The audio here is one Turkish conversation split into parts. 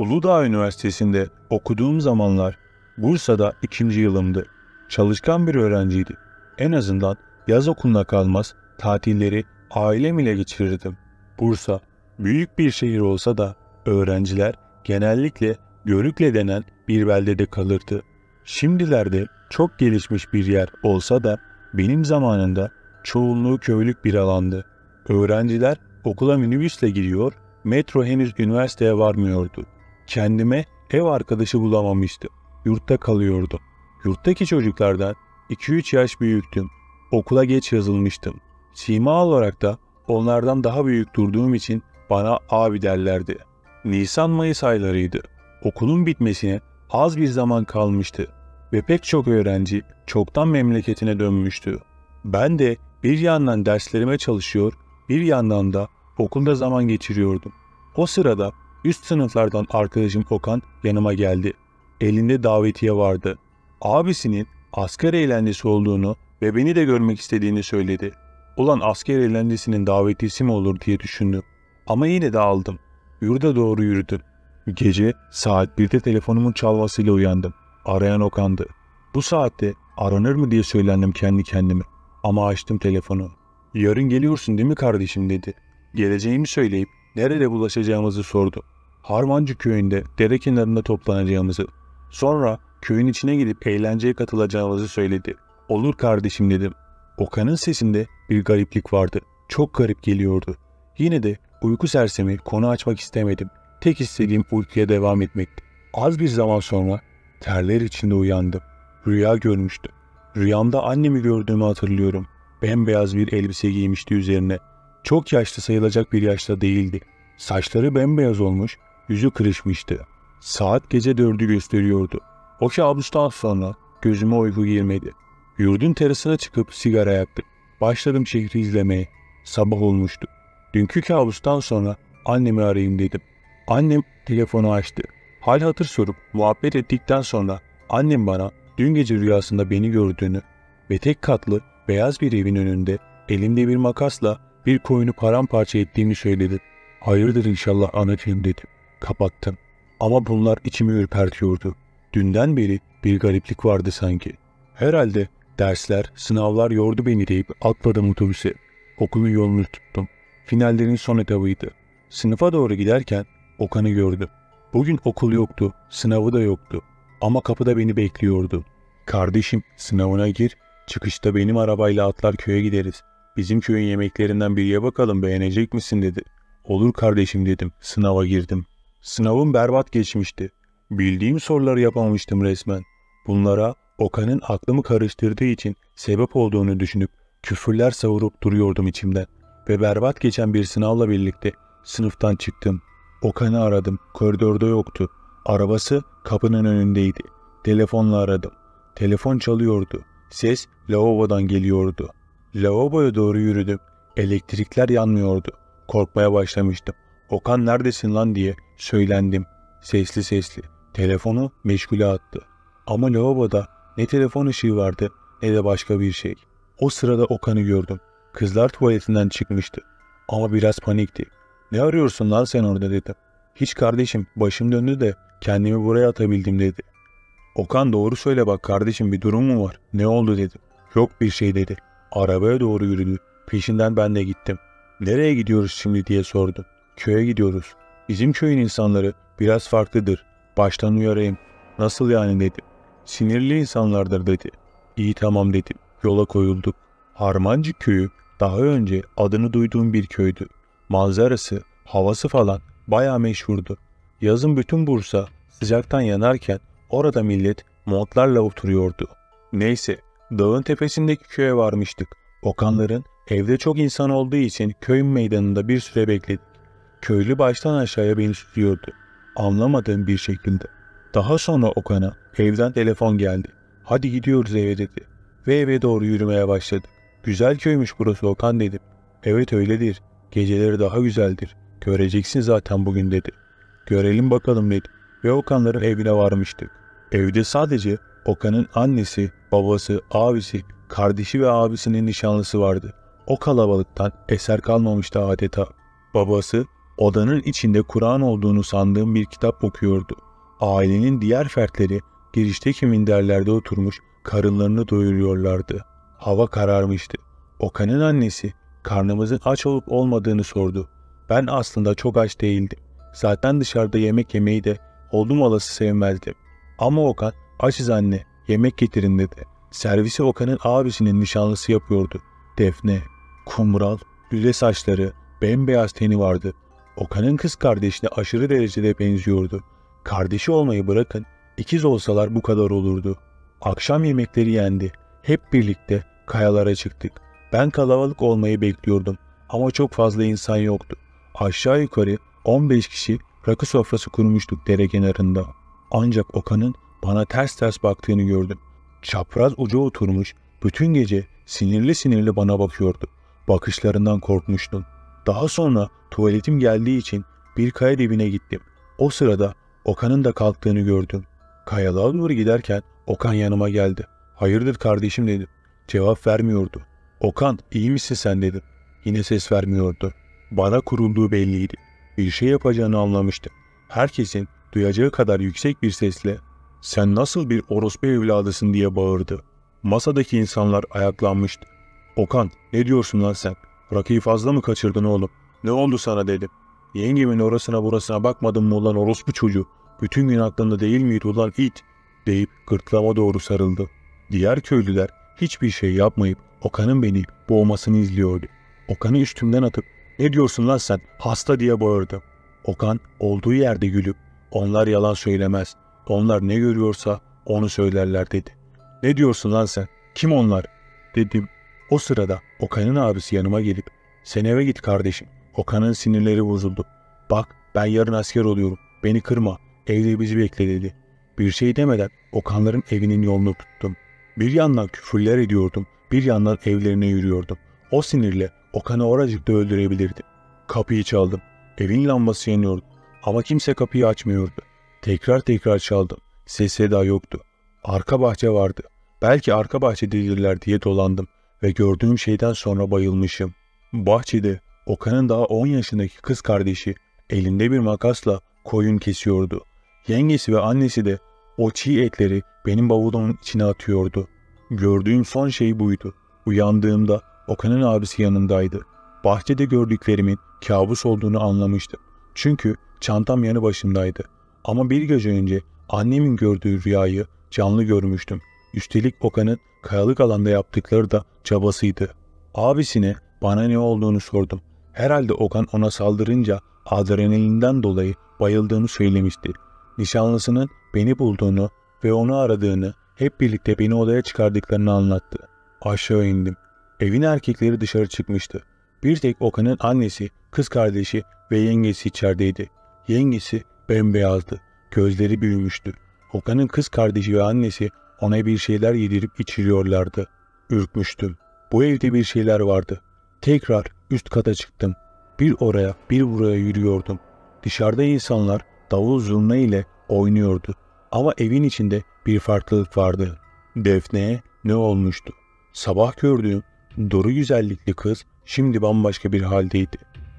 Uludağ Üniversitesi'nde okuduğum zamanlar Bursa'da ikinci yılımdı. Çalışkan bir öğrenciydi. En azından yaz okuluna kalmaz tatilleri ailem ile geçirirdim. Bursa büyük bir şehir olsa da öğrenciler genellikle Görükle denen bir beldede kalırdı. Şimdilerde çok gelişmiş bir yer olsa da benim zamanında çoğunluğu köylük bir alandı. Öğrenciler okula minibüsle gidiyor, metro henüz üniversiteye varmıyordu. Kendime ev arkadaşı bulamamıştım. Yurtta kalıyordum. Yurttaki çocuklardan 2-3 yaş büyüktüm. Okula geç yazılmıştım. Sima olarak da onlardan daha büyük durduğum için bana abi derlerdi. Nisan-Mayıs aylarıydı. Okulun bitmesine az bir zaman kalmıştı ve pek çok öğrenci çoktan memleketine dönmüştü. Ben de bir yandan derslerime çalışıyor, bir yandan da okulda zaman geçiriyordum. O sırada Üst sınıflardan arkadaşım Okan yanıma geldi. Elinde davetiye vardı. Abisinin asker eğlencesi olduğunu ve beni de görmek istediğini söyledi. Ulan asker eğlencesinin davetiyesi mi olur diye düşündüm. Ama yine de aldım. Yurda doğru yürüdüm. Gece saat 1'de telefonumun çalmasıyla uyandım. Arayan Okan'dı. Bu saatte aranır mı diye söylendim kendi kendime. Ama açtım telefonu. Yarın geliyorsun değil mi kardeşim dedi. Geleceğimi söyleyip nerede bulaşacağımızı sordu. Harmancı köyünde dere kenarında toplanacağımızı, sonra köyün içine gidip eğlenceye katılacağımızı söyledi. Olur kardeşim dedim. Okan'ın sesinde bir gariplik vardı. Çok garip geliyordu. Yine de uyku sersemi konu açmak istemedim. Tek istediğim uykuya devam etmekti. Az bir zaman sonra terler içinde uyandım. Rüya görmüştüm. Rüyamda annemi gördüğümü hatırlıyorum. Bembeyaz bir elbise giymişti üzerine. Çok yaşlı sayılacak bir yaşta değildi. Saçları bembeyaz olmuş, yüzü kırışmıştı. Saat gece dördü gösteriyordu. O kabustan sonra gözüme uyku girmedi. Yurdun terasına çıkıp sigara yaktım. Başladım şehri izlemeye. Sabah olmuştu. Dünkü kabustan sonra annemi arayayım dedim. Annem telefonu açtı. Hal hatır sorup muhabbet ettikten sonra annem bana dün gece rüyasında beni gördüğünü ve tek katlı beyaz bir evin önünde elimde bir makasla bir koyunu paramparça ettiğini söyledi. Hayırdır inşallah anacığım dedi. Kapattım. Ama bunlar içimi ürpertiyordu. Dünden beri bir gariplik vardı sanki. Herhalde dersler, sınavlar yordu beni deyip atladım otobüse. Okulun yolunu tuttum. Finallerin son etabıydı. Sınıfa doğru giderken Okan'ı gördüm. Bugün okul yoktu, sınavı da yoktu. Ama kapıda beni bekliyordu. Kardeşim sınavına gir, çıkışta benim arabayla atlar köye gideriz. Bizim köyün yemeklerinden bir bakalım beğenecek misin dedi. Olur kardeşim dedim. Sınava girdim. Sınavım berbat geçmişti. Bildiğim soruları yapamamıştım resmen. Bunlara Okan'ın aklımı karıştırdığı için sebep olduğunu düşünüp küfürler savurup duruyordum içimden. Ve berbat geçen bir sınavla birlikte sınıftan çıktım. Okan'ı aradım. Koridorda yoktu. Arabası kapının önündeydi. Telefonla aradım. Telefon çalıyordu. Ses lavabodan geliyordu. Lavaboya doğru yürüdüm. Elektrikler yanmıyordu. Korkmaya başlamıştım. Okan neredesin lan diye söylendim. Sesli sesli. Telefonu meşgule attı. Ama lavaboda ne telefon ışığı vardı ne de başka bir şey. O sırada Okan'ı gördüm. Kızlar tuvaletinden çıkmıştı. Ama biraz panikti. Ne arıyorsun lan sen orada dedim. Hiç kardeşim başım döndü de kendimi buraya atabildim dedi. Okan doğru söyle bak kardeşim bir durum mu var? Ne oldu dedim. Yok bir şey dedi. Arabaya doğru yürüdü. Peşinden ben de gittim. Nereye gidiyoruz şimdi diye sordu. Köye gidiyoruz. Bizim köyün insanları biraz farklıdır. Baştan uyarayım. Nasıl yani dedim. Sinirli insanlardır dedi. İyi tamam dedim. Yola koyulduk. Harmancı köyü daha önce adını duyduğum bir köydü. Manzarası, havası falan baya meşhurdu. Yazın bütün Bursa sıcaktan yanarken orada millet montlarla oturuyordu. Neyse Dağın tepesindeki köye varmıştık. Okanların evde çok insan olduğu için köyün meydanında bir süre bekledik. Köylü baştan aşağıya beni tutuyordu. Anlamadığım bir şekilde. Daha sonra Okan'a evden telefon geldi. Hadi gidiyoruz eve dedi. Ve eve doğru yürümeye başladı. Güzel köymüş burası Okan dedim. Evet öyledir. Geceleri daha güzeldir. Göreceksin zaten bugün dedi. Görelim bakalım dedi. Ve Okanların evine varmıştık. Evde sadece Okan'ın annesi, babası, abisi, kardeşi ve abisinin nişanlısı vardı. O kalabalıktan eser kalmamıştı adeta. Babası odanın içinde Kur'an olduğunu sandığım bir kitap okuyordu. Ailenin diğer fertleri girişteki minderlerde oturmuş karınlarını doyuruyorlardı. Hava kararmıştı. Okan'ın annesi karnımızın aç olup olmadığını sordu. Ben aslında çok aç değildim. Zaten dışarıda yemek yemeyi de oldum olası sevmezdim. Ama Okan Açız anne, yemek getirin dedi. Servisi Okan'ın abisinin nişanlısı yapıyordu. Defne, kumral, lüle saçları, bembeyaz teni vardı. Okan'ın kız kardeşine aşırı derecede benziyordu. Kardeşi olmayı bırakın, ikiz olsalar bu kadar olurdu. Akşam yemekleri yendi. Hep birlikte kayalara çıktık. Ben kalabalık olmayı bekliyordum ama çok fazla insan yoktu. Aşağı yukarı 15 kişi rakı sofrası kurmuştuk dere kenarında. Ancak Okan'ın bana ters ters baktığını gördüm. Çapraz uca oturmuş, bütün gece sinirli sinirli bana bakıyordu. Bakışlarından korkmuştum. Daha sonra tuvaletim geldiği için bir kaya dibine gittim. O sırada Okan'ın da kalktığını gördüm. Kayalığa doğru giderken Okan yanıma geldi. Hayırdır kardeşim dedim. Cevap vermiyordu. Okan iyi misin sen dedim. Yine ses vermiyordu. Bana kurulduğu belliydi. Bir şey yapacağını anlamıştım. Herkesin duyacağı kadar yüksek bir sesle sen nasıl bir orospu evladısın diye bağırdı. Masadaki insanlar ayaklanmıştı. Okan ne diyorsun lan sen? Rakıyı fazla mı kaçırdın oğlum? Ne oldu sana dedim. Yengemin orasına burasına bakmadın mı ulan orospu çocuğu? Bütün gün aklında değil miydi ulan it? deyip gırtlama doğru sarıldı. Diğer köylüler hiçbir şey yapmayıp Okan'ın beni boğmasını izliyordu. Okan'ı üstümden atıp ne diyorsun lan sen hasta diye bağırdı. Okan olduğu yerde gülüp onlar yalan söylemez. Onlar ne görüyorsa onu söylerler dedi. Ne diyorsun lan sen? Kim onlar? Dedim. O sırada Okan'ın abisi yanıma gelip sen eve git kardeşim. Okan'ın sinirleri bozuldu. Bak ben yarın asker oluyorum. Beni kırma. Evde bizi bekle dedi. Bir şey demeden Okanların evinin yolunu tuttum. Bir yandan küfürler ediyordum. Bir yandan evlerine yürüyordum. O sinirle Okan'ı oracıkta öldürebilirdi. Kapıyı çaldım. Evin lambası yanıyordu. Ama kimse kapıyı açmıyordu. Tekrar tekrar çaldım. Ses seda yoktu. Arka bahçe vardı. Belki arka bahçededirler diye dolandım ve gördüğüm şeyden sonra bayılmışım. Bahçede Okan'ın daha 10 yaşındaki kız kardeşi elinde bir makasla koyun kesiyordu. Yengesi ve annesi de o çiğ etleri benim bavulumun içine atıyordu. Gördüğüm son şey buydu. Uyandığımda Okan'ın abisi yanındaydı. Bahçede gördüklerimin kabus olduğunu anlamıştım. Çünkü çantam yanı başımdaydı. Ama bir gece önce annemin gördüğü rüyayı canlı görmüştüm. Üstelik Okan'ın kayalık alanda yaptıkları da çabasıydı. Abisine bana ne olduğunu sordum. Herhalde Okan ona saldırınca adrenalinden dolayı bayıldığını söylemişti. Nişanlısının beni bulduğunu ve onu aradığını hep birlikte beni odaya çıkardıklarını anlattı. Aşağı indim. Evin erkekleri dışarı çıkmıştı. Bir tek Okan'ın annesi, kız kardeşi ve yengesi içerideydi. Yengesi bembeyazdı. Gözleri büyümüştü. Okan'ın kız kardeşi ve annesi ona bir şeyler yedirip içiriyorlardı. Ürkmüştüm. Bu evde bir şeyler vardı. Tekrar üst kata çıktım. Bir oraya bir buraya yürüyordum. Dışarıda insanlar davul zurna ile oynuyordu. Ama evin içinde bir farklılık vardı. Defne'ye ne olmuştu? Sabah gördüğüm doğru güzellikli kız şimdi bambaşka bir haldeydi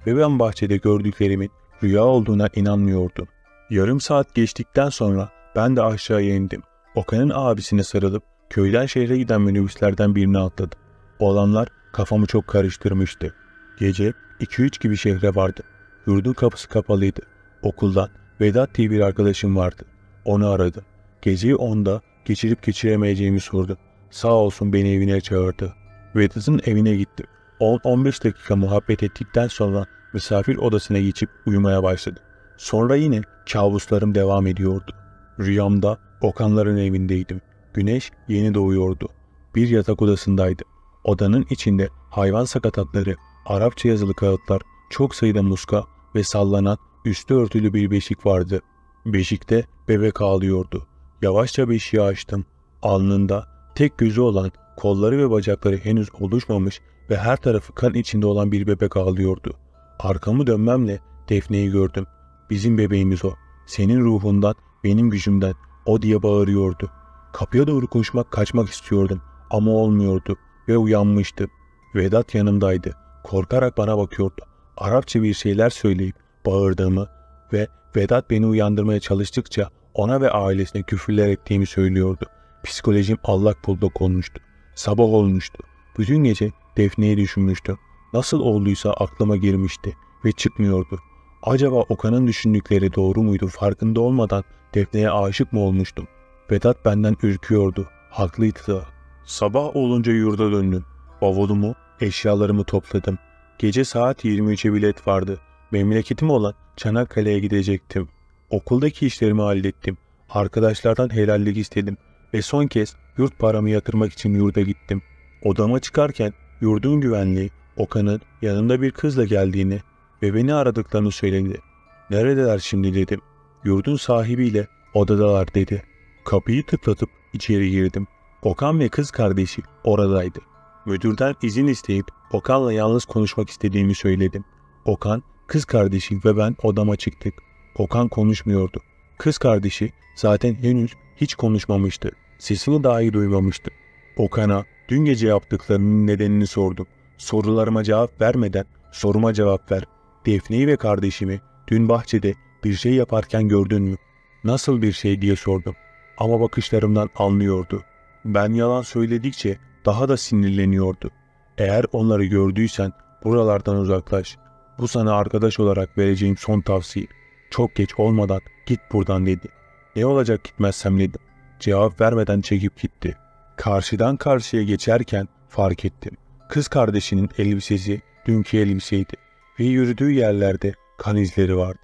ve ben bahçede gördüklerimin rüya olduğuna inanmıyordum. Yarım saat geçtikten sonra ben de aşağıya indim. Okan'ın abisine sarılıp köyden şehre giden minibüslerden birine atladım. Olanlar kafamı çok karıştırmıştı. Gece 2-3 gibi şehre vardı. Yurdun kapısı kapalıydı. Okuldan Vedat diye bir arkadaşım vardı. Onu aradım. Geceyi onda geçirip geçiremeyeceğimi sordu. Sağ olsun beni evine çağırdı. Vedat'ın evine gittim. 10-15 dakika muhabbet ettikten sonra misafir odasına geçip uyumaya başladım. Sonra yine kabuslarım devam ediyordu. Rüyamda Okanların evindeydim. Güneş yeni doğuyordu. Bir yatak odasındaydı. Odanın içinde hayvan sakatatları, Arapça yazılı kağıtlar, çok sayıda muska ve sallanan üstü örtülü bir beşik vardı. Beşikte bebek ağlıyordu. Yavaşça beşiği açtım. Alnında tek gözü olan, kolları ve bacakları henüz oluşmamış ve her tarafı kan içinde olan bir bebek ağlıyordu. Arkamı dönmemle Defne'yi gördüm. Bizim bebeğimiz o. Senin ruhundan, benim gücümden. O diye bağırıyordu. Kapıya doğru koşmak, kaçmak istiyordum. Ama olmuyordu. Ve uyanmıştı. Vedat yanımdaydı. Korkarak bana bakıyordu. Arapça bir şeyler söyleyip bağırdığımı ve Vedat beni uyandırmaya çalıştıkça ona ve ailesine küfürler ettiğimi söylüyordu. Psikolojim allak bullak olmuştu. Sabah olmuştu. Bütün gece Defne'yi düşünmüştüm. Nasıl olduysa aklıma girmişti ve çıkmıyordu. Acaba Okan'ın düşündükleri doğru muydu farkında olmadan Defne'ye aşık mı olmuştum? Vedat benden ürküyordu. Haklıydı da. Sabah olunca yurda döndüm. Bavulumu, eşyalarımı topladım. Gece saat 23'e bilet vardı. Memleketim olan Çanakkale'ye gidecektim. Okuldaki işlerimi hallettim. Arkadaşlardan helallik istedim. Ve son kez yurt paramı yatırmak için yurda gittim. Odama çıkarken yurdun güvenliği Okan'ın yanında bir kızla geldiğini ve beni aradıklarını söyledi. Neredeler şimdi dedim. Yurdun sahibiyle odadalar dedi. Kapıyı tıklatıp içeri girdim. Okan ve kız kardeşi oradaydı. Müdürden izin isteyip Okan'la yalnız konuşmak istediğimi söyledim. Okan, kız kardeşi ve ben odama çıktık. Okan konuşmuyordu. Kız kardeşi zaten henüz hiç konuşmamıştı. Sesini dahi duymamıştı. Okan'a dün gece yaptıklarının nedenini sordum. Sorularıma cevap vermeden soruma cevap ver Defne'yi ve kardeşimi dün bahçede bir şey yaparken gördün mü? Nasıl bir şey diye sordum. Ama bakışlarımdan anlıyordu. Ben yalan söyledikçe daha da sinirleniyordu. Eğer onları gördüysen buralardan uzaklaş. Bu sana arkadaş olarak vereceğim son tavsiye. Çok geç olmadan git buradan dedi. Ne olacak gitmezsem dedim. Cevap vermeden çekip gitti. Karşıdan karşıya geçerken fark ettim. Kız kardeşinin elbisesi dünkü elbiseydi ve yürüdüğü yerlerde kan izleri vardı.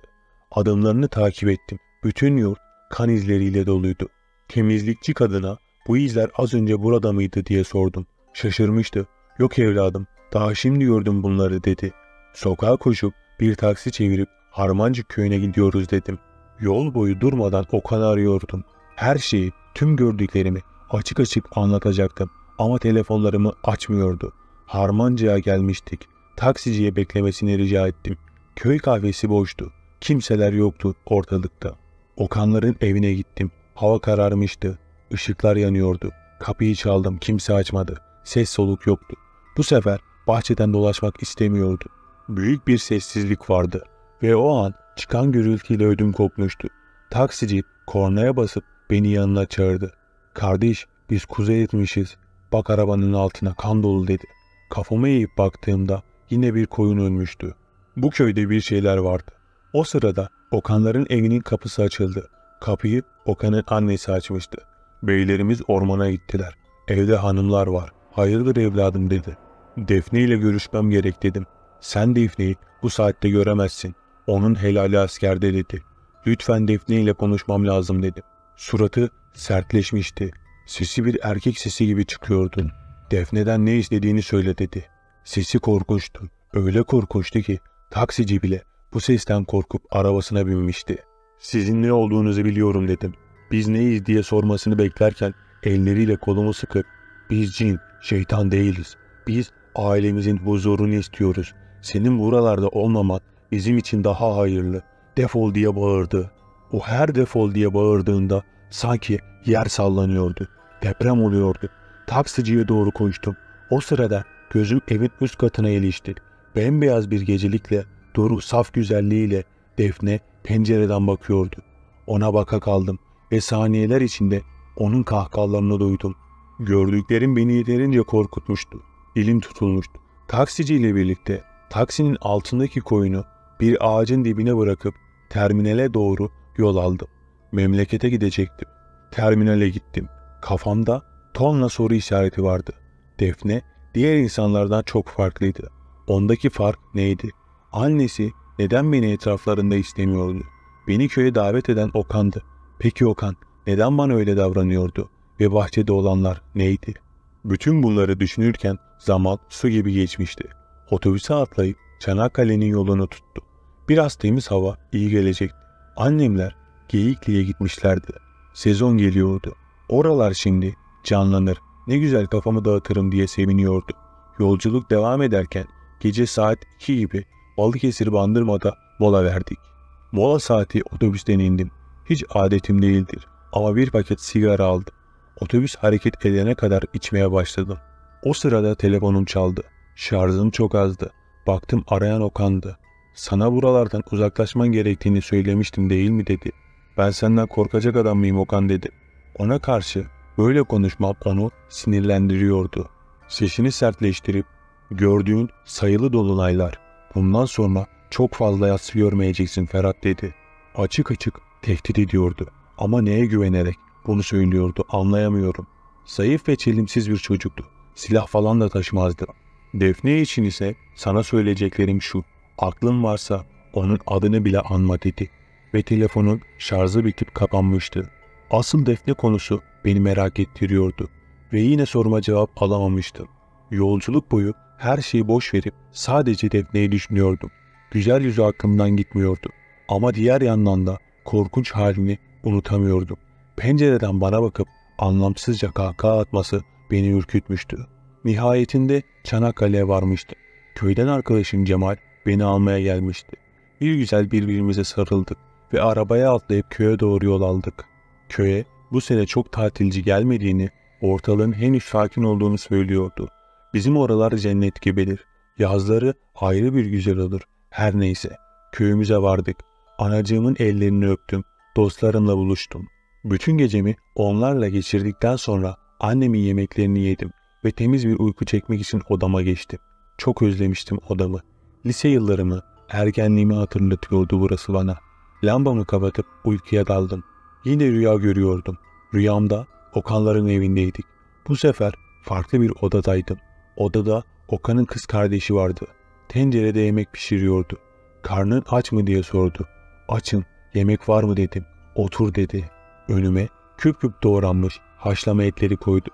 Adımlarını takip ettim. Bütün yurt kan izleriyle doluydu. Temizlikçi kadına bu izler az önce burada mıydı diye sordum. Şaşırmıştı. Yok evladım daha şimdi gördüm bunları dedi. Sokağa koşup bir taksi çevirip Harmancık köyüne gidiyoruz dedim. Yol boyu durmadan Okan'ı arıyordum. Her şeyi, tüm gördüklerimi açık açık anlatacaktım ama telefonlarımı açmıyordu. Harmancı'ya gelmiştik. Taksiciye beklemesini rica ettim. Köy kahvesi boştu. Kimseler yoktu ortalıkta. Okanların evine gittim. Hava kararmıştı. Işıklar yanıyordu. Kapıyı çaldım. Kimse açmadı. Ses soluk yoktu. Bu sefer bahçeden dolaşmak istemiyordu. Büyük bir sessizlik vardı ve o an çıkan gürültüyle ödüm kopmuştu. Taksici kornaya basıp beni yanına çağırdı. Kardeş biz kuzey etmişiz. Bak arabanın altına kan dolu dedi. Kafamı eğip baktığımda yine bir koyun ölmüştü. Bu köyde bir şeyler vardı. O sırada Okanların evinin kapısı açıldı. Kapıyı Okan'ın annesi açmıştı. Beylerimiz ormana gittiler. Evde hanımlar var. Hayırdır evladım dedi. Defne ile görüşmem gerek dedim. Sen Defne'yi bu saatte göremezsin. Onun helali askerde dedi. Lütfen Defne ile konuşmam lazım dedi. Suratı sertleşmişti. Sesi bir erkek sesi gibi çıkıyordu. Defne'den ne istediğini söyle dedi. Sesi korkunçtu. Öyle korkunçtu ki taksici bile bu sesten korkup arabasına binmişti. Sizin ne olduğunuzu biliyorum dedim. Biz neyiz diye sormasını beklerken elleriyle kolumu sıkıp biz cin, şeytan değiliz. Biz ailemizin huzurunu istiyoruz. Senin buralarda olmaman bizim için daha hayırlı. Defol diye bağırdı. O her defol diye bağırdığında sanki yer sallanıyordu. Deprem oluyordu. Taksiciye doğru koştum. O sırada gözüm evin üst katına ilişti. Bembeyaz bir gecelikle, Doru saf güzelliğiyle Defne pencereden bakıyordu. Ona baka kaldım ve saniyeler içinde onun kahkahalarını duydum. Gördüklerim beni yeterince korkutmuştu. Dilim tutulmuştu. Taksiciyle birlikte taksinin altındaki koyunu bir ağacın dibine bırakıp terminale doğru yol aldım. Memlekete gidecektim. Terminale gittim. Kafamda tonla soru işareti vardı. Defne diğer insanlardan çok farklıydı. Ondaki fark neydi? Annesi neden beni etraflarında istemiyordu? Beni köye davet eden Okan'dı. Peki Okan neden bana öyle davranıyordu? Ve bahçede olanlar neydi? Bütün bunları düşünürken zaman su gibi geçmişti. Otobüse atlayıp Çanakkale'nin yolunu tuttu. Biraz temiz hava iyi gelecekti. Annemler Geyikli'ye gitmişlerdi. Sezon geliyordu. Oralar şimdi canlanır, ne güzel kafamı dağıtırım diye seviniyordu. Yolculuk devam ederken gece saat 2 gibi Balıkesir Bandırma'da mola verdik. Mola saati otobüsten indim. Hiç adetim değildir ama bir paket sigara aldım. Otobüs hareket edene kadar içmeye başladım. O sırada telefonum çaldı. Şarjım çok azdı. Baktım arayan Okan'dı. Sana buralardan uzaklaşman gerektiğini söylemiştim değil mi dedi. Ben senden korkacak adam mıyım Okan dedi. Ona karşı Böyle konuşmak onu sinirlendiriyordu. Sesini sertleştirip gördüğün sayılı dolunaylar bundan sonra çok fazla yatsı görmeyeceksin Ferhat dedi. Açık açık tehdit ediyordu ama neye güvenerek bunu söylüyordu anlayamıyorum. Zayıf ve çelimsiz bir çocuktu. Silah falan da taşımazdı. Defne için ise sana söyleyeceklerim şu. Aklın varsa onun adını bile anma dedi. Ve telefonun şarjı bitip kapanmıştı. Asıl defne konusu beni merak ettiriyordu ve yine soruma cevap alamamıştım. Yolculuk boyu her şeyi boş verip sadece defneyi düşünüyordum. Güzel yüzü aklımdan gitmiyordu. Ama diğer yandan da korkunç halini unutamıyordum. Pencereden bana bakıp anlamsızca kahkaha atması beni ürkütmüştü. Nihayetinde Çanakkale'ye varmıştı. Köyden arkadaşım Cemal beni almaya gelmişti. Bir güzel birbirimize sarıldık ve arabaya atlayıp köye doğru yol aldık. Köye bu sene çok tatilci gelmediğini, ortalığın henüz sakin olduğunu söylüyordu. Bizim oralar cennet gibidir. Yazları ayrı bir güzel olur. Her neyse, köyümüze vardık. Anacığımın ellerini öptüm. Dostlarımla buluştum. Bütün gecemi onlarla geçirdikten sonra annemin yemeklerini yedim ve temiz bir uyku çekmek için odama geçtim. Çok özlemiştim odamı. Lise yıllarımı, ergenliğimi hatırlatıyordu burası bana. Lambamı kapatıp uykuya daldım. Yine rüya görüyordum. Rüyamda Okanların evindeydik. Bu sefer farklı bir odadaydım. Odada Okan'ın kız kardeşi vardı. Tencerede yemek pişiriyordu. Karnın aç mı diye sordu. Açın, yemek var mı dedim. Otur dedi. Önüme küp küp doğranmış haşlama etleri koydu.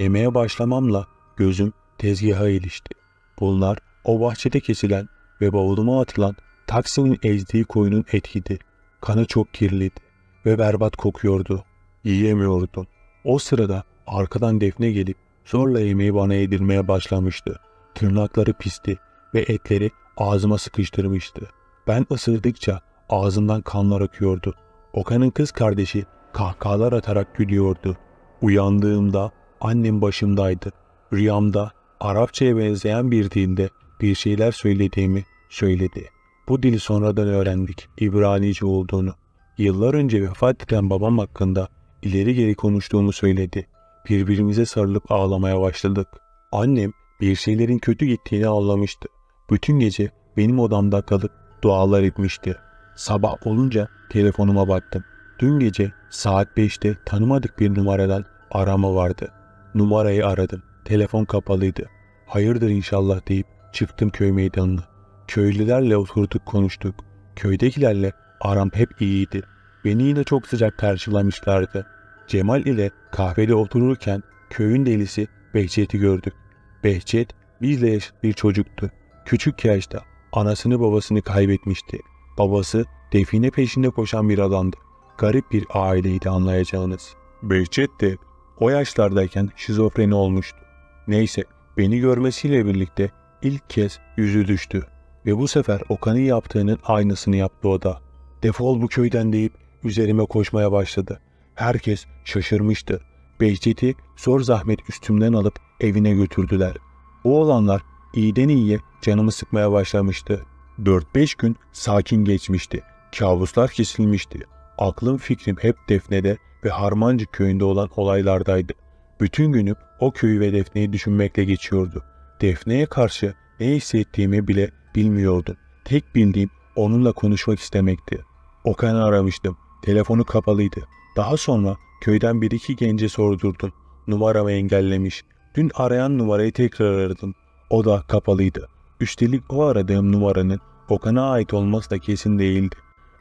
Yemeğe başlamamla gözüm tezgaha ilişti. Bunlar o bahçede kesilen ve bavuluma atılan Taksim'in ezdiği koyunun etiydi. Kanı çok kirliydi ve berbat kokuyordu. Yiyemiyordun. O sırada arkadan Defne gelip zorla yemeği bana yedirmeye başlamıştı. Tırnakları pisti ve etleri ağzıma sıkıştırmıştı. Ben ısırdıkça ağzından kanlar akıyordu. Okan'ın kız kardeşi kahkahalar atarak gülüyordu. Uyandığımda annem başımdaydı. Rüyamda Arapçaya benzeyen bir dilde bir şeyler söylediğimi söyledi. Bu dili sonradan öğrendik İbranice olduğunu. Yıllar önce vefat eden babam hakkında ileri geri konuştuğumu söyledi. Birbirimize sarılıp ağlamaya başladık. Annem bir şeylerin kötü gittiğini anlamıştı. Bütün gece benim odamda kalıp dualar etmişti. Sabah olunca telefonuma baktım. Dün gece saat 5'te tanımadık bir numaradan arama vardı. Numarayı aradım. Telefon kapalıydı. Hayırdır inşallah deyip çıktım köy meydanına. Köylülerle oturduk konuştuk. Köydekilerle Aram hep iyiydi. Beni yine çok sıcak karşılamışlardı. Cemal ile kahvede otururken köyün delisi Behçet'i gördük. Behçet bizle yaşlı bir çocuktu. Küçük yaşta anasını babasını kaybetmişti. Babası define peşinde koşan bir adamdı. Garip bir aileydi anlayacağınız. Behçet de o yaşlardayken şizofreni olmuştu. Neyse beni görmesiyle birlikte ilk kez yüzü düştü ve bu sefer Okan'ın yaptığının aynısını yaptı o da defol bu köyden deyip üzerime koşmaya başladı. Herkes şaşırmıştı. Behçet'i zor zahmet üstümden alıp evine götürdüler. O olanlar iyiden iyiye canımı sıkmaya başlamıştı. 4-5 gün sakin geçmişti. Kabuslar kesilmişti. Aklım fikrim hep Defne'de ve Harmancı köyünde olan olaylardaydı. Bütün günüm o köyü ve Defne'yi düşünmekle geçiyordu. Defne'ye karşı ne hissettiğimi bile bilmiyordum. Tek bildiğim Onunla konuşmak istemekti. Okan'ı aramıştım. Telefonu kapalıydı. Daha sonra köyden bir iki gence sordurdum. Numaramı engellemiş. Dün arayan numarayı tekrar aradım. O da kapalıydı. Üstelik o aradığım numaranın Okan'a ait olması da kesin değildi.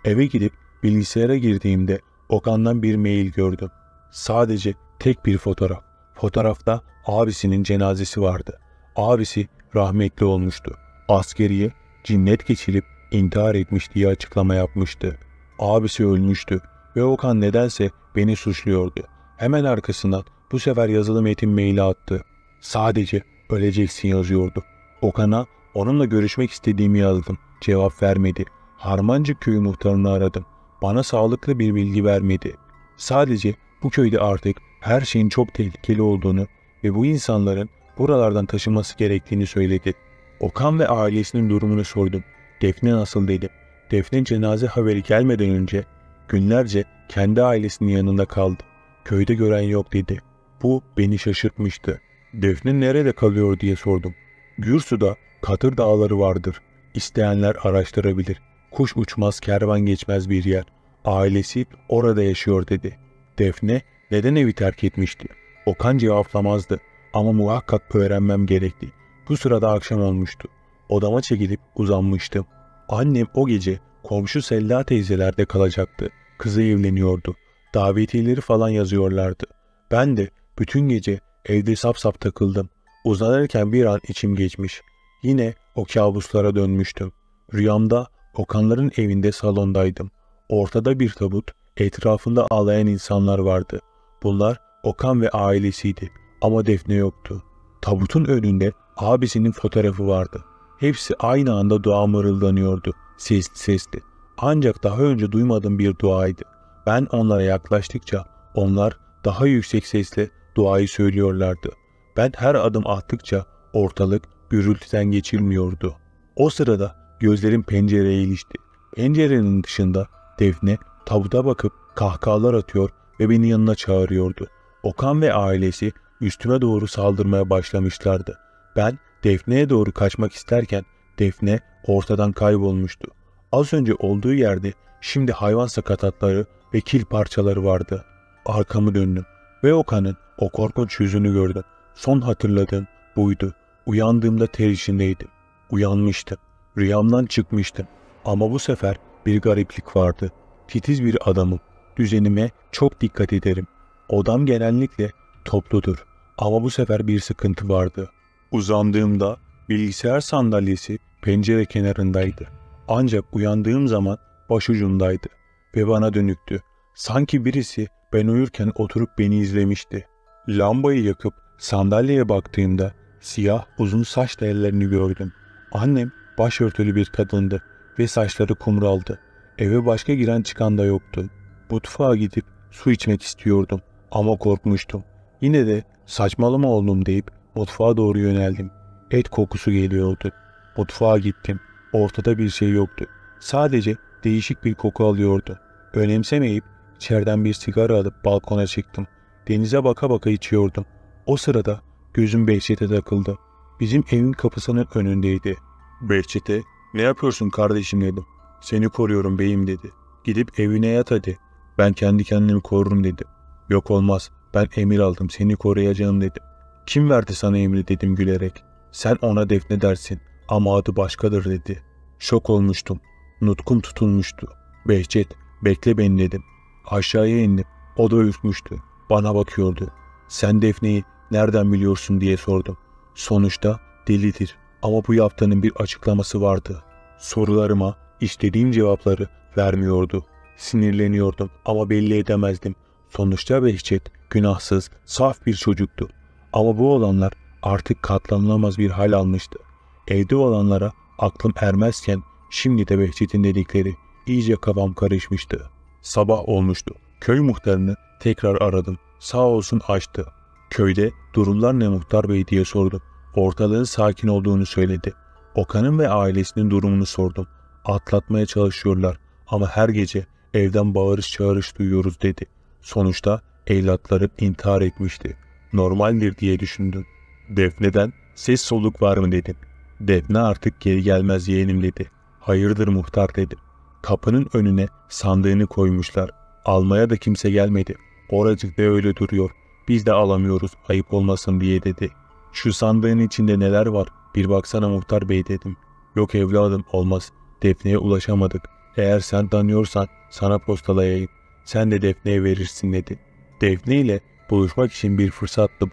Eve gidip bilgisayara girdiğimde Okan'dan bir mail gördüm. Sadece tek bir fotoğraf. Fotoğrafta abisinin cenazesi vardı. Abisi rahmetli olmuştu. Askeriye cinnet geçilip intihar etmiş diye açıklama yapmıştı. Abisi ölmüştü ve Okan nedense beni suçluyordu. Hemen arkasından bu sefer yazılı metin maili attı. Sadece öleceksin yazıyordu. Okan'a onunla görüşmek istediğimi yazdım. Cevap vermedi. Harmancı köyü muhtarını aradım. Bana sağlıklı bir bilgi vermedi. Sadece bu köyde artık her şeyin çok tehlikeli olduğunu ve bu insanların buralardan taşınması gerektiğini söyledi. Okan ve ailesinin durumunu sordum. Defne nasıl dedi. Defne cenaze haberi gelmeden önce günlerce kendi ailesinin yanında kaldı. Köyde gören yok dedi. Bu beni şaşırtmıştı. Defne nerede kalıyor diye sordum. Gürsu'da Katır Dağları vardır. İsteyenler araştırabilir. Kuş uçmaz, kervan geçmez bir yer. Ailesi orada yaşıyor dedi. Defne neden evi terk etmişti? Okan cevaplamazdı ama muhakkak öğrenmem gerekti. Bu sırada akşam olmuştu. Odama çekilip uzanmıştım. Annem o gece komşu Selda teyzelerde kalacaktı. Kızı evleniyordu. Davetiyeleri falan yazıyorlardı. Ben de bütün gece evde sap sap takıldım. Uzanırken bir an içim geçmiş. Yine o kabuslara dönmüştüm. Rüyamda Okanların evinde salondaydım. Ortada bir tabut, etrafında ağlayan insanlar vardı. Bunlar Okan ve ailesiydi ama Defne yoktu. Tabutun önünde abisinin fotoğrafı vardı. Hepsi aynı anda dua mırıldanıyordu, sesli sesli. Ancak daha önce duymadığım bir duaydı. Ben onlara yaklaştıkça onlar daha yüksek sesle duayı söylüyorlardı. Ben her adım attıkça ortalık gürültüden geçilmiyordu. O sırada gözlerim pencereye ilişti. Pencerenin dışında Defne tabuta bakıp kahkahalar atıyor ve beni yanına çağırıyordu. Okan ve ailesi üstüme doğru saldırmaya başlamışlardı. Ben Defne'ye doğru kaçmak isterken Defne ortadan kaybolmuştu. Az önce olduğu yerde şimdi hayvan sakatatları ve kil parçaları vardı. Arkamı döndüm ve Okan'ın o korkunç yüzünü gördüm. Son hatırladığım buydu. Uyandığımda ter içindeydim. Uyanmıştım. Rüyamdan çıkmıştım. Ama bu sefer bir gariplik vardı. Titiz bir adamım. Düzenime çok dikkat ederim. Odam genellikle topludur. Ama bu sefer bir sıkıntı vardı. Uzandığımda bilgisayar sandalyesi pencere kenarındaydı. Ancak uyandığım zaman başucumdaydı ve bana dönüktü. Sanki birisi ben uyurken oturup beni izlemişti. Lambayı yakıp sandalyeye baktığımda siyah uzun saçlı ellerini gördüm. Annem başörtülü bir kadındı ve saçları kumraldı. Eve başka giren çıkan da yoktu. Mutfağa gidip su içmek istiyordum ama korkmuştum. Yine de saçmalama oğlum deyip Mutfağa doğru yöneldim. Et kokusu geliyordu. Mutfağa gittim. Ortada bir şey yoktu. Sadece değişik bir koku alıyordu. Önemsemeyip içeriden bir sigara alıp balkona çıktım. Denize baka baka içiyordum. O sırada gözüm Behçet'e takıldı. Bizim evin kapısının önündeydi. Behçet'e ne yapıyorsun kardeşim dedim. Seni koruyorum beyim dedi. Gidip evine yat hadi. Ben kendi kendimi korurum dedi. Yok olmaz ben emir aldım seni koruyacağım dedi. Kim verdi sana emri dedim gülerek. Sen ona Defne dersin ama adı başkadır dedi. Şok olmuştum. Nutkum tutulmuştu. Behçet bekle beni dedim. Aşağıya indim. O da ürkmüştü. Bana bakıyordu. Sen Defne'yi nereden biliyorsun diye sordum. Sonuçta delidir ama bu yaptığının bir açıklaması vardı. Sorularıma istediğim cevapları vermiyordu. Sinirleniyordum ama belli edemezdim. Sonuçta Behçet günahsız, saf bir çocuktu. Ama bu olanlar artık katlanılamaz bir hal almıştı. Evde olanlara aklım ermezken şimdi de Behçet'in dedikleri iyice kafam karışmıştı. Sabah olmuştu. Köy muhtarını tekrar aradım. Sağ olsun açtı. Köyde durumlar ne muhtar bey diye sordum. Ortalığın sakin olduğunu söyledi. Okan'ın ve ailesinin durumunu sordum. Atlatmaya çalışıyorlar ama her gece evden bağırış çağırış duyuyoruz dedi. Sonuçta evlatları intihar etmişti. Normaldir diye düşündüm. Defne'den ses soluk var mı dedim. Defne artık geri gelmez yeğenim dedi. Hayırdır muhtar dedim. Kapının önüne sandığını koymuşlar. Almaya da kimse gelmedi. Oracık Oracıkta öyle duruyor. Biz de alamıyoruz ayıp olmasın diye dedi. Şu sandığın içinde neler var bir baksana muhtar bey dedim. Yok evladım olmaz. Defne'ye ulaşamadık. Eğer sen tanıyorsan sana postalayayım. Sen de Defne'ye verirsin dedi. Defne ile buluşmak için bir fırsattı.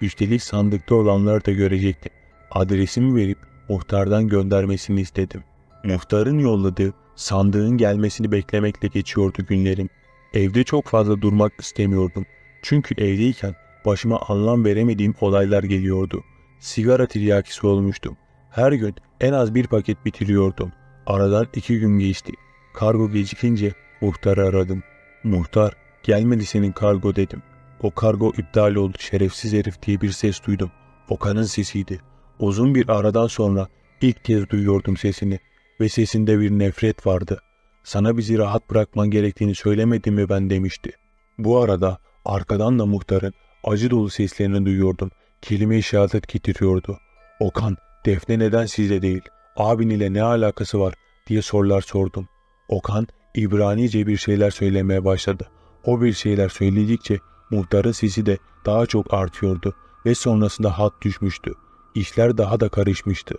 Üstelik sandıkta olanlar da görecekti. Adresimi verip muhtardan göndermesini istedim. Muhtarın yolladığı sandığın gelmesini beklemekle geçiyordu günlerim. Evde çok fazla durmak istemiyordum. Çünkü evdeyken başıma anlam veremediğim olaylar geliyordu. Sigara tiryakisi olmuştum. Her gün en az bir paket bitiriyordum. Aradan iki gün geçti. Kargo gecikince muhtarı aradım. Muhtar gelmedi senin kargo dedim. O kargo iptal oldu şerefsiz herif diye bir ses duydum. Okan'ın sesiydi. Uzun bir aradan sonra ilk kez duyuyordum sesini ve sesinde bir nefret vardı. Sana bizi rahat bırakman gerektiğini söylemedim mi ben demişti. Bu arada arkadan da muhtarın acı dolu seslerini duyuyordum. Kelime işaret getiriyordu. Okan, Defne neden sizde değil? Abin ile ne alakası var? diye sorular sordum. Okan, İbranice bir şeyler söylemeye başladı. O bir şeyler söyledikçe Muhtarın sesi de daha çok artıyordu ve sonrasında hat düşmüştü. İşler daha da karışmıştı.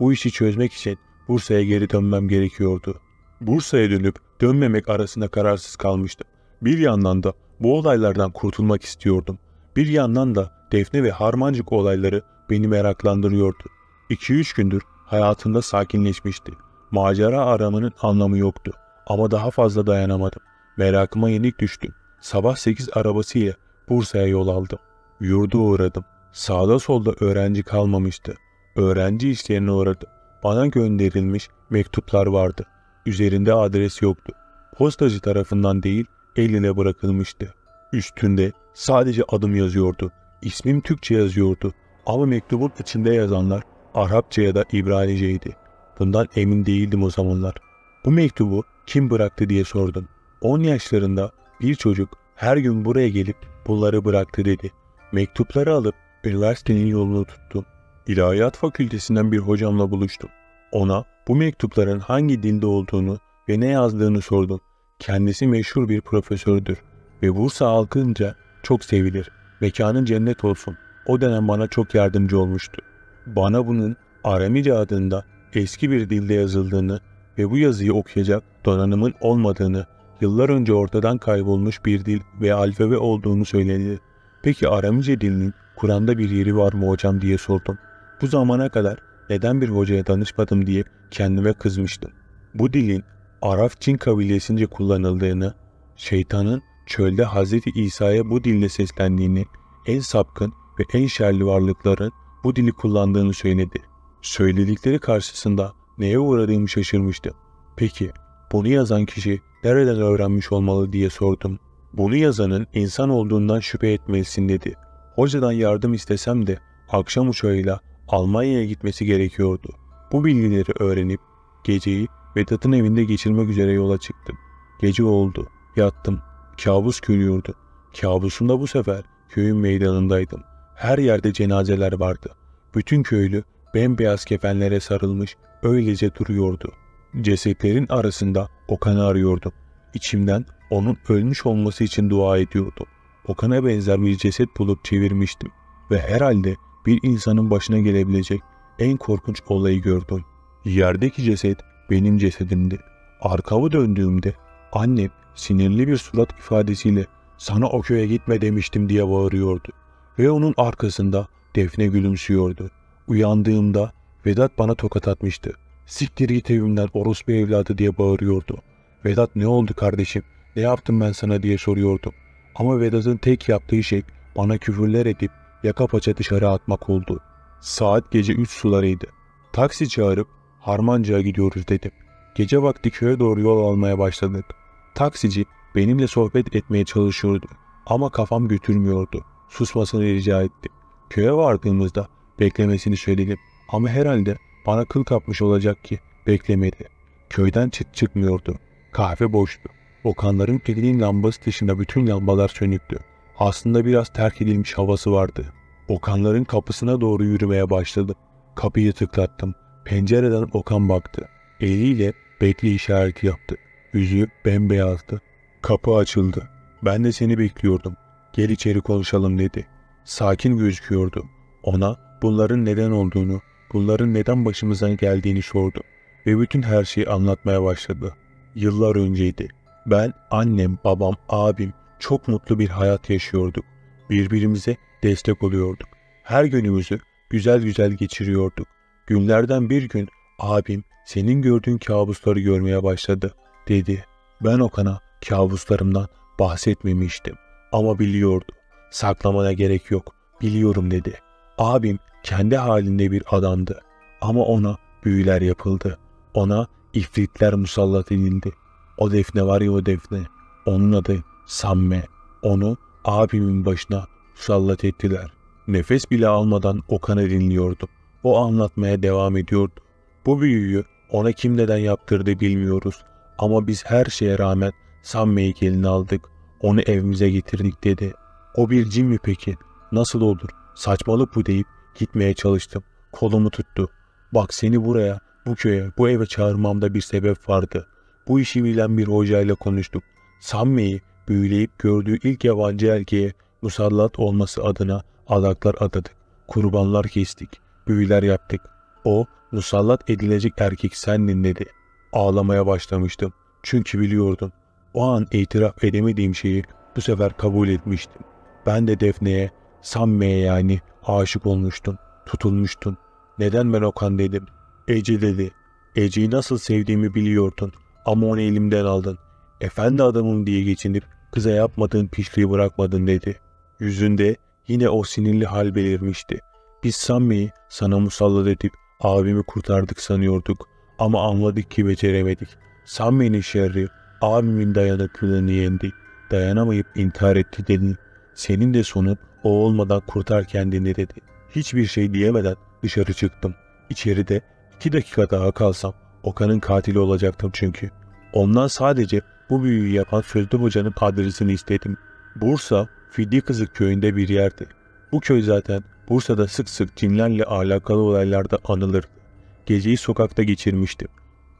Bu işi çözmek için Bursa'ya geri dönmem gerekiyordu. Bursa'ya dönüp dönmemek arasında kararsız kalmıştım. Bir yandan da bu olaylardan kurtulmak istiyordum. Bir yandan da Defne ve Harmancık olayları beni meraklandırıyordu. 2-3 gündür hayatımda sakinleşmişti. Macera aramanın anlamı yoktu ama daha fazla dayanamadım. Merakıma yenik düştüm. Sabah 8 arabasıyla Bursa'ya yol aldım. Yurda uğradım. Sağda solda öğrenci kalmamıştı. Öğrenci işlerine uğradım. Bana gönderilmiş mektuplar vardı. Üzerinde adres yoktu. Postacı tarafından değil eline bırakılmıştı. Üstünde sadece adım yazıyordu. İsmim Türkçe yazıyordu. Ama mektubun içinde yazanlar Arapça ya da İbraniceydi. Bundan emin değildim o zamanlar. Bu mektubu kim bıraktı diye sordum. 10 yaşlarında bir çocuk her gün buraya gelip bunları bıraktı dedi. Mektupları alıp üniversitenin yolunu tuttum. İlahiyat fakültesinden bir hocamla buluştum. Ona bu mektupların hangi dilde olduğunu ve ne yazdığını sordum. Kendisi meşhur bir profesördür ve Bursa halkınca çok sevilir. Mekanın cennet olsun. O dönem bana çok yardımcı olmuştu. Bana bunun Aramice adında eski bir dilde yazıldığını ve bu yazıyı okuyacak donanımın olmadığını yıllar önce ortadan kaybolmuş bir dil ve alfabe olduğunu söyledi. Peki Aramice dilinin Kur'an'da bir yeri var mı hocam diye sordum. Bu zamana kadar neden bir hocaya danışmadım diye kendime kızmıştım. Bu dilin Araf Cin kabilesince kullanıldığını, şeytanın çölde Hz. İsa'ya bu dille seslendiğini, en sapkın ve en şerli varlıkların bu dili kullandığını söyledi. Söyledikleri karşısında neye uğradığımı şaşırmıştım. Peki bunu yazan kişi nereden öğrenmiş olmalı diye sordum. Bunu yazanın insan olduğundan şüphe etmelisin dedi. Hocadan yardım istesem de akşam uçağıyla Almanya'ya gitmesi gerekiyordu. Bu bilgileri öğrenip geceyi Vedat'ın evinde geçirmek üzere yola çıktım. Gece oldu. Yattım. Kabus görüyordu. Kabusunda bu sefer köyün meydanındaydım. Her yerde cenazeler vardı. Bütün köylü bembeyaz kefenlere sarılmış öylece duruyordu.'' Cesetlerin arasında Okan'ı arıyordum. İçimden onun ölmüş olması için dua ediyordum. Okan'a benzer bir ceset bulup çevirmiştim ve herhalde bir insanın başına gelebilecek en korkunç olayı gördüm. Yerdeki ceset benim cesedimdi. Arkamı döndüğümde annem sinirli bir surat ifadesiyle sana o köye gitme demiştim diye bağırıyordu. Ve onun arkasında Defne gülümsüyordu. Uyandığımda Vedat bana tokat atmıştı. Siktir git evimden orospu evladı diye bağırıyordu. Vedat ne oldu kardeşim? Ne yaptım ben sana diye soruyordum. Ama Vedat'ın tek yaptığı şey bana küfürler edip yaka paça dışarı atmak oldu. Saat gece 3 sularıydı. Taksi çağırıp Harmanca'ya gidiyoruz dedim. Gece vakti köye doğru yol almaya başladık. Taksici benimle sohbet etmeye çalışıyordu ama kafam götürmüyordu. Susmasını rica etti. Köye vardığımızda beklemesini söyledim ama herhalde bana kıl kapmış olacak ki beklemedi. Köyden çıt çıkmıyordu. Kahve boştu. Okanların pilinin lambası dışında bütün lambalar sönüktü. Aslında biraz terk edilmiş havası vardı. Okanların kapısına doğru yürümeye başladım. Kapıyı tıklattım. Pencereden Okan baktı. Eliyle bekle işareti yaptı. Yüzü bembeyazdı. Kapı açıldı. Ben de seni bekliyordum. Gel içeri konuşalım dedi. Sakin gözüküyordu. Ona bunların neden olduğunu, bunların neden başımızdan geldiğini sordu ve bütün her şeyi anlatmaya başladı. Yıllar önceydi. Ben, annem, babam, abim çok mutlu bir hayat yaşıyorduk. Birbirimize destek oluyorduk. Her günümüzü güzel güzel geçiriyorduk. Günlerden bir gün abim senin gördüğün kabusları görmeye başladı dedi. Ben Okan'a kabuslarımdan bahsetmemiştim ama biliyordu. Saklamana gerek yok biliyorum dedi. Abim kendi halinde bir adamdı. Ama ona büyüler yapıldı. Ona ifritler musallat edildi. O defne var ya o defne. Onun adı Samme. Onu abimin başına musallat ettiler. Nefes bile almadan Okan'a dinliyordu. O anlatmaya devam ediyordu. Bu büyüyü ona kim neden yaptırdı bilmiyoruz. Ama biz her şeye rağmen Samme'yi gelin aldık. Onu evimize getirdik dedi. O bir cin mi peki? Nasıl olur? Saçmalık bu deyip Gitmeye çalıştım. Kolumu tuttu. Bak seni buraya, bu köye, bu eve çağırmamda bir sebep vardı. Bu işi bilen bir hocayla konuştuk. Sammi'yi büyüleyip gördüğü ilk yabancı erkeğe musallat olması adına adaklar adadık. Kurbanlar kestik. Büyüler yaptık. O musallat edilecek erkek sendin dedi. Ağlamaya başlamıştım. Çünkü biliyordum. O an itiraf edemediğim şeyi bu sefer kabul etmiştim. Ben de Defne'ye Samme'ye yani aşık olmuştun, tutulmuştun. Neden ben Okan dedim. Ece dedi. Ece'yi nasıl sevdiğimi biliyordun ama onu elimden aldın. Efendi adamım diye geçinip kıza yapmadığın pişliği bırakmadın dedi. Yüzünde yine o sinirli hal belirmişti. Biz Samme'yi sana musallat edip abimi kurtardık sanıyorduk ama anladık ki beceremedik. Samme'nin şerri abimin dayanıklılığını yendi. Dayanamayıp intihar etti dedi. Senin de sonu o olmadan kurtar kendini dedi. Hiçbir şey diyemeden dışarı çıktım. İçeride iki dakika daha kalsam Okan'ın katili olacaktım çünkü. Ondan sadece bu büyüyü yapan Sözlü Hoca'nın adresini istedim. Bursa, Fiddi Kızık köyünde bir yerdi. Bu köy zaten Bursa'da sık sık cinlerle alakalı olaylarda anılır. Geceyi sokakta geçirmiştim.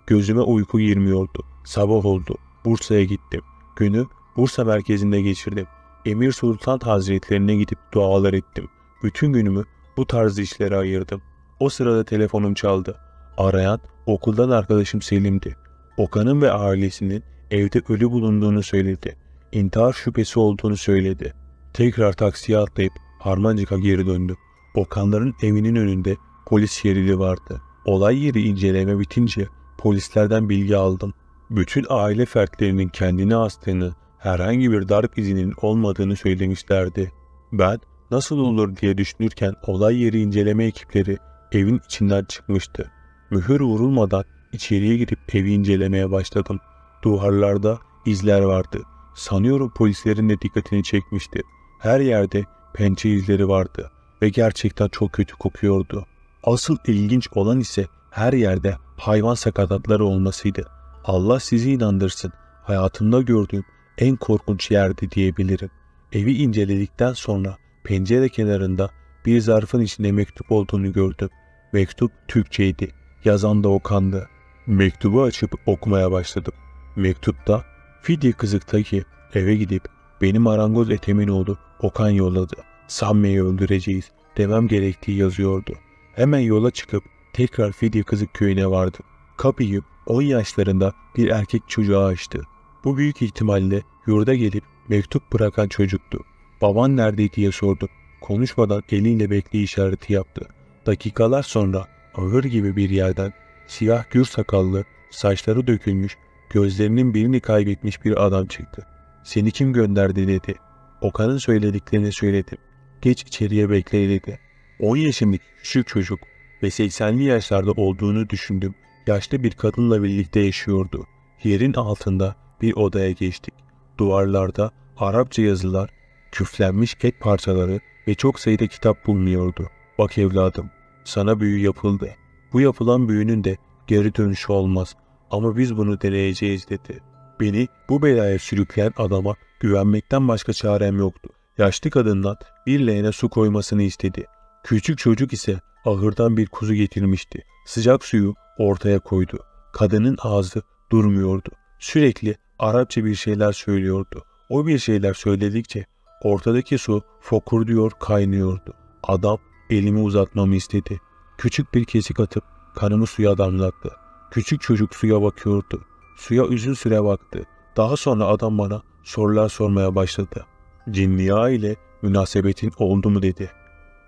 Gözüme uyku girmiyordu. Sabah oldu. Bursa'ya gittim. Günü Bursa merkezinde geçirdim. Emir Sultan Hazretlerine gidip dualar ettim. Bütün günümü bu tarz işlere ayırdım. O sırada telefonum çaldı. Arayan okuldan arkadaşım Selim'di. Okan'ın ve ailesinin evde ölü bulunduğunu söyledi. İntihar şüphesi olduğunu söyledi. Tekrar taksiye atlayıp Harmancık'a geri döndüm. Okanların evinin önünde polis yerili vardı. Olay yeri inceleme bitince polislerden bilgi aldım. Bütün aile fertlerinin kendini astığını herhangi bir darp izinin olmadığını söylemişlerdi. Ben nasıl olur diye düşünürken olay yeri inceleme ekipleri evin içinden çıkmıştı. Mühür vurulmadan içeriye girip evi incelemeye başladım. Duvarlarda izler vardı. Sanıyorum polislerin de dikkatini çekmişti. Her yerde pençe izleri vardı ve gerçekten çok kötü kokuyordu. Asıl ilginç olan ise her yerde hayvan sakatatları olmasıydı. Allah sizi inandırsın. Hayatımda gördüğüm en korkunç yerdi diyebilirim. Evi inceledikten sonra pencere kenarında bir zarfın içinde mektup olduğunu gördüm. Mektup Türkçeydi. Yazan da Okan'dı. Mektubu açıp okumaya başladım. Mektupta Fidye kızıktaki eve gidip beni marangoz Eteminoğlu Okan yolladı. Samme'yi öldüreceğiz demem gerektiği yazıyordu. Hemen yola çıkıp tekrar Fidye kızık köyüne vardım. Kapıyı 10 yaşlarında bir erkek çocuğa açtı. Bu büyük ihtimalle yurda gelip mektup bırakan çocuktu. Baban nerede diye sordu. Konuşmadan eliyle bekle işareti yaptı. Dakikalar sonra ağır gibi bir yerden siyah gür sakallı, saçları dökülmüş, gözlerinin birini kaybetmiş bir adam çıktı. Seni kim gönderdi dedi. Okan'ın söylediklerini söyledim. Geç içeriye bekle dedi. 10 yaşındaki küçük çocuk ve 80'li yaşlarda olduğunu düşündüm. Yaşlı bir kadınla birlikte yaşıyordu. Yerin altında bir odaya geçtik. Duvarlarda Arapça yazılar, küflenmiş ket parçaları ve çok sayıda kitap bulunuyordu. Bak evladım, sana büyü yapıldı. Bu yapılan büyünün de geri dönüşü olmaz ama biz bunu deneyeceğiz dedi. Beni bu belaya sürükleyen adama güvenmekten başka çarem yoktu. Yaşlı kadından bir leğene su koymasını istedi. Küçük çocuk ise ahırdan bir kuzu getirmişti. Sıcak suyu ortaya koydu. Kadının ağzı durmuyordu. Sürekli Arapça bir şeyler söylüyordu. O bir şeyler söyledikçe ortadaki su fokur diyor kaynıyordu. Adam elimi uzatmamı istedi. Küçük bir kesik atıp kanımı suya damlattı. Küçük çocuk suya bakıyordu. Suya uzun süre baktı. Daha sonra adam bana sorular sormaya başladı. Cinliya ile münasebetin oldu mu dedi.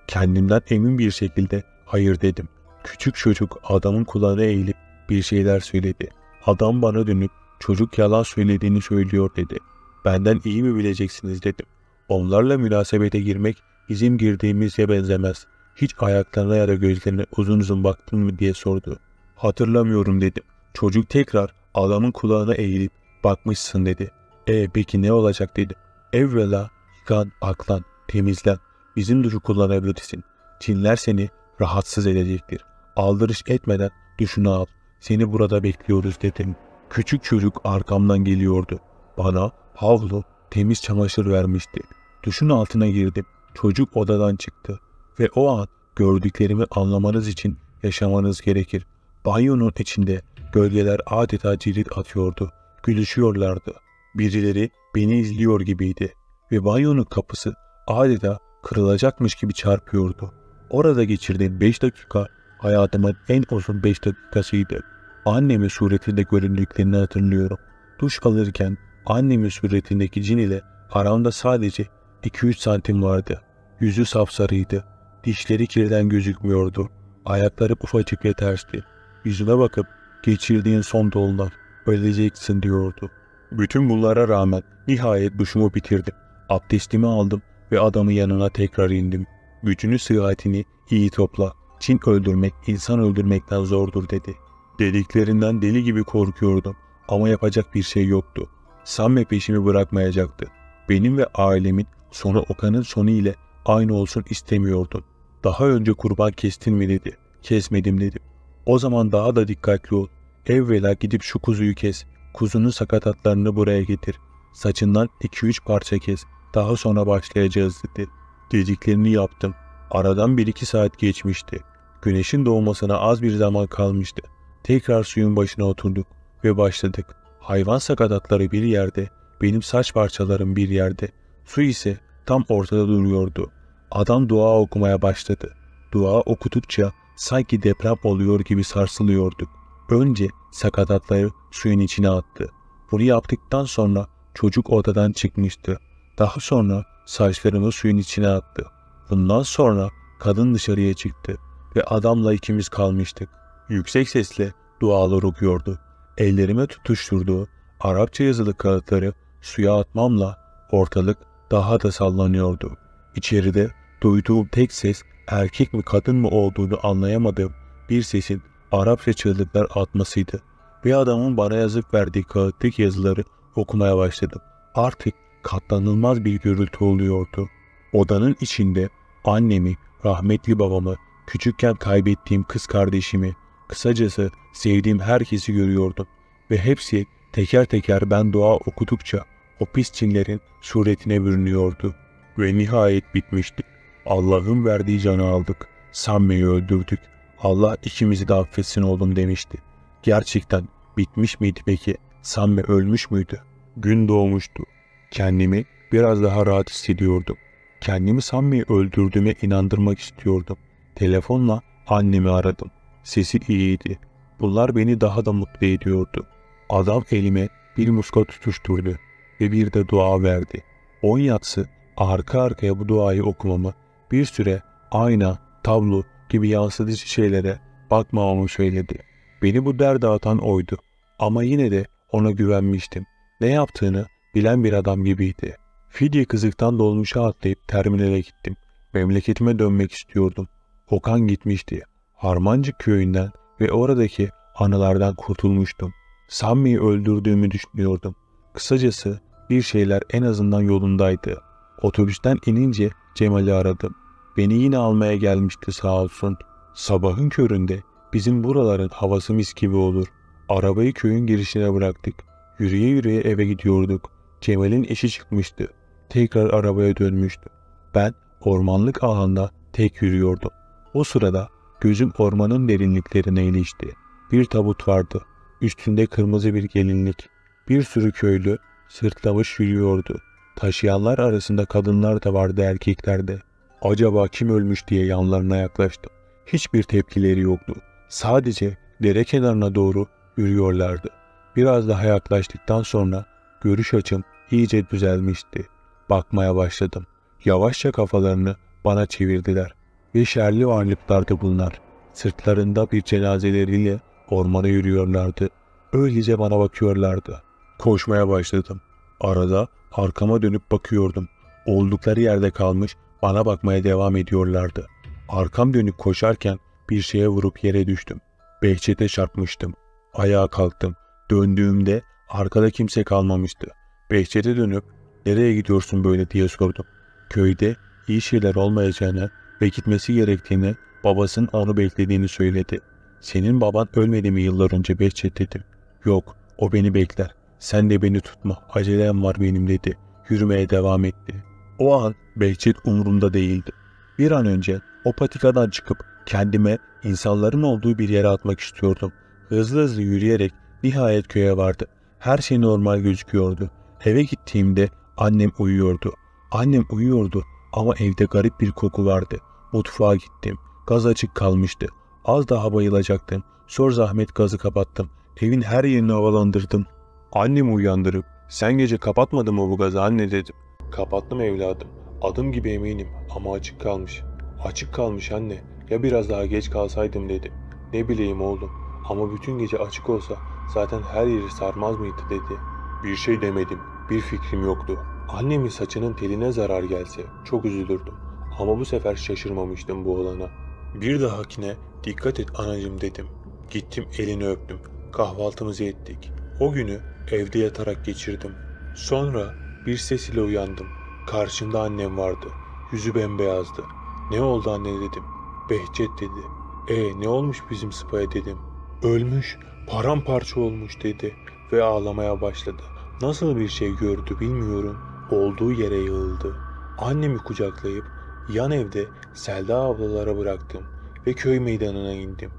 Kendimden emin bir şekilde hayır dedim. Küçük çocuk adamın kulağına eğilip bir şeyler söyledi. Adam bana dönüp Çocuk yalan söylediğini söylüyor dedi. Benden iyi mi bileceksiniz dedim. Onlarla münasebete girmek bizim girdiğimizce benzemez. Hiç ayaklarına ya da gözlerine uzun uzun baktın mı diye sordu. Hatırlamıyorum dedim. Çocuk tekrar adamın kulağına eğilip bakmışsın dedi. E peki ne olacak dedi. Evvela yıkan, aklan, temizlen. Bizim duşu kullanabilirsin. Cinler seni rahatsız edecektir. Aldırış etmeden duşunu al. Seni burada bekliyoruz dedim.'' Küçük çocuk arkamdan geliyordu. Bana havlu, temiz çamaşır vermişti. Duşun altına girdim. Çocuk odadan çıktı. Ve o an gördüklerimi anlamanız için yaşamanız gerekir. Banyonun içinde gölgeler adeta cirit atıyordu. Gülüşüyorlardı. Birileri beni izliyor gibiydi. Ve banyonun kapısı adeta kırılacakmış gibi çarpıyordu. Orada geçirdiğim 5 dakika hayatımın en uzun 5 dakikasıydı annemin suretinde göründüklerini hatırlıyorum. Duş alırken annemin suretindeki cin ile aramda sadece 2-3 santim vardı. Yüzü sapsarıydı. Dişleri kirden gözükmüyordu. Ayakları ufacık ve tersti. Yüzüme bakıp geçirdiğin son dolunay öleceksin diyordu. Bütün bunlara rağmen nihayet duşumu bitirdim. Abdestimi aldım ve adamın yanına tekrar indim. Gücünü sıhhatini iyi topla. Çin öldürmek insan öldürmekten zordur dedi.'' Dediklerinden deli gibi korkuyordum ama yapacak bir şey yoktu. Samme peşimi bırakmayacaktı. Benim ve ailemin sonu Okan'ın sonu ile aynı olsun istemiyordun. Daha önce kurban kestin mi dedi. Kesmedim dedim. O zaman daha da dikkatli ol. Evvela gidip şu kuzuyu kes. Kuzunun sakatatlarını buraya getir. Saçından 2-3 parça kes. Daha sonra başlayacağız dedi. Dediklerini yaptım. Aradan 1-2 saat geçmişti. Güneşin doğmasına az bir zaman kalmıştı. Tekrar suyun başına oturduk ve başladık. Hayvan sakatatları bir yerde, benim saç parçalarım bir yerde, su ise tam ortada duruyordu. Adam dua okumaya başladı. Dua okudukça sanki deprem oluyor gibi sarsılıyorduk. Önce sakatatları suyun içine attı. Bunu yaptıktan sonra çocuk odadan çıkmıştı. Daha sonra saçlarımı suyun içine attı. Bundan sonra kadın dışarıya çıktı ve adamla ikimiz kalmıştık yüksek sesle dualar okuyordu. Ellerime tutuşturduğu Arapça yazılı kağıtları suya atmamla ortalık daha da sallanıyordu. İçeride duyduğum tek ses erkek mi kadın mı olduğunu anlayamadığım bir sesin Arapça çığlıklar atmasıydı. Bir adamın bana yazıp verdiği kağıttaki yazıları okumaya başladım. Artık katlanılmaz bir gürültü oluyordu. Odanın içinde annemi, rahmetli babamı, küçükken kaybettiğim kız kardeşimi, Kısacası sevdiğim herkesi görüyordum ve hepsi teker teker ben dua okudukça o pis Çinlerin suretine bürünüyordu. Ve nihayet bitmiştik. Allah'ın verdiği canı aldık. Samme'yi öldürdük. Allah ikimizi de affetsin oğlum demişti. Gerçekten bitmiş miydi peki? Samme ölmüş müydü? Gün doğmuştu. Kendimi biraz daha rahat hissediyordum. Kendimi Samme'yi öldürdüğüme inandırmak istiyordum. Telefonla annemi aradım. Sesi iyiydi. Bunlar beni daha da mutlu ediyordu. Adam elime bir muska tutuşturdu ve bir de dua verdi. On yatsı arka arkaya bu duayı okumamı, bir süre ayna, tablo gibi yansıtıcı şeylere bakmamamı söyledi. Beni bu derde atan oydu. Ama yine de ona güvenmiştim. Ne yaptığını bilen bir adam gibiydi. Fidye kızıktan dolmuşa atlayıp terminale gittim. Memleketime dönmek istiyordum. Okan gitmişti. Harmancı köyünden ve oradaki anılardan kurtulmuştum. Sammi'yi öldürdüğümü düşünüyordum. Kısacası bir şeyler en azından yolundaydı. Otobüsten inince Cemal'i aradım. Beni yine almaya gelmişti sağ olsun. Sabahın köründe bizim buraların havası mis gibi olur. Arabayı köyün girişine bıraktık. Yürüye yürüye eve gidiyorduk. Cemal'in eşi çıkmıştı. Tekrar arabaya dönmüştü. Ben ormanlık alanda tek yürüyordum. O sırada Gözüm ormanın derinliklerine ilişti. Bir tabut vardı. Üstünde kırmızı bir gelinlik. Bir sürü köylü sırtlamış yürüyordu. Taşıyanlar arasında kadınlar da vardı erkekler de. Acaba kim ölmüş diye yanlarına yaklaştım. Hiçbir tepkileri yoktu. Sadece dere kenarına doğru yürüyorlardı. Biraz daha yaklaştıktan sonra görüş açım iyice düzelmişti. Bakmaya başladım. Yavaşça kafalarını bana çevirdiler. Yeşerli varlıklardı bunlar. Sırtlarında bir cenazeleriyle ormana yürüyorlardı. Öylece bana bakıyorlardı. Koşmaya başladım. Arada arkama dönüp bakıyordum. Oldukları yerde kalmış bana bakmaya devam ediyorlardı. Arkam dönüp koşarken bir şeye vurup yere düştüm. Behçete çarpmıştım. Ayağa kalktım. Döndüğümde arkada kimse kalmamıştı. Behçete dönüp nereye gidiyorsun böyle diye sordum. Köyde iyi şeyler olmayacağını ve gitmesi gerektiğini, babasının onu beklediğini söyledi. Senin baban ölmedi mi yıllar önce Behçet dedim. Yok, o beni bekler. Sen de beni tutma, acelem var benim dedi. Yürümeye devam etti. O an Behçet umurumda değildi. Bir an önce o patikadan çıkıp kendime insanların olduğu bir yere atmak istiyordum. Hızlı hızlı yürüyerek nihayet köye vardı. Her şey normal gözüküyordu. Eve gittiğimde annem uyuyordu. Annem uyuyordu ama evde garip bir koku vardı. Mutfağa gittim. Gaz açık kalmıştı. Az daha bayılacaktım. Sor zahmet gazı kapattım. Evin her yerini havalandırdım. Annemi uyandırıp sen gece kapatmadın mı bu gazı anne dedim. Kapattım evladım. Adım gibi eminim ama açık kalmış. Açık kalmış anne. Ya biraz daha geç kalsaydım dedi. Ne bileyim oğlum. Ama bütün gece açık olsa zaten her yeri sarmaz mıydı dedi. Bir şey demedim. Bir fikrim yoktu. Annemin saçının teline zarar gelse çok üzülürdüm ama bu sefer şaşırmamıştım bu olana. Bir dahakine dikkat et anacım dedim. Gittim elini öptüm. Kahvaltımızı ettik. O günü evde yatarak geçirdim. Sonra bir ses ile uyandım. Karşımda annem vardı. Yüzü bembeyazdı. Ne oldu anne dedim. Behçet dedi. E ne olmuş bizim spaya dedim. Ölmüş, paramparça olmuş dedi ve ağlamaya başladı. Nasıl bir şey gördü bilmiyorum olduğu yere yığıldı. Annemi kucaklayıp yan evde Selda ablalara bıraktım ve köy meydanına indim.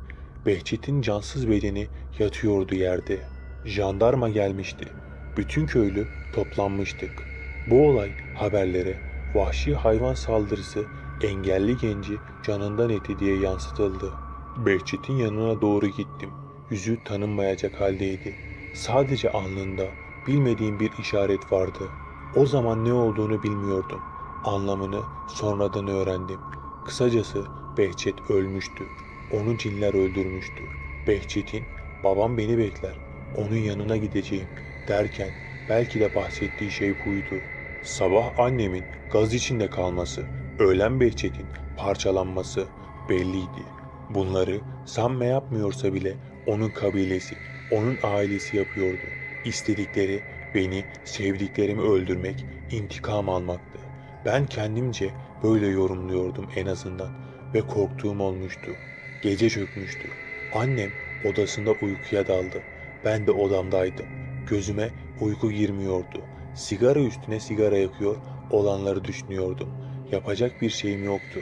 Behçet'in cansız bedeni yatıyordu yerde. Jandarma gelmişti. Bütün köylü toplanmıştık. Bu olay haberlere vahşi hayvan saldırısı engelli genci canından eti diye yansıtıldı. Behçet'in yanına doğru gittim. Yüzü tanınmayacak haldeydi. Sadece alnında bilmediğim bir işaret vardı.'' O zaman ne olduğunu bilmiyordum. Anlamını sonradan öğrendim. Kısacası Behçet ölmüştü. Onu cinler öldürmüştü. Behçet'in babam beni bekler. Onun yanına gideceğim derken belki de bahsettiği şey buydu. Sabah annemin gaz içinde kalması, öğlen Behçet'in parçalanması belliydi. Bunları Samme yapmıyorsa bile onun kabilesi, onun ailesi yapıyordu. İstedikleri Beni sevdiklerimi öldürmek, intikam almaktı. Ben kendimce böyle yorumluyordum en azından ve korktuğum olmuştu. Gece çökmüştü. Annem odasında uykuya daldı. Ben de odamdaydım. Gözüme uyku girmiyordu. Sigara üstüne sigara yakıyor, olanları düşünüyordum. Yapacak bir şeyim yoktu.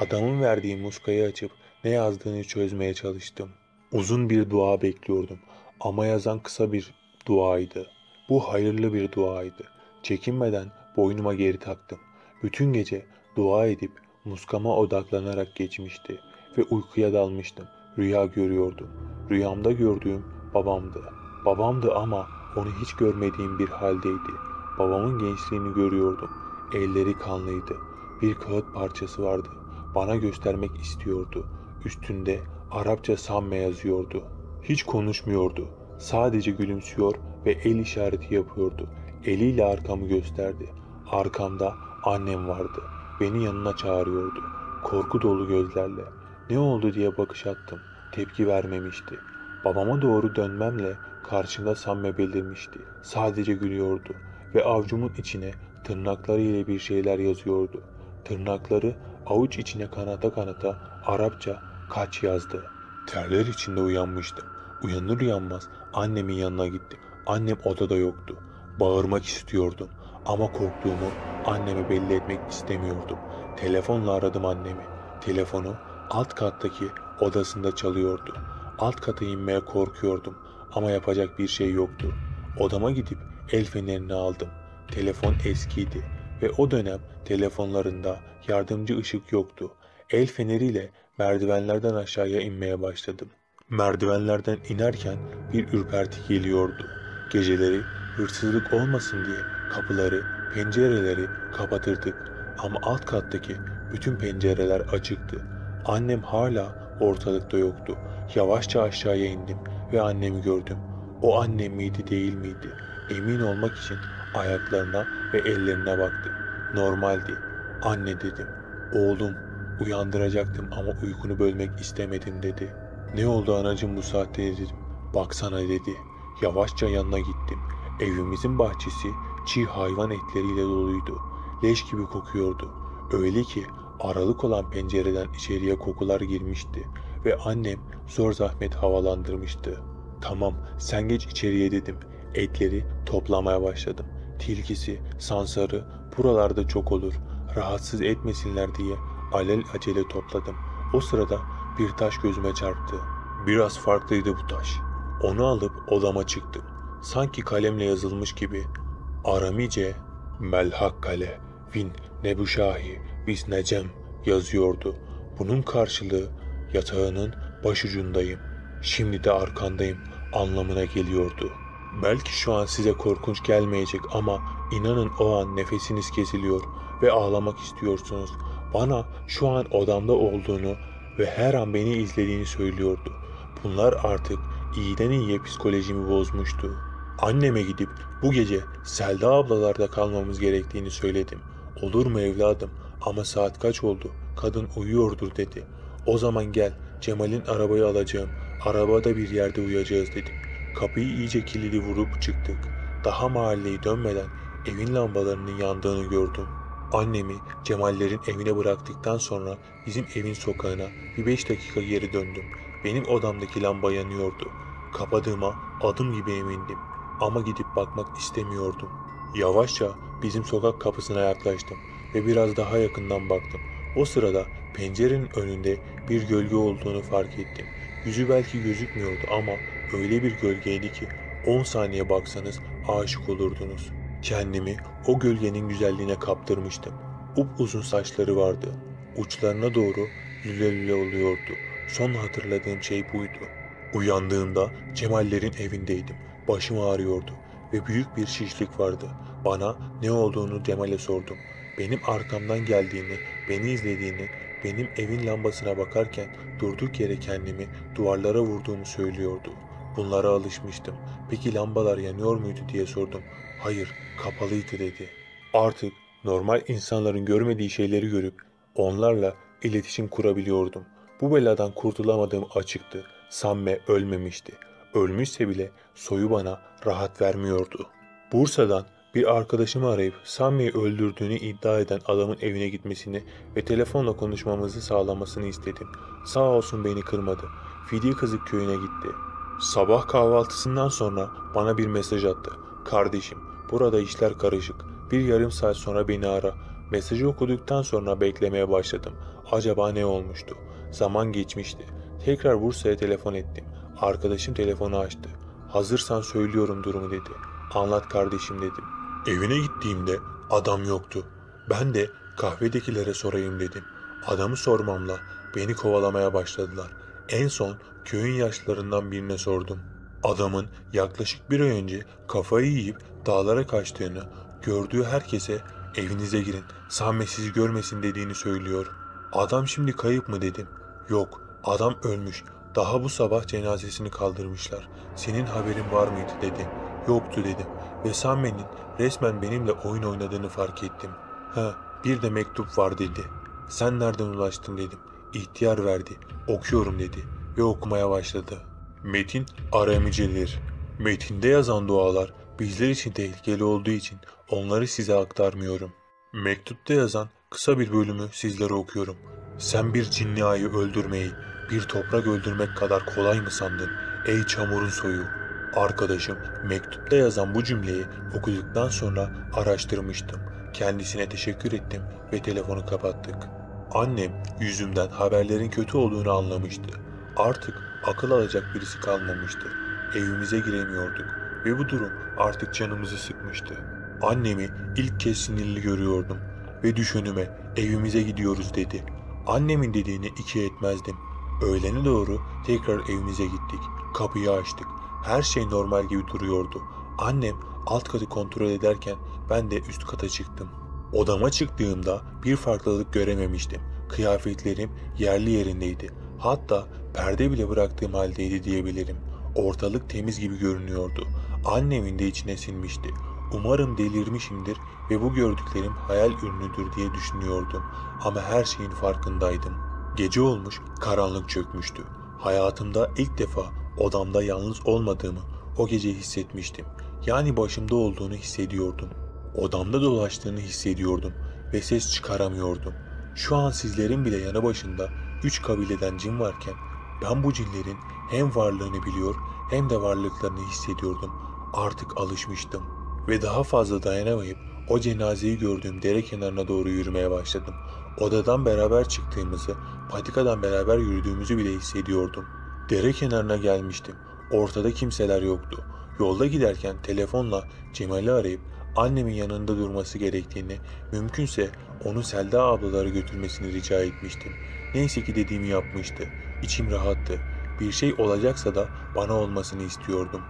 Adamın verdiği muskayı açıp ne yazdığını çözmeye çalıştım. Uzun bir dua bekliyordum ama yazan kısa bir duaydı. Bu hayırlı bir duaydı. Çekinmeden boynuma geri taktım. Bütün gece dua edip muskama odaklanarak geçmişti ve uykuya dalmıştım. Rüya görüyordum. Rüyamda gördüğüm babamdı. Babamdı ama onu hiç görmediğim bir haldeydi. Babamın gençliğini görüyordum. Elleri kanlıydı. Bir kağıt parçası vardı. Bana göstermek istiyordu. Üstünde Arapça Samme yazıyordu. Hiç konuşmuyordu. Sadece gülümsüyor ve el işareti yapıyordu. Eliyle arkamı gösterdi. Arkamda annem vardı. Beni yanına çağırıyordu. Korku dolu gözlerle. Ne oldu diye bakış attım. Tepki vermemişti. Babama doğru dönmemle karşımda Samme belirmişti. Sadece gülüyordu ve avcumun içine tırnakları ile bir şeyler yazıyordu. Tırnakları avuç içine kanata kanata Arapça kaç yazdı. Terler içinde uyanmıştım. Uyanır uyanmaz annemin yanına gittim. Annem odada yoktu. Bağırmak istiyordum ama korktuğumu anneme belli etmek istemiyordum. Telefonla aradım annemi. Telefonu alt kattaki odasında çalıyordu. Alt kata inmeye korkuyordum ama yapacak bir şey yoktu. Odama gidip el fenerini aldım. Telefon eskiydi ve o dönem telefonlarında yardımcı ışık yoktu. El feneriyle merdivenlerden aşağıya inmeye başladım. Merdivenlerden inerken bir ürperti geliyordu. Geceleri hırsızlık olmasın diye kapıları, pencereleri kapatırdık. Ama alt kattaki bütün pencereler açıktı. Annem hala ortalıkta yoktu. Yavaşça aşağıya indim ve annemi gördüm. O annem miydi değil miydi? Emin olmak için ayaklarına ve ellerine baktım. Normaldi. Anne dedim. Oğlum uyandıracaktım ama uykunu bölmek istemedim dedi. Ne oldu anacım bu saatte dedim. Baksana dedi. Yavaşça yanına gittim. Evimizin bahçesi çiğ hayvan etleriyle doluydu. Leş gibi kokuyordu. Öyle ki aralık olan pencereden içeriye kokular girmişti ve annem zor zahmet havalandırmıştı. Tamam sen geç içeriye dedim. Etleri toplamaya başladım. Tilkisi, sansarı buralarda çok olur. Rahatsız etmesinler diye alel acele topladım. O sırada bir taş gözüme çarptı. Biraz farklıydı bu taş. Onu alıp odama çıktım. Sanki kalemle yazılmış gibi. Aramice, Melhakkale, Vin Nebuşahi, Biz Necem yazıyordu. Bunun karşılığı yatağının başucundayım. Şimdi de arkandayım anlamına geliyordu. Belki şu an size korkunç gelmeyecek ama inanın o an nefesiniz kesiliyor ve ağlamak istiyorsunuz. Bana şu an odamda olduğunu ve her an beni izlediğini söylüyordu. Bunlar artık iyiden iyiye psikolojimi bozmuştu. Anneme gidip bu gece Selda ablalarda kalmamız gerektiğini söyledim. Olur mu evladım ama saat kaç oldu kadın uyuyordur dedi. O zaman gel Cemal'in arabayı alacağım arabada bir yerde uyuyacağız dedim. Kapıyı iyice kilidi vurup çıktık. Daha mahalleyi dönmeden evin lambalarının yandığını gördüm. Annemi Cemallerin evine bıraktıktan sonra bizim evin sokağına bir beş dakika geri döndüm. Benim odamdaki lamba yanıyordu. Kapadığıma adım gibi emindim ama gidip bakmak istemiyordum. Yavaşça bizim sokak kapısına yaklaştım ve biraz daha yakından baktım. O sırada pencerenin önünde bir gölge olduğunu fark ettim. Yüzü belki gözükmüyordu ama öyle bir gölgeydi ki 10 saniye baksanız aşık olurdunuz. Kendimi o gölgenin güzelliğine kaptırmıştım. Up uzun saçları vardı. Uçlarına doğru lüle lüle oluyordu. Son hatırladığım şey buydu. Uyandığımda Cemallerin evindeydim. Başım ağrıyordu ve büyük bir şişlik vardı. Bana ne olduğunu Cemal'e sordum. Benim arkamdan geldiğini, beni izlediğini, benim evin lambasına bakarken durduk yere kendimi duvarlara vurduğumu söylüyordu. Bunlara alışmıştım. Peki lambalar yanıyor muydu diye sordum. Hayır, kapalıydı dedi. Artık normal insanların görmediği şeyleri görüp onlarla iletişim kurabiliyordum. Bu beladan kurtulamadığım açıktı Samme ölmemişti. Ölmüşse bile soyu bana rahat vermiyordu. Bursa'dan bir arkadaşımı arayıp Sammi'yi öldürdüğünü iddia eden adamın evine gitmesini ve telefonla konuşmamızı sağlamasını istedim. Sağ olsun beni kırmadı. Fidi Kızık köyüne gitti. Sabah kahvaltısından sonra bana bir mesaj attı. Kardeşim burada işler karışık. Bir yarım saat sonra beni ara. Mesajı okuduktan sonra beklemeye başladım. Acaba ne olmuştu? Zaman geçmişti. Tekrar Bursa'ya telefon ettim. Arkadaşım telefonu açtı. Hazırsan söylüyorum durumu dedi. Anlat kardeşim dedim. Evine gittiğimde adam yoktu. Ben de kahvedekilere sorayım dedim. Adamı sormamla beni kovalamaya başladılar. En son köyün yaşlarından birine sordum. Adamın yaklaşık bir ay önce kafayı yiyip dağlara kaçtığını, gördüğü herkese evinize girin, Samet sizi görmesin dediğini söylüyor. Adam şimdi kayıp mı dedim. Yok, Adam ölmüş. Daha bu sabah cenazesini kaldırmışlar. Senin haberin var mıydı dedi. Yoktu dedim. Ve Samme'nin resmen benimle oyun oynadığını fark ettim. Ha bir de mektup var dedi. Sen nereden ulaştın dedim. İhtiyar verdi. Okuyorum dedi. Ve okumaya başladı. Metin aramicidir. Metinde yazan dualar bizler için tehlikeli olduğu için onları size aktarmıyorum. Mektupta yazan kısa bir bölümü sizlere okuyorum. Sen bir cinnayı öldürmeyi bir toprak öldürmek kadar kolay mı sandın ey çamurun soyu? Arkadaşım mektupta yazan bu cümleyi okuduktan sonra araştırmıştım. Kendisine teşekkür ettim ve telefonu kapattık. Annem yüzümden haberlerin kötü olduğunu anlamıştı. Artık akıl alacak birisi kalmamıştı. Evimize giremiyorduk ve bu durum artık canımızı sıkmıştı. Annemi ilk kez sinirli görüyordum ve düşünüme evimize gidiyoruz dedi. Annemin dediğini iki etmezdim. Öğlene doğru tekrar evimize gittik. Kapıyı açtık. Her şey normal gibi duruyordu. Annem alt katı kontrol ederken ben de üst kata çıktım. Odama çıktığımda bir farklılık görememiştim. Kıyafetlerim yerli yerindeydi. Hatta perde bile bıraktığım haldeydi diyebilirim. Ortalık temiz gibi görünüyordu. Annemin de içine sinmişti. Umarım delirmişimdir ve bu gördüklerim hayal ürünüdür diye düşünüyordum ama her şeyin farkındaydım. Gece olmuş, karanlık çökmüştü. Hayatımda ilk defa odamda yalnız olmadığımı o gece hissetmiştim. Yani başımda olduğunu hissediyordum. Odamda dolaştığını hissediyordum ve ses çıkaramıyordum. Şu an sizlerin bile yanı başında üç kabileden cin varken ben bu cinlerin hem varlığını biliyor hem de varlıklarını hissediyordum. Artık alışmıştım ve daha fazla dayanamayıp o cenazeyi gördüğüm dere kenarına doğru yürümeye başladım. Odadan beraber çıktığımızı, patikadan beraber yürüdüğümüzü bile hissediyordum. Dere kenarına gelmiştim. Ortada kimseler yoktu. Yolda giderken telefonla Cemal'i arayıp annemin yanında durması gerektiğini, mümkünse onu Selda ablaları götürmesini rica etmiştim. Neyse ki dediğimi yapmıştı. İçim rahattı. Bir şey olacaksa da bana olmasını istiyordum.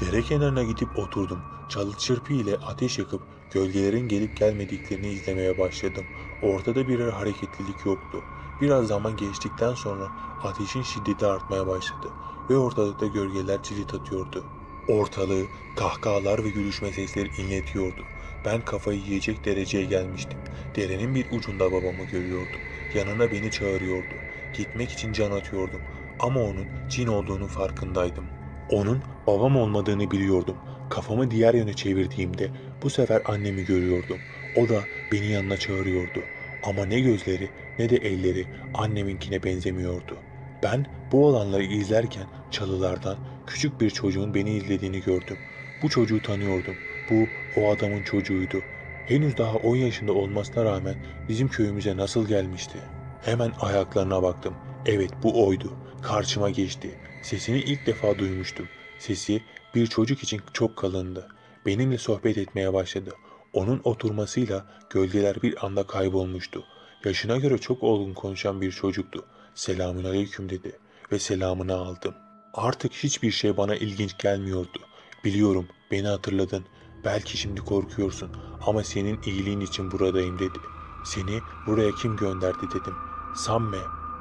Dere kenarına gidip oturdum. Çalı çırpı ile ateş yakıp gölgelerin gelip gelmediklerini izlemeye başladım. Ortada birer hareketlilik yoktu. Biraz zaman geçtikten sonra ateşin şiddeti artmaya başladı ve ortalıkta gölgeler cirit atıyordu. Ortalığı kahkahalar ve gülüşme sesleri inletiyordu. Ben kafayı yiyecek dereceye gelmiştim. Derenin bir ucunda babamı görüyordum. Yanına beni çağırıyordu. Gitmek için can atıyordum ama onun cin olduğunu farkındaydım. Onun babam olmadığını biliyordum. Kafamı diğer yöne çevirdiğimde bu sefer annemi görüyordum. O da beni yanına çağırıyordu. Ama ne gözleri ne de elleri anneminkine benzemiyordu. Ben bu olanları izlerken çalılardan küçük bir çocuğun beni izlediğini gördüm. Bu çocuğu tanıyordum. Bu o adamın çocuğuydu. Henüz daha 10 yaşında olmasına rağmen bizim köyümüze nasıl gelmişti? Hemen ayaklarına baktım. Evet bu oydu. Karşıma geçti. Sesini ilk defa duymuştum. Sesi bir çocuk için çok kalındı. Benimle sohbet etmeye başladı. Onun oturmasıyla gölgeler bir anda kaybolmuştu. Yaşına göre çok olgun konuşan bir çocuktu. Selamün aleyküm dedi ve selamını aldım. Artık hiçbir şey bana ilginç gelmiyordu. Biliyorum beni hatırladın. Belki şimdi korkuyorsun ama senin iyiliğin için buradayım dedi. Seni buraya kim gönderdi dedim. Samme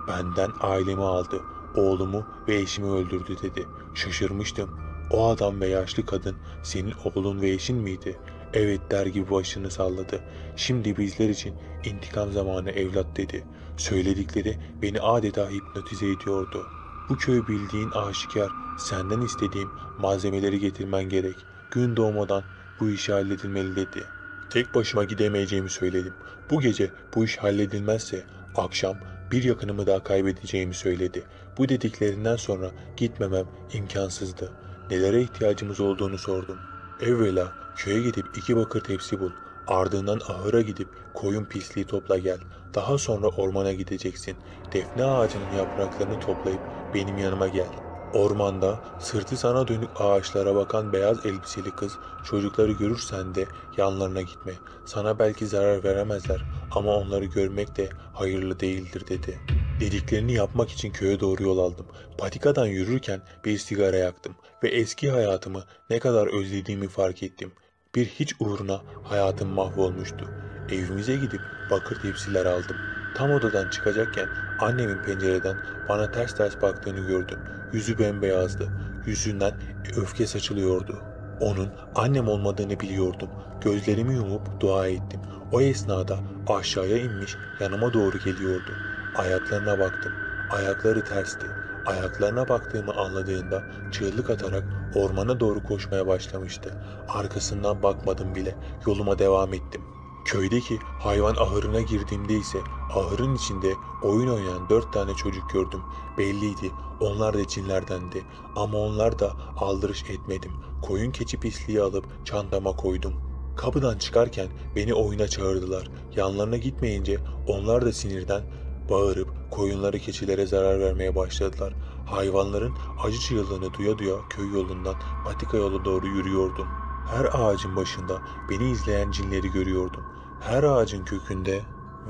benden ailemi aldı. Oğlumu ve eşimi öldürdü dedi. Şaşırmıştım. O adam ve yaşlı kadın senin oğlun ve eşin miydi? Evet der gibi başını salladı. Şimdi bizler için intikam zamanı evlat dedi. Söyledikleri beni adeta hipnotize ediyordu. Bu köy bildiğin aşikar. Senden istediğim malzemeleri getirmen gerek. Gün doğmadan bu iş halledilmeli dedi. Tek başıma gidemeyeceğimi söyledim. Bu gece bu iş halledilmezse akşam bir yakınımı daha kaybedeceğimi söyledi. Bu dediklerinden sonra gitmemem imkansızdı. Nelere ihtiyacımız olduğunu sordum. Evvela Köye gidip iki bakır tepsi bul. Ardından ahıra gidip koyun pisliği topla gel. Daha sonra ormana gideceksin. Defne ağacının yapraklarını toplayıp benim yanıma gel. Ormanda sırtı sana dönük ağaçlara bakan beyaz elbiseli kız çocukları görürsen de yanlarına gitme. Sana belki zarar veremezler ama onları görmek de hayırlı değildir dedi. Dediklerini yapmak için köye doğru yol aldım. Patikadan yürürken bir sigara yaktım ve eski hayatımı ne kadar özlediğimi fark ettim. Bir hiç uğruna hayatım mahvolmuştu. Evimize gidip bakır tepsiler aldım. Tam odadan çıkacakken annemin pencereden bana ters ters baktığını gördüm. Yüzü bembeyazdı. Yüzünden öfke saçılıyordu. Onun annem olmadığını biliyordum. Gözlerimi yumup dua ettim. O esnada aşağıya inmiş yanıma doğru geliyordu. Ayaklarına baktım. Ayakları tersti. Ayaklarına baktığımı anladığında çığlık atarak Ormana doğru koşmaya başlamıştı. Arkasından bakmadım bile. Yoluma devam ettim. Köydeki hayvan ahırına girdiğimde ise ahırın içinde oyun oynayan dört tane çocuk gördüm. Belliydi onlar da cinlerdendi ama onlar da aldırış etmedim. Koyun keçi pisliği alıp çantama koydum. Kapıdan çıkarken beni oyuna çağırdılar. Yanlarına gitmeyince onlar da sinirden bağırıp koyunları keçilere zarar vermeye başladılar. Hayvanların acı çığlığını duya duya köy yolundan patika yola doğru yürüyordum. Her ağacın başında beni izleyen cinleri görüyordum. Her ağacın kökünde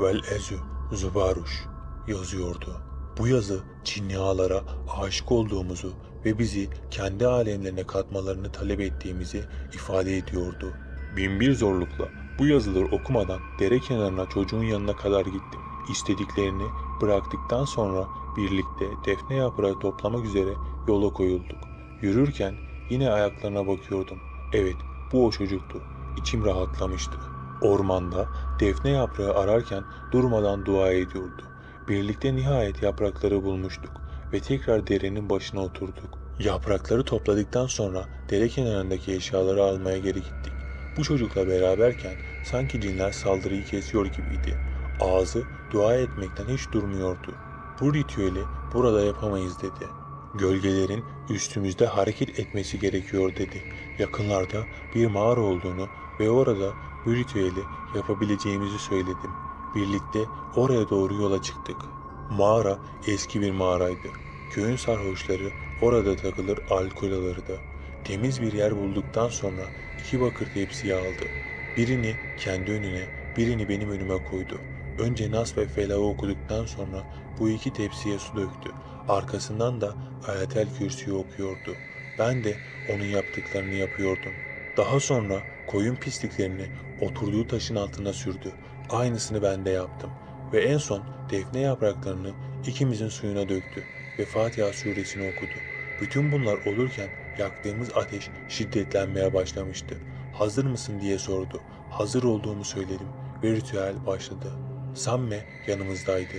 Vel Ezü Zubaruş yazıyordu. Bu yazı Çinli aşık olduğumuzu ve bizi kendi alemlerine katmalarını talep ettiğimizi ifade ediyordu. Binbir zorlukla bu yazıları okumadan dere kenarına çocuğun yanına kadar gittim. İstediklerini bıraktıktan sonra Birlikte defne yaprağı toplamak üzere yola koyulduk. Yürürken yine ayaklarına bakıyordum. Evet, bu o çocuktu. İçim rahatlamıştı. Ormanda defne yaprağı ararken durmadan dua ediyordu. Birlikte nihayet yaprakları bulmuştuk ve tekrar derenin başına oturduk. Yaprakları topladıktan sonra dere kenarındaki eşyaları almaya geri gittik. Bu çocukla beraberken sanki cinler saldırıyı kesiyor gibiydi. Ağzı dua etmekten hiç durmuyordu bu ritüeli burada yapamayız dedi. Gölgelerin üstümüzde hareket etmesi gerekiyor dedi. Yakınlarda bir mağara olduğunu ve orada bu ritüeli yapabileceğimizi söyledim. Birlikte oraya doğru yola çıktık. Mağara eski bir mağaraydı. Köyün sarhoşları orada takılır alkol alırdı. Temiz bir yer bulduktan sonra iki bakır tepsiye aldı. Birini kendi önüne, birini benim önüme koydu. Önce Nas ve Felah'ı okuduktan sonra bu iki tepsiye su döktü. Arkasından da ayetel kürsüyü okuyordu. Ben de onun yaptıklarını yapıyordum. Daha sonra koyun pisliklerini oturduğu taşın altına sürdü. Aynısını ben de yaptım. Ve en son defne yapraklarını ikimizin suyuna döktü ve Fatiha suresini okudu. Bütün bunlar olurken yaktığımız ateş şiddetlenmeye başlamıştı. Hazır mısın diye sordu. Hazır olduğumu söyledim ve ritüel başladı. Samme yanımızdaydı.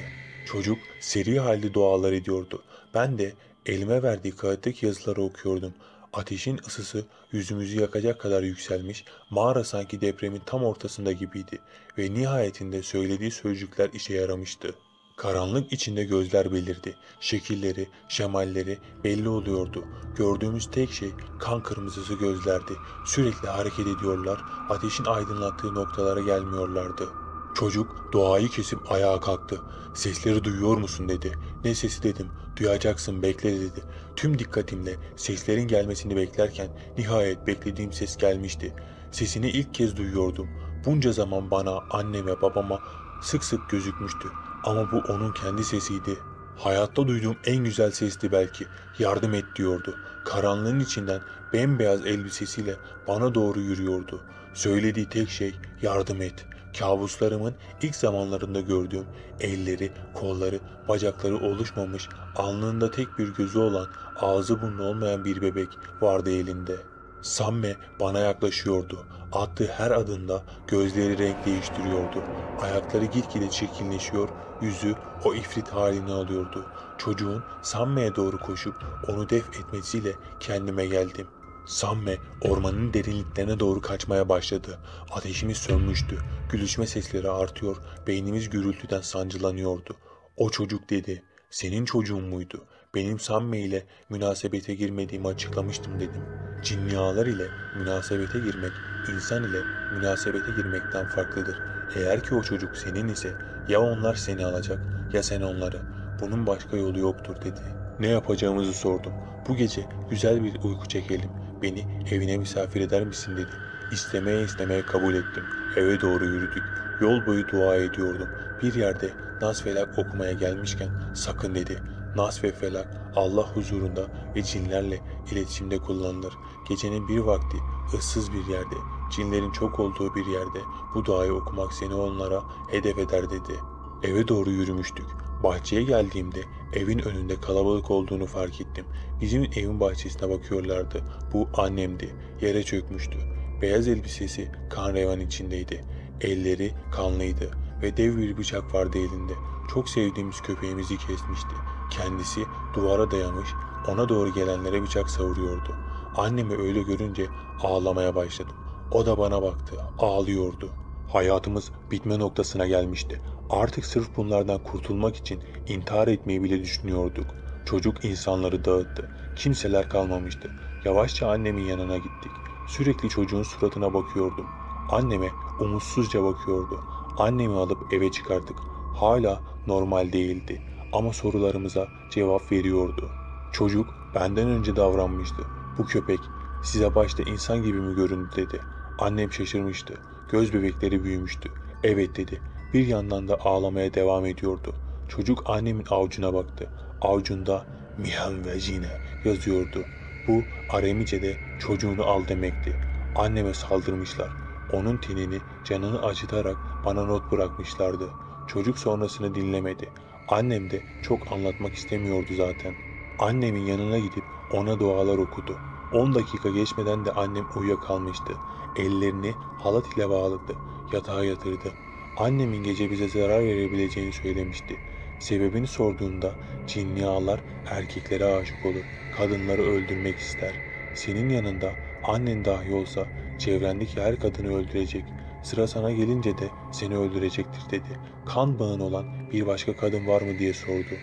Çocuk seri halde dualar ediyordu. Ben de elime verdiği kağıttaki yazıları okuyordum. Ateşin ısısı yüzümüzü yakacak kadar yükselmiş, mağara sanki depremin tam ortasında gibiydi ve nihayetinde söylediği sözcükler işe yaramıştı. Karanlık içinde gözler belirdi. Şekilleri, şemalleri belli oluyordu. Gördüğümüz tek şey kan kırmızısı gözlerdi. Sürekli hareket ediyorlar, ateşin aydınlattığı noktalara gelmiyorlardı.'' Çocuk doğayı kesip ayağa kalktı. Sesleri duyuyor musun dedi. Ne sesi dedim. Duyacaksın bekle dedi. Tüm dikkatimle seslerin gelmesini beklerken nihayet beklediğim ses gelmişti. Sesini ilk kez duyuyordum. Bunca zaman bana, anneme, babama sık sık gözükmüştü. Ama bu onun kendi sesiydi. Hayatta duyduğum en güzel sesti belki. Yardım et diyordu. Karanlığın içinden bembeyaz elbisesiyle bana doğru yürüyordu. Söylediği tek şey yardım et. Kabuslarımın ilk zamanlarında gördüğüm elleri, kolları, bacakları oluşmamış, alnında tek bir gözü olan, ağzı burnu olmayan bir bebek vardı elinde. Samme bana yaklaşıyordu. Attığı her adında gözleri renk değiştiriyordu. Ayakları gitgide çirkinleşiyor, yüzü o ifrit halini alıyordu. Çocuğun Samme'ye doğru koşup onu def etmesiyle kendime geldim. Samme ormanın derinliklerine doğru kaçmaya başladı. Ateşimiz sönmüştü. Gülüşme sesleri artıyor. Beynimiz gürültüden sancılanıyordu. O çocuk dedi. Senin çocuğun muydu? Benim Samme ile münasebete girmediğimi açıklamıştım dedim. Cinyalar ile münasebete girmek, insan ile münasebete girmekten farklıdır. Eğer ki o çocuk senin ise ya onlar seni alacak ya sen onları. Bunun başka yolu yoktur dedi. Ne yapacağımızı sordum. Bu gece güzel bir uyku çekelim. Beni evine misafir eder misin dedi. İstemeye istemeye kabul ettim. Eve doğru yürüdük. Yol boyu dua ediyordum. Bir yerde Nas Felak okumaya gelmişken sakın dedi. Nas ve Felak Allah huzurunda ve cinlerle iletişimde kullanılır. Gecenin bir vakti ıssız bir yerde, cinlerin çok olduğu bir yerde bu duayı okumak seni onlara hedef eder dedi. Eve doğru yürümüştük. Bahçeye geldiğimde evin önünde kalabalık olduğunu fark ettim. Bizim evin bahçesine bakıyorlardı. Bu annemdi. Yere çökmüştü. Beyaz elbisesi kan revan içindeydi. Elleri kanlıydı ve dev bir bıçak vardı elinde. Çok sevdiğimiz köpeğimizi kesmişti. Kendisi duvara dayamış, ona doğru gelenlere bıçak savuruyordu. Annemi öyle görünce ağlamaya başladım. O da bana baktı, ağlıyordu. Hayatımız bitme noktasına gelmişti. Artık sırf bunlardan kurtulmak için intihar etmeyi bile düşünüyorduk. Çocuk insanları dağıttı. Kimseler kalmamıştı. Yavaşça annemin yanına gittik. Sürekli çocuğun suratına bakıyordum. Anneme umutsuzca bakıyordu. Annemi alıp eve çıkardık. Hala normal değildi ama sorularımıza cevap veriyordu. Çocuk benden önce davranmıştı. Bu köpek size başta insan gibi mi göründü dedi. Annem şaşırmıştı. Göz bebekleri büyümüştü. Evet dedi. Bir yandan da ağlamaya devam ediyordu. Çocuk annemin avcuna baktı. Avcunda Mihem Zine yazıyordu. Bu Aremice'de çocuğunu al demekti. Anneme saldırmışlar. Onun tenini canını acıtarak bana not bırakmışlardı. Çocuk sonrasını dinlemedi. Annem de çok anlatmak istemiyordu zaten. Annemin yanına gidip ona dualar okudu. 10 dakika geçmeden de annem uyuyakalmıştı. Ellerini halat ile bağladı. Yatağa yatırdı. Annemin gece bize zarar verebileceğini söylemişti. Sebebini sorduğunda cinli ağlar erkeklere aşık olur, kadınları öldürmek ister. Senin yanında annen dahi olsa çevrendeki her kadını öldürecek. Sıra sana gelince de seni öldürecektir dedi. Kan bağın olan bir başka kadın var mı diye sordu.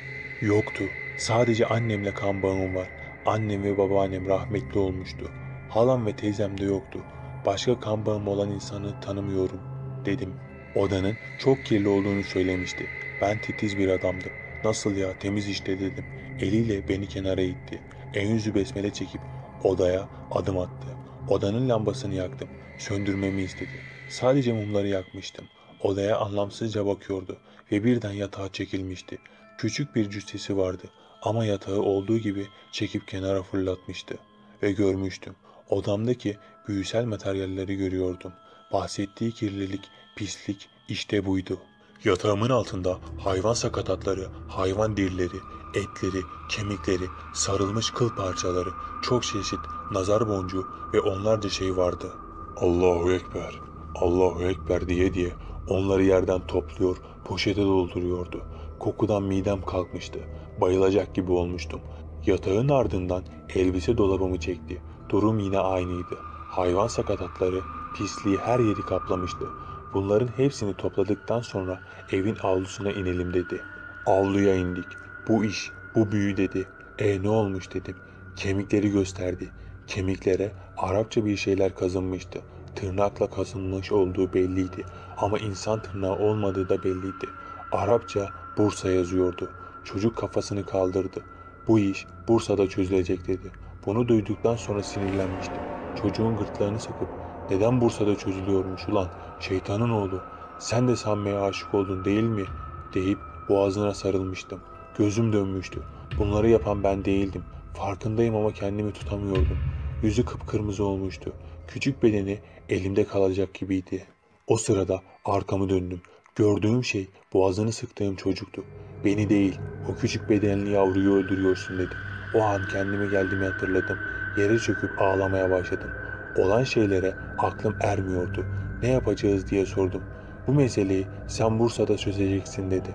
Yoktu. Sadece annemle kan bağım var. Annem ve babaannem rahmetli olmuştu. Halam ve teyzem de yoktu. Başka kan bağım olan insanı tanımıyorum dedim.'' Odanın çok kirli olduğunu söylemişti. Ben titiz bir adamdım. Nasıl ya temiz işte dedim. Eliyle beni kenara itti. En yüzü besmele çekip odaya adım attı. Odanın lambasını yaktım. Söndürmemi istedi. Sadece mumları yakmıştım. Odaya anlamsızca bakıyordu ve birden yatağa çekilmişti. Küçük bir cüssesi vardı ama yatağı olduğu gibi çekip kenara fırlatmıştı ve görmüştüm. Odamdaki büyüsel materyalleri görüyordum. Bahsettiği kirlilik pislik işte buydu. Yatağımın altında hayvan sakatatları, hayvan dirileri, etleri, kemikleri, sarılmış kıl parçaları, çok çeşit nazar boncuğu ve onlarca şey vardı. Allahu Ekber, Allahu Ekber diye diye onları yerden topluyor, poşete dolduruyordu. Kokudan midem kalkmıştı. Bayılacak gibi olmuştum. Yatağın ardından elbise dolabımı çekti. Durum yine aynıydı. Hayvan sakatatları pisliği her yeri kaplamıştı. Bunların hepsini topladıktan sonra evin avlusuna inelim dedi. Avluya indik. Bu iş, bu büyü dedi. E ne olmuş dedim. Kemikleri gösterdi. Kemiklere Arapça bir şeyler kazınmıştı. Tırnakla kazınmış olduğu belliydi. Ama insan tırnağı olmadığı da belliydi. Arapça Bursa yazıyordu. Çocuk kafasını kaldırdı. Bu iş Bursa'da çözülecek dedi. Bunu duyduktan sonra sinirlenmiştim. Çocuğun gırtlağını sıkıp neden Bursa'da çözülüyormuş ulan? Şeytanın oğlu. Sen de sanmaya aşık oldun değil mi? Deyip boğazına sarılmıştım. Gözüm dönmüştü. Bunları yapan ben değildim. Farkındayım ama kendimi tutamıyordum. Yüzü kıpkırmızı olmuştu. Küçük bedeni elimde kalacak gibiydi. O sırada arkamı döndüm. Gördüğüm şey boğazını sıktığım çocuktu. Beni değil, o küçük bedenli yavruyu öldürüyorsun dedi. O an kendime geldiğimi hatırladım. Yere çöküp ağlamaya başladım. Olan şeylere aklım ermiyordu. Ne yapacağız diye sordum. Bu meseleyi sen Bursa'da çözeceksin dedi.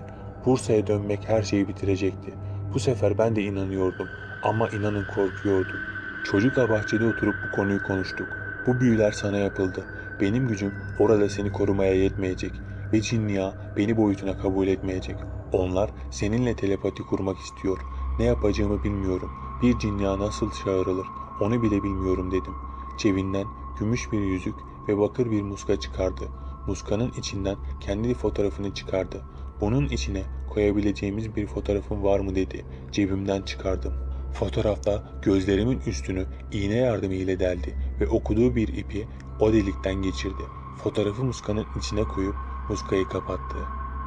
Bursa'ya dönmek her şeyi bitirecekti. Bu sefer ben de inanıyordum ama inanın korkuyordum. Çocukla bahçede oturup bu konuyu konuştuk. Bu büyüler sana yapıldı. Benim gücüm orada seni korumaya yetmeyecek ve cinniya beni boyutuna kabul etmeyecek. Onlar seninle telepati kurmak istiyor. Ne yapacağımı bilmiyorum. Bir cinniya nasıl çağırılır? onu bile bilmiyorum dedim. Cebinden gümüş bir yüzük ve bakır bir muska çıkardı. Muskanın içinden kendi fotoğrafını çıkardı. Bunun içine koyabileceğimiz bir fotoğrafın var mı dedi. Cebimden çıkardım. Fotoğrafta gözlerimin üstünü iğne yardımıyla deldi ve okuduğu bir ipi o delikten geçirdi. Fotoğrafı muskanın içine koyup muskayı kapattı.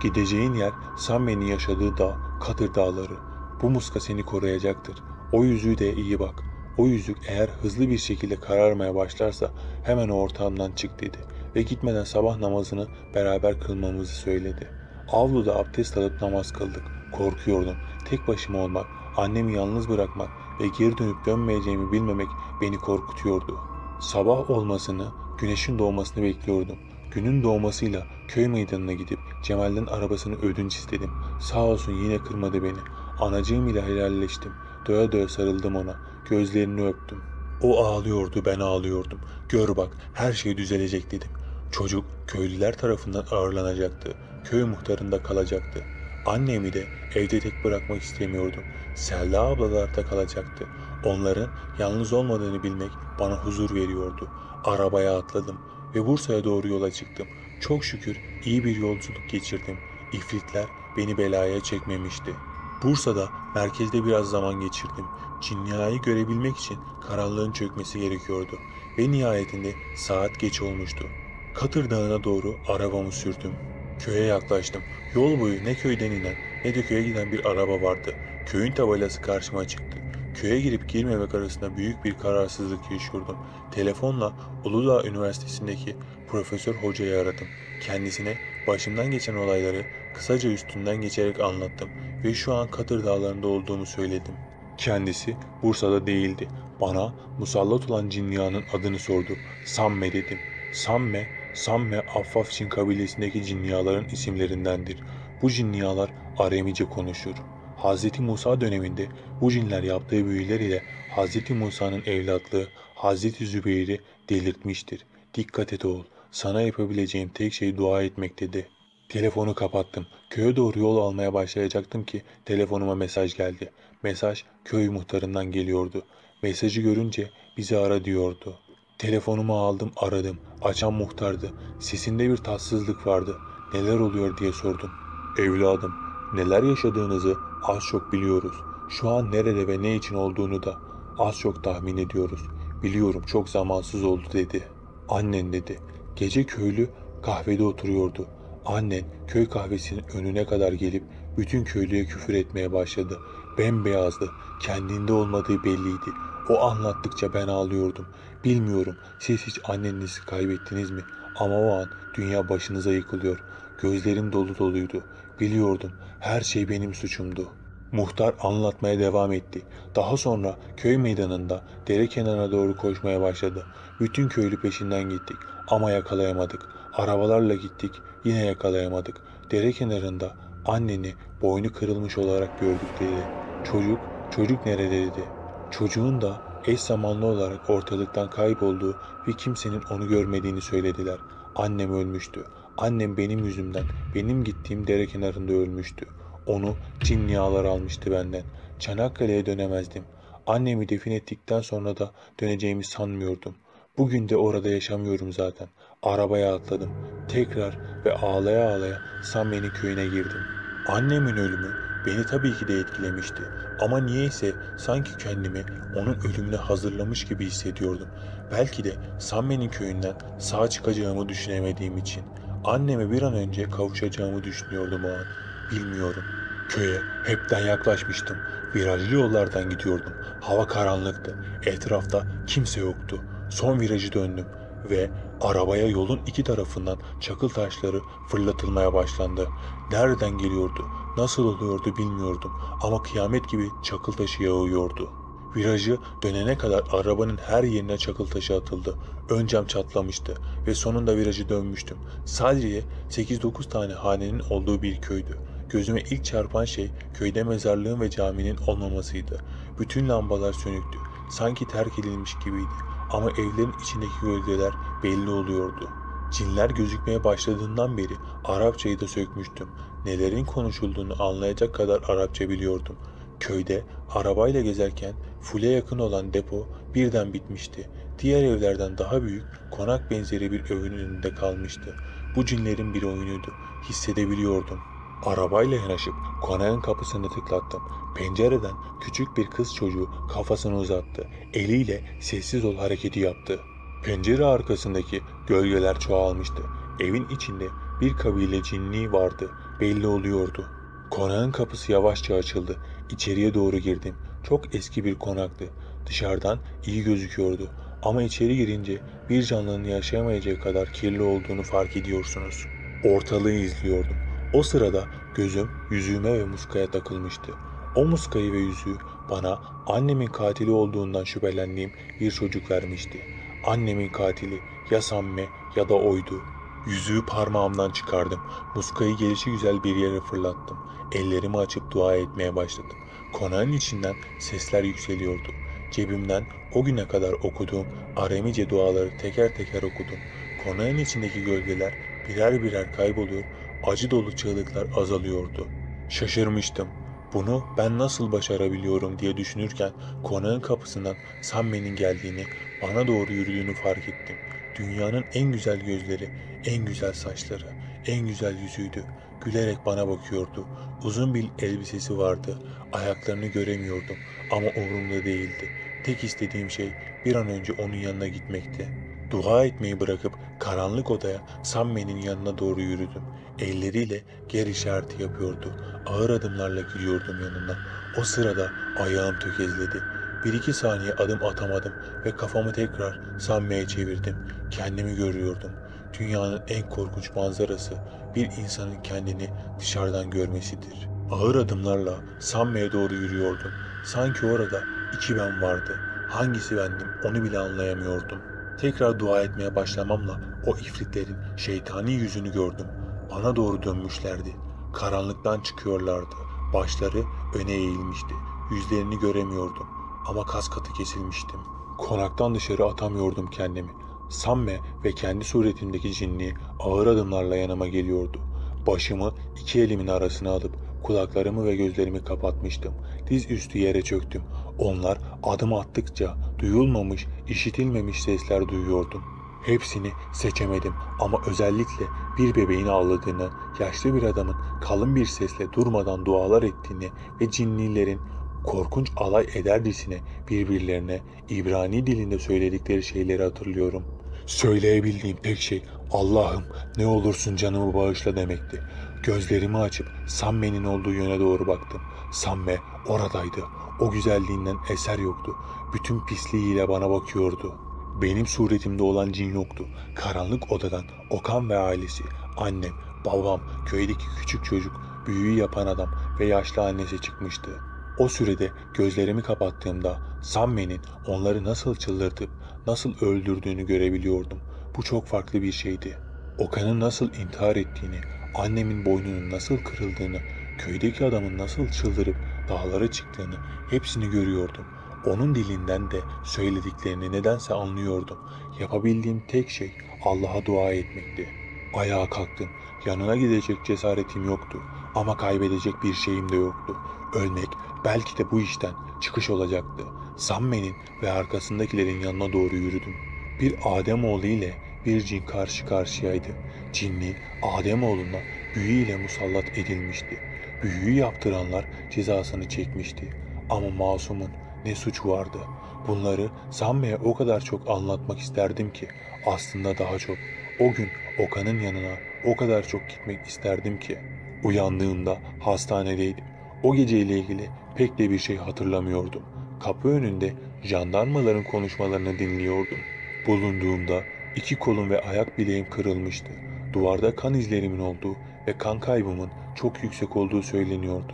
Gideceğin yer Samme'nin yaşadığı dağ, Kadır dağları. Bu muska seni koruyacaktır. O yüzüğü de iyi bak. O yüzük eğer hızlı bir şekilde kararmaya başlarsa hemen ortamdan çık dedi ve gitmeden sabah namazını beraber kılmamızı söyledi. Avluda abdest alıp namaz kıldık. Korkuyordum. Tek başıma olmak, annemi yalnız bırakmak ve geri dönüp dönmeyeceğimi bilmemek beni korkutuyordu. Sabah olmasını, güneşin doğmasını bekliyordum. Günün doğmasıyla köy meydanına gidip Cemal'den arabasını ödünç istedim. Sağ olsun yine kırmadı beni. Anacığım ile helalleştim. Döve döve sarıldım ona. Gözlerini öptüm. O ağlıyordu ben ağlıyordum. Gör bak her şey düzelecek dedim. Çocuk köylüler tarafından ağırlanacaktı. Köy muhtarında kalacaktı. Annemi de evde tek bırakmak istemiyordum. Selda ablalarda kalacaktı. Onların yalnız olmadığını bilmek bana huzur veriyordu. Arabaya atladım ve Bursa'ya doğru yola çıktım. Çok şükür iyi bir yolculuk geçirdim. İfritler beni belaya çekmemişti. Bursa'da merkezde biraz zaman geçirdim. Çinliha'yı görebilmek için karanlığın çökmesi gerekiyordu ve nihayetinde saat geç olmuştu. Katır Dağı'na doğru arabamı sürdüm. Köye yaklaştım. Yol boyu ne köyden inen ne de köye giden bir araba vardı. Köyün tabelası karşıma çıktı. Köye girip girmemek arasında büyük bir kararsızlık yaşıyordum. Telefonla Uludağ Üniversitesi'ndeki profesör hocayı aradım. Kendisine başımdan geçen olayları kısaca üstünden geçerek anlattım ve şu an Katır Dağları'nda olduğumu söyledim. Kendisi Bursa'da değildi. Bana musallat olan cinniyanın adını sordu. Samme dedim. Samme, Samme Affafçin kabilesindeki cinniyaların isimlerindendir. Bu cinniyalar Aramice konuşur. Hz. Musa döneminde bu cinler yaptığı büyüler ile Hz. Musa'nın evlatlığı Hz. Zübeyir'i delirtmiştir. Dikkat et oğul, sana yapabileceğim tek şey dua etmek dedi. Telefonu kapattım. Köye doğru yol almaya başlayacaktım ki telefonuma mesaj geldi. Mesaj köy muhtarından geliyordu. Mesajı görünce bizi ara diyordu. Telefonumu aldım aradım. Açan muhtardı. Sesinde bir tatsızlık vardı. Neler oluyor diye sordum. Evladım neler yaşadığınızı az çok biliyoruz. Şu an nerede ve ne için olduğunu da az çok tahmin ediyoruz. Biliyorum çok zamansız oldu dedi. Annen dedi. Gece köylü kahvede oturuyordu. Annen köy kahvesinin önüne kadar gelip bütün köylüye küfür etmeye başladı bembeyazdı. Kendinde olmadığı belliydi. O anlattıkça ben ağlıyordum. Bilmiyorum siz hiç annenizi kaybettiniz mi? Ama o an dünya başınıza yıkılıyor. Gözlerim dolu doluydu. Biliyordum her şey benim suçumdu. Muhtar anlatmaya devam etti. Daha sonra köy meydanında dere kenarına doğru koşmaya başladı. Bütün köylü peşinden gittik ama yakalayamadık. Arabalarla gittik yine yakalayamadık. Dere kenarında anneni boynu kırılmış olarak gördük dedi. Çocuk, çocuk nerede dedi. Çocuğun da eş zamanlı olarak ortalıktan kaybolduğu ve kimsenin onu görmediğini söylediler. Annem ölmüştü. Annem benim yüzümden, benim gittiğim dere kenarında ölmüştü. Onu cin niyalar almıştı benden. Çanakkale'ye dönemezdim. Annemi defin ettikten sonra da döneceğimi sanmıyordum. Bugün de orada yaşamıyorum zaten. Arabaya atladım. Tekrar ve ağlaya ağlaya Samyeni köyüne girdim. Annemin ölümü Beni tabii ki de etkilemişti ama niyeyse sanki kendimi onun ölümüne hazırlamış gibi hissediyordum. Belki de Samme'nin köyünden sağ çıkacağımı düşünemediğim için anneme bir an önce kavuşacağımı düşünüyordum o an. Bilmiyorum. Köye hepten yaklaşmıştım. Virajlı yollardan gidiyordum. Hava karanlıktı. Etrafta kimse yoktu. Son virajı döndüm ve arabaya yolun iki tarafından çakıl taşları fırlatılmaya başlandı. Nereden geliyordu? Nasıl oluyordu bilmiyordum ama kıyamet gibi çakıl taşı yağıyordu. Virajı dönene kadar arabanın her yerine çakıl taşı atıldı. Ön cam çatlamıştı ve sonunda virajı dönmüştüm. Sadece 8-9 tane hanenin olduğu bir köydü. Gözüme ilk çarpan şey köyde mezarlığın ve caminin olmamasıydı. Bütün lambalar sönüktü. Sanki terk edilmiş gibiydi. Ama evlerin içindeki gölgeler belli oluyordu. Cinler gözükmeye başladığından beri Arapçayı da sökmüştüm nelerin konuşulduğunu anlayacak kadar Arapça biliyordum. Köyde arabayla gezerken fule yakın olan depo birden bitmişti. Diğer evlerden daha büyük konak benzeri bir evin önünde kalmıştı. Bu cinlerin bir oyunuydu. Hissedebiliyordum. Arabayla yanaşıp konağın kapısını tıklattım. Pencereden küçük bir kız çocuğu kafasını uzattı. Eliyle sessiz ol hareketi yaptı. Pencere arkasındaki gölgeler çoğalmıştı. Evin içinde bir kabile cinni vardı belli oluyordu. Konağın kapısı yavaşça açıldı. İçeriye doğru girdim. Çok eski bir konaktı. Dışarıdan iyi gözüküyordu. Ama içeri girince bir canlının yaşayamayacağı kadar kirli olduğunu fark ediyorsunuz. Ortalığı izliyordum. O sırada gözüm yüzüğüme ve muskaya takılmıştı. O muskayı ve yüzüğü bana annemin katili olduğundan şüphelendiğim bir çocuk vermişti. Annemin katili ya Samme ya da oydu. Yüzüğü parmağımdan çıkardım. Muskayı gelişi güzel bir yere fırlattım. Ellerimi açıp dua etmeye başladım. Konağın içinden sesler yükseliyordu. Cebimden o güne kadar okuduğum aramice duaları teker teker okudum. Konağın içindeki gölgeler birer birer kayboluyor, acı dolu çığlıklar azalıyordu. Şaşırmıştım. Bunu ben nasıl başarabiliyorum diye düşünürken konağın kapısından Samme'nin geldiğini, bana doğru yürüdüğünü fark ettim. Dünyanın en güzel gözleri, en güzel saçları, en güzel yüzüydü. Gülerek bana bakıyordu. Uzun bir elbisesi vardı. Ayaklarını göremiyordum ama umurumda değildi. Tek istediğim şey bir an önce onun yanına gitmekti. Dua etmeyi bırakıp karanlık odaya Samme'nin yanına doğru yürüdüm. Elleriyle ger işareti yapıyordu. Ağır adımlarla giriyordum yanına. O sırada ayağım tökezledi. Bir iki saniye adım atamadım ve kafamı tekrar Samme'ye çevirdim. Kendimi görüyordum. Dünyanın en korkunç manzarası bir insanın kendini dışarıdan görmesidir. Ağır adımlarla Samme'ye doğru yürüyordum. Sanki orada iki ben vardı. Hangisi bendim onu bile anlayamıyordum. Tekrar dua etmeye başlamamla o ifritlerin şeytani yüzünü gördüm. Bana doğru dönmüşlerdi. Karanlıktan çıkıyorlardı. Başları öne eğilmişti. Yüzlerini göremiyordum ama kas katı kesilmiştim. Konaktan dışarı atamıyordum kendimi. Samme ve kendi suretimdeki cinni ağır adımlarla yanıma geliyordu. Başımı iki elimin arasına alıp kulaklarımı ve gözlerimi kapatmıştım. Diz üstü yere çöktüm. Onlar adım attıkça duyulmamış, işitilmemiş sesler duyuyordum. Hepsini seçemedim ama özellikle bir bebeğin ağladığını, yaşlı bir adamın kalın bir sesle durmadan dualar ettiğini ve cinnilerin korkunç alay edercesine birbirlerine İbrani dilinde söyledikleri şeyleri hatırlıyorum. Söyleyebildiğim tek şey Allah'ım ne olursun canımı bağışla demekti. Gözlerimi açıp Samme'nin olduğu yöne doğru baktım. Samme oradaydı. O güzelliğinden eser yoktu. Bütün pisliğiyle bana bakıyordu. Benim suretimde olan cin yoktu. Karanlık odadan Okan ve ailesi, annem, babam, köydeki küçük çocuk, büyüyü yapan adam ve yaşlı annesi çıkmıştı. O sürede gözlerimi kapattığımda Samme'nin onları nasıl çıldırtıp nasıl öldürdüğünü görebiliyordum. Bu çok farklı bir şeydi. Okan'ın nasıl intihar ettiğini, annemin boynunun nasıl kırıldığını, köydeki adamın nasıl çıldırıp dağlara çıktığını hepsini görüyordum. Onun dilinden de söylediklerini nedense anlıyordum. Yapabildiğim tek şey Allah'a dua etmekti. Ayağa kalktım. Yanına gidecek cesaretim yoktu ama kaybedecek bir şeyim de yoktu. Ölmek Belki de bu işten çıkış olacaktı. Samme'nin ve arkasındakilerin yanına doğru yürüdüm. Bir Ademoğlu ile bir cin karşı karşıyaydı. Cinli Ademoğlu'na ile musallat edilmişti. Büyüyü yaptıranlar cezasını çekmişti. Ama masumun ne suç vardı? Bunları Samme'ye o kadar çok anlatmak isterdim ki aslında daha çok o gün Okan'ın yanına o kadar çok gitmek isterdim ki uyandığımda hastanedeydim. O geceyle ilgili pek de bir şey hatırlamıyordum. Kapı önünde jandarmaların konuşmalarını dinliyordum. Bulunduğumda iki kolum ve ayak bileğim kırılmıştı. Duvarda kan izlerimin olduğu ve kan kaybımın çok yüksek olduğu söyleniyordu.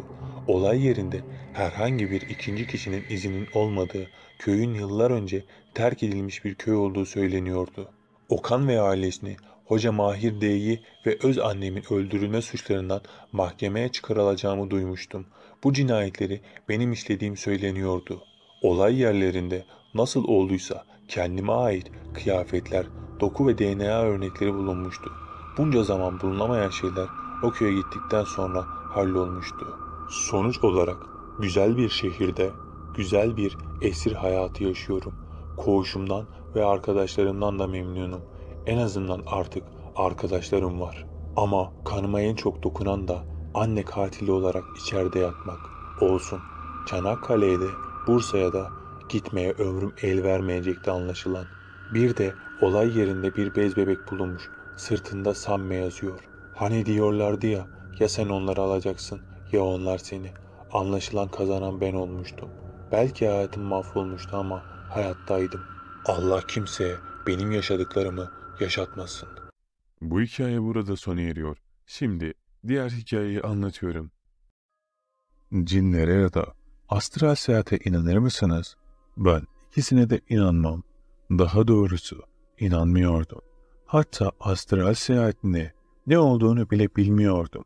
Olay yerinde herhangi bir ikinci kişinin izinin olmadığı, köyün yıllar önce terk edilmiş bir köy olduğu söyleniyordu. Okan ve ailesini Hoca Mahir D'yi ve öz annemin öldürülme suçlarından mahkemeye çıkarılacağımı duymuştum bu cinayetleri benim işlediğim söyleniyordu. Olay yerlerinde nasıl olduysa kendime ait kıyafetler, doku ve DNA örnekleri bulunmuştu. Bunca zaman bulunamayan şeyler o köye gittikten sonra hallolmuştu. Sonuç olarak güzel bir şehirde güzel bir esir hayatı yaşıyorum. Koğuşumdan ve arkadaşlarımdan da memnunum. En azından artık arkadaşlarım var. Ama kanıma en çok dokunan da anne katili olarak içeride yatmak olsun. Çanakkale'ye de Bursa'ya da gitmeye ömrüm el vermeyecekti anlaşılan. Bir de olay yerinde bir bez bebek bulunmuş. Sırtında Samme yazıyor. Hani diyorlardı ya, ya sen onları alacaksın ya onlar seni. Anlaşılan kazanan ben olmuştum. Belki hayatım mahvolmuştu ama hayattaydım. Allah kimseye benim yaşadıklarımı yaşatmasın. Bu hikaye burada sona eriyor. Şimdi diğer hikayeyi anlatıyorum. Cinlere ya da astral seyahate inanır mısınız? Ben ikisine de inanmam. Daha doğrusu inanmıyordum. Hatta astral seyahat ne ne olduğunu bile bilmiyordum.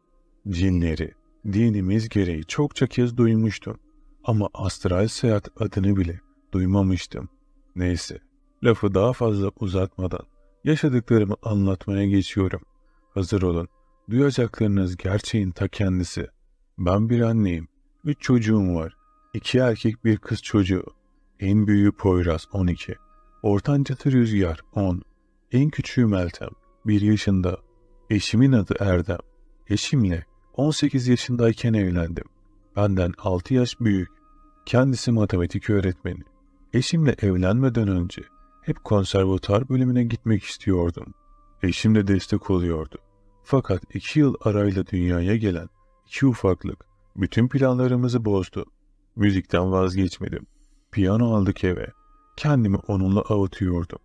Cinleri dinimiz gereği çokça kez duymuştum. Ama astral seyahat adını bile duymamıştım. Neyse, lafı daha fazla uzatmadan yaşadıklarımı anlatmaya geçiyorum. Hazır olun. Duyacaklarınız gerçeğin ta kendisi. Ben bir anneyim. Üç çocuğum var. İki erkek bir kız çocuğu. En büyüğü Poyraz 12. Ortancası Rüzgar 10. En küçüğü Meltem 1 yaşında. Eşimin adı Erdem. Eşimle 18 yaşındayken evlendim. Benden 6 yaş büyük. Kendisi matematik öğretmeni. Eşimle evlenmeden önce hep konservatuar bölümüne gitmek istiyordum. Eşim de destek oluyordu. Fakat iki yıl arayla dünyaya gelen iki ufaklık bütün planlarımızı bozdu. Müzikten vazgeçmedim. Piyano aldık eve. Kendimi onunla avutuyordum.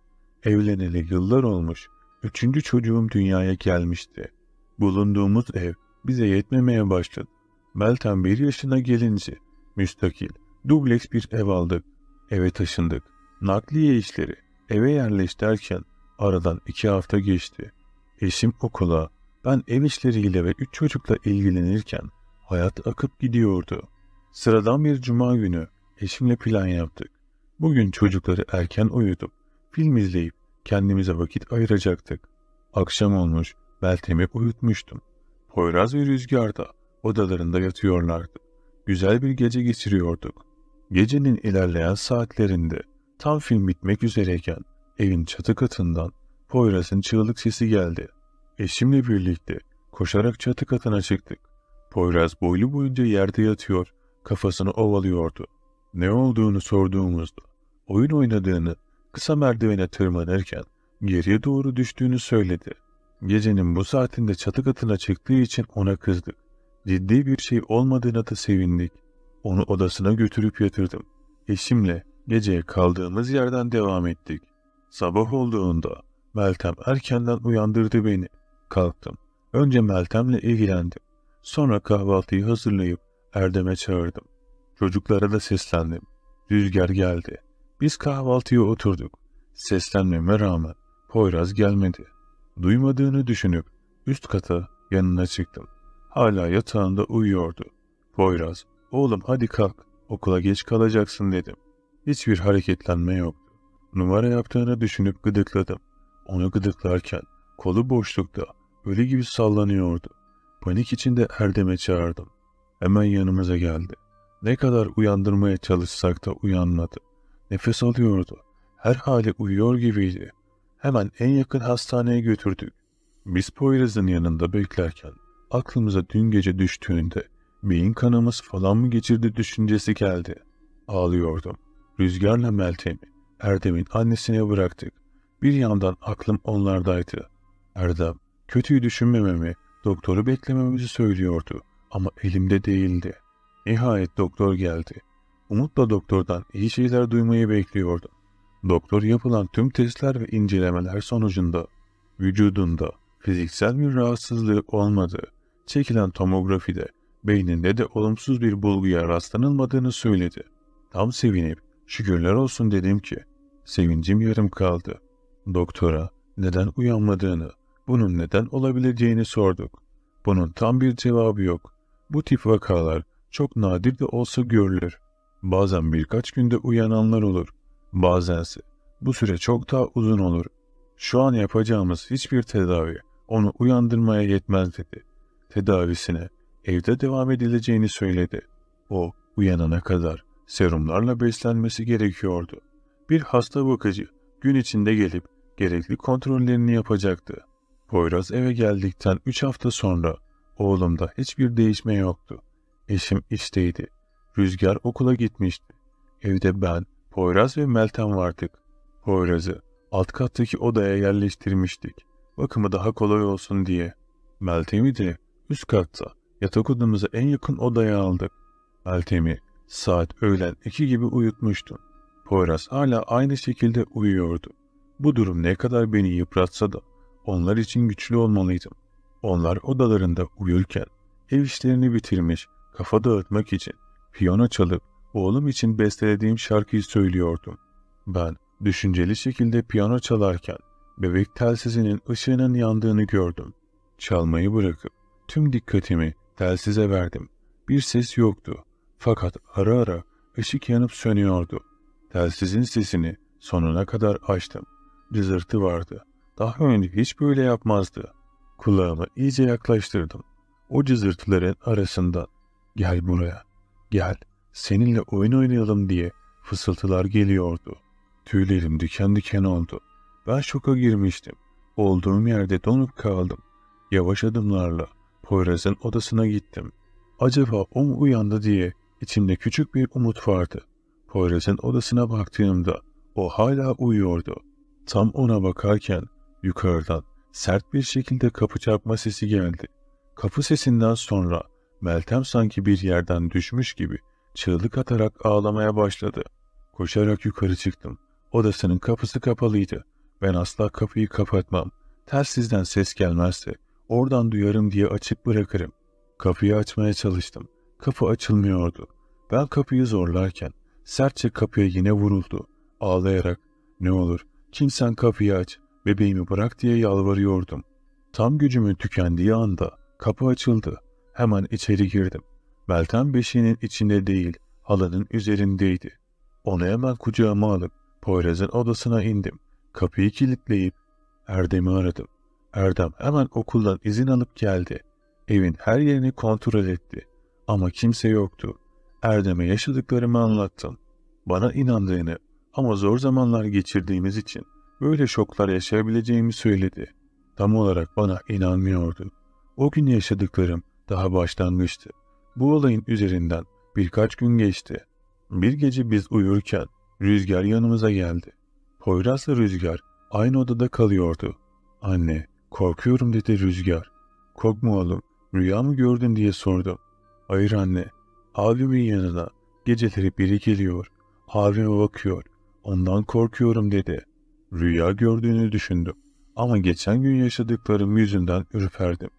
Evleneli yıllar olmuş. Üçüncü çocuğum dünyaya gelmişti. Bulunduğumuz ev bize yetmemeye başladı. Meltem bir yaşına gelince müstakil, dubleks bir ev aldık. Eve taşındık. Nakliye işleri eve yerleştirken aradan iki hafta geçti. Eşim okula, ben ev işleriyle ve üç çocukla ilgilenirken hayat akıp gidiyordu. Sıradan bir cuma günü eşimle plan yaptık. Bugün çocukları erken uyutup film izleyip kendimize vakit ayıracaktık. Akşam olmuş Meltem'i uyutmuştum. Poyraz ve Rüzgar da odalarında yatıyorlardı. Güzel bir gece geçiriyorduk. Gecenin ilerleyen saatlerinde tam film bitmek üzereyken evin çatı katından Poyraz'ın çığlık sesi geldi. Eşimle birlikte koşarak çatı katına çıktık. Poyraz boylu boyunca yerde yatıyor, kafasını ovalıyordu. Ne olduğunu sorduğumuzda oyun oynadığını, kısa merdivene tırmanırken geriye doğru düştüğünü söyledi. Gecenin bu saatinde çatı katına çıktığı için ona kızdık. Ciddi bir şey olmadığına da sevindik. Onu odasına götürüp yatırdım. Eşimle geceye kaldığımız yerden devam ettik. Sabah olduğunda Meltem erkenden uyandırdı beni. Kalktım. Önce Meltem'le ilgilendim. Sonra kahvaltıyı hazırlayıp Erdem'e çağırdım. Çocuklara da seslendim. Rüzgar geldi. Biz kahvaltıya oturduk. Seslenmeme rağmen Poyraz gelmedi. Duymadığını düşünüp üst kata yanına çıktım. Hala yatağında uyuyordu. Poyraz, oğlum hadi kalk, okula geç kalacaksın dedim. Hiçbir hareketlenme yoktu. Numara yaptığını düşünüp gıdıkladım. Onu gıdıklarken kolu boşlukta ölü gibi sallanıyordu. Panik içinde Erdem'e çağırdım. Hemen yanımıza geldi. Ne kadar uyandırmaya çalışsak da uyanmadı. Nefes alıyordu. Her hali uyuyor gibiydi. Hemen en yakın hastaneye götürdük. Biz Poyraz'ın yanında beklerken aklımıza dün gece düştüğünde beyin kanaması falan mı geçirdi düşüncesi geldi. Ağlıyordum. Rüzgarla Meltem'i Erdem'in annesine bıraktık. Bir yandan aklım onlardaydı. Erdem Kötüyü düşünmememi, doktoru beklememizi söylüyordu ama elimde değildi. Nihayet doktor geldi. Umutla doktordan iyi şeyler duymayı bekliyordum. Doktor yapılan tüm testler ve incelemeler sonucunda vücudunda fiziksel bir rahatsızlığı olmadı, çekilen tomografide beyninde de olumsuz bir bulguya rastlanılmadığını söyledi. Tam sevinip şükürler olsun dedim ki sevincim yarım kaldı. Doktora neden uyanmadığını bunun neden olabileceğini sorduk. Bunun tam bir cevabı yok. Bu tip vakalar çok nadir de olsa görülür. Bazen birkaç günde uyananlar olur. Bazense bu süre çok daha uzun olur. Şu an yapacağımız hiçbir tedavi onu uyandırmaya yetmez dedi. Tedavisine evde devam edileceğini söyledi. O uyanana kadar serumlarla beslenmesi gerekiyordu. Bir hasta bakıcı gün içinde gelip gerekli kontrollerini yapacaktı. Poyraz eve geldikten üç hafta sonra oğlumda hiçbir değişme yoktu. Eşim işteydi. Rüzgar okula gitmişti. Evde ben, Poyraz ve Meltem vardık. Poyraz'ı alt kattaki odaya yerleştirmiştik. Bakımı daha kolay olsun diye. Meltem'i de üst katta yatak odamıza en yakın odaya aldık. Meltem'i saat öğlen iki gibi uyutmuştum. Poyraz hala aynı şekilde uyuyordu. Bu durum ne kadar beni yıpratsa da onlar için güçlü olmalıydım. Onlar odalarında uyurken ev işlerini bitirmiş, kafa dağıtmak için piyano çalıp oğlum için bestelediğim şarkıyı söylüyordum. Ben düşünceli şekilde piyano çalarken bebek telsizinin ışığının yandığını gördüm. Çalmayı bırakıp tüm dikkatimi telsize verdim. Bir ses yoktu. Fakat ara ara ışık yanıp sönüyordu. Telsizin sesini sonuna kadar açtım. Cızırtı vardı. Daha önce hiç böyle yapmazdı. Kulağımı iyice yaklaştırdım. O cızırtıların arasından gel buraya, gel seninle oyun oynayalım diye fısıltılar geliyordu. Tüylerim diken diken oldu. Ben şoka girmiştim. Olduğum yerde donup kaldım. Yavaş adımlarla Poyraz'ın odasına gittim. Acaba o mu uyandı diye içimde küçük bir umut vardı. Poyraz'ın odasına baktığımda o hala uyuyordu. Tam ona bakarken Yukarıdan sert bir şekilde kapı çarpma sesi geldi. Kapı sesinden sonra Meltem sanki bir yerden düşmüş gibi çığlık atarak ağlamaya başladı. Koşarak yukarı çıktım. Odasının kapısı kapalıydı. Ben asla kapıyı kapatmam. Telsizden ses gelmezse oradan duyarım diye açık bırakırım. Kapıyı açmaya çalıştım. Kapı açılmıyordu. Ben kapıyı zorlarken sertçe kapıya yine vuruldu. Ağlayarak ne olur kimsen kapıyı aç Bebeğimi bırak diye yalvarıyordum. Tam gücümün tükendiği anda kapı açıldı. Hemen içeri girdim. Meltem beşiğinin içinde değil, halının üzerindeydi. Onu hemen kucağıma alıp Poyraz'ın odasına indim. Kapıyı kilitleyip Erdem'i aradım. Erdem hemen okuldan izin alıp geldi. Evin her yerini kontrol etti. Ama kimse yoktu. Erdem'e yaşadıklarımı anlattım. Bana inandığını ama zor zamanlar geçirdiğimiz için böyle şoklar yaşayabileceğimi söyledi. Tam olarak bana inanmıyordu. O gün yaşadıklarım daha başlangıçtı. Bu olayın üzerinden birkaç gün geçti. Bir gece biz uyurken Rüzgar yanımıza geldi. Poyraz'la Rüzgar aynı odada kalıyordu. Anne, korkuyorum dedi Rüzgar. Korkma oğlum, rüya mı gördün diye sordum. Hayır anne, abimin yanına geceleri biri geliyor. Abime bakıyor, ondan korkuyorum dedi. Rüya gördüğünü düşündüm ama geçen gün yaşadıklarım yüzünden ürperdim.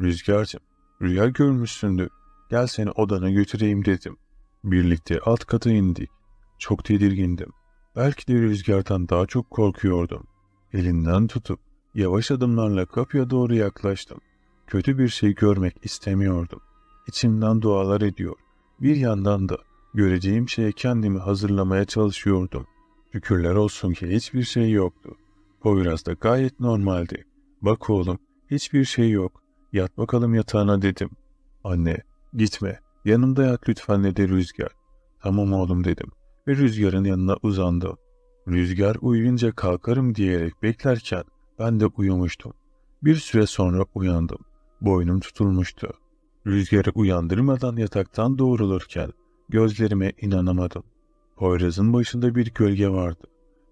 Rüzgarcım, rüya görmüşsündür. Gel seni odana götüreyim dedim. Birlikte alt kata indik. Çok tedirgindim. Belki de rüzgardan daha çok korkuyordum. Elinden tutup yavaş adımlarla kapıya doğru yaklaştım. Kötü bir şey görmek istemiyordum. İçimden dualar ediyor. Bir yandan da göreceğim şeye kendimi hazırlamaya çalışıyordum. Şükürler olsun ki hiçbir şey yoktu. Poyraz da gayet normaldi. Bak oğlum, hiçbir şey yok. Yat bakalım yatağına dedim. Anne, gitme. Yanımda yat lütfen dedi Rüzgar. Tamam oğlum dedim ve Rüzgar'ın yanına uzandım. Rüzgar uyuyunca kalkarım diyerek beklerken ben de uyumuştum. Bir süre sonra uyandım. Boynum tutulmuştu. Rüzgarı uyandırmadan yataktan doğrulurken gözlerime inanamadım. Poyraz'ın başında bir gölge vardı.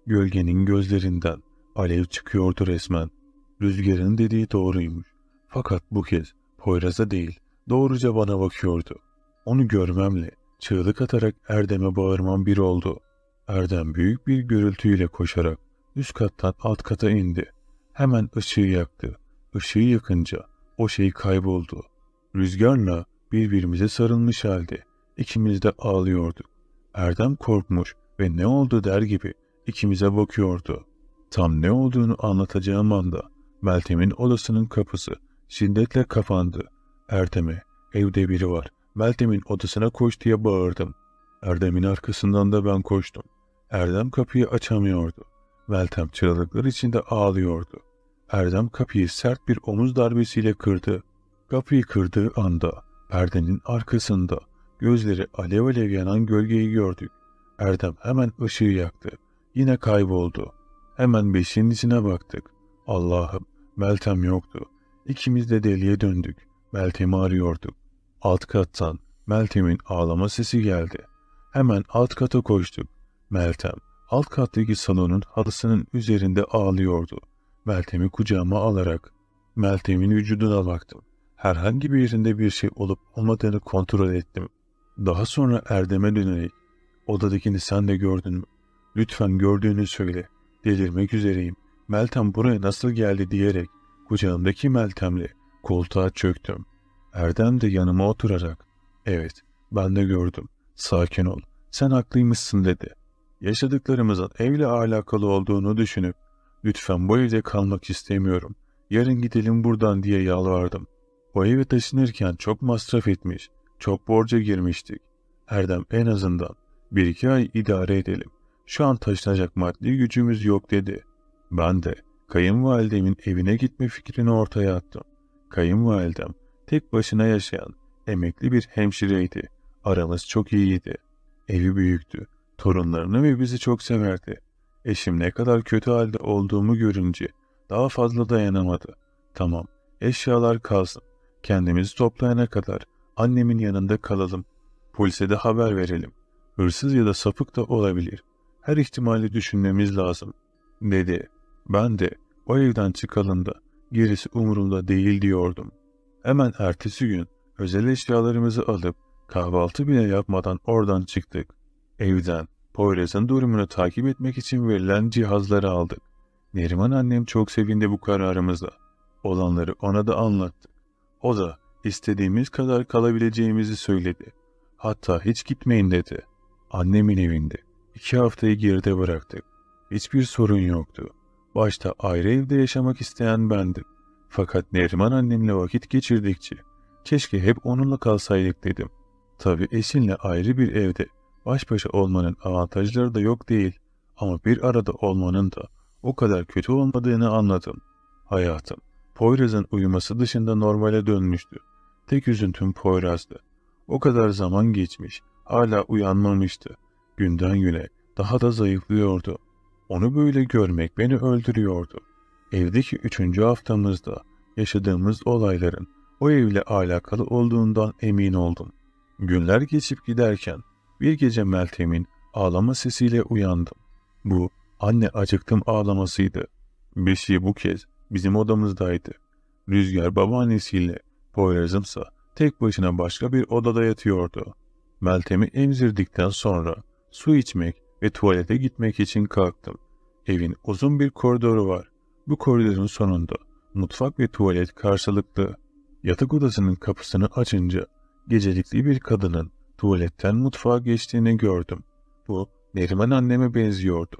Gölgenin gözlerinden alev çıkıyordu resmen. Rüzgarın dediği doğruymuş. Fakat bu kez Poyraz'a değil, doğruca bana bakıyordu. Onu görmemle çığlık atarak Erdem'e bağırmam bir oldu. Erdem büyük bir gürültüyle koşarak üst kattan alt kata indi. Hemen ışığı yaktı. Işığı yakınca o şey kayboldu. Rüzgarla birbirimize sarılmış halde ikimiz de ağlıyorduk. Erdem korkmuş ve ne oldu der gibi ikimize bakıyordu. Tam ne olduğunu anlatacağım anda Meltem'in odasının kapısı şiddetle kapandı. Erdem'e evde biri var. Meltem'in odasına koş diye bağırdım. Erdem'in arkasından da ben koştum. Erdem kapıyı açamıyordu. Meltem çığlıklar içinde ağlıyordu. Erdem kapıyı sert bir omuz darbesiyle kırdı. Kapıyı kırdığı anda perdenin arkasında Gözleri alev alev yanan gölgeyi gördük. Erdem hemen ışığı yaktı. Yine kayboldu. Hemen beşiğin içine baktık. Allah'ım Meltem yoktu. İkimiz de deliye döndük. Meltem'i arıyorduk. Alt kattan Meltem'in ağlama sesi geldi. Hemen alt kata koştuk. Meltem alt kattaki salonun halısının üzerinde ağlıyordu. Meltem'i kucağıma alarak Meltem'in vücuduna baktım. Herhangi bir yerinde bir şey olup olmadığını kontrol ettim. Daha sonra Erdem'e dönerek odadakini sen de gördün mü? Lütfen gördüğünü söyle. Delirmek üzereyim. Meltem buraya nasıl geldi diyerek kucağımdaki Meltem'le koltuğa çöktüm. Erdem de yanıma oturarak evet ben de gördüm. Sakin ol. Sen haklıymışsın dedi. Yaşadıklarımızın evle alakalı olduğunu düşünüp lütfen bu evde kalmak istemiyorum. Yarın gidelim buradan diye yalvardım. O eve taşınırken çok masraf etmiş çok borca girmiştik. Erdem en azından bir iki ay idare edelim. Şu an taşınacak maddi gücümüz yok dedi. Ben de kayınvalidemin evine gitme fikrini ortaya attım. Kayınvalidem tek başına yaşayan emekli bir hemşireydi. Aramız çok iyiydi. Evi büyüktü. Torunlarını ve bizi çok severdi. Eşim ne kadar kötü halde olduğumu görünce daha fazla dayanamadı. Tamam, eşyalar kalsın. Kendimizi toplayana kadar Annemin yanında kalalım. Polise de haber verelim. Hırsız ya da sapık da olabilir. Her ihtimali düşünmemiz lazım. Dedi. Ben de o evden çıkalım da gerisi umurumda değil diyordum. Hemen ertesi gün özel eşyalarımızı alıp kahvaltı bile yapmadan oradan çıktık. Evden Poyraz'ın durumunu takip etmek için verilen cihazları aldık. Neriman annem çok sevindi bu kararımızla. Olanları ona da anlattık. O da İstediğimiz kadar kalabileceğimizi söyledi. Hatta hiç gitmeyin dedi. Annemin evinde. İki haftayı geride bıraktık. Hiçbir sorun yoktu. Başta ayrı evde yaşamak isteyen bendim. Fakat Neriman annemle vakit geçirdikçe keşke hep onunla kalsaydık dedim. Tabi eşinle ayrı bir evde baş başa olmanın avantajları da yok değil ama bir arada olmanın da o kadar kötü olmadığını anladım. Hayatım, Poyraz'ın uyuması dışında normale dönmüştü. Tek üzüntüm Poyraz'dı. O kadar zaman geçmiş, hala uyanmamıştı. Günden güne daha da zayıflıyordu. Onu böyle görmek beni öldürüyordu. Evdeki üçüncü haftamızda yaşadığımız olayların o evle alakalı olduğundan emin oldum. Günler geçip giderken bir gece Meltem'in ağlama sesiyle uyandım. Bu anne acıktım ağlamasıydı. Beşi şey bu kez bizim odamızdaydı. Rüzgar babaannesiyle Poyraz'ımsa tek başına başka bir odada yatıyordu. Meltem'i emzirdikten sonra su içmek ve tuvalete gitmek için kalktım. Evin uzun bir koridoru var. Bu koridorun sonunda mutfak ve tuvalet karşılıklı. Yatak odasının kapısını açınca gecelikli bir kadının tuvaletten mutfağa geçtiğini gördüm. Bu Neriman anneme benziyordu.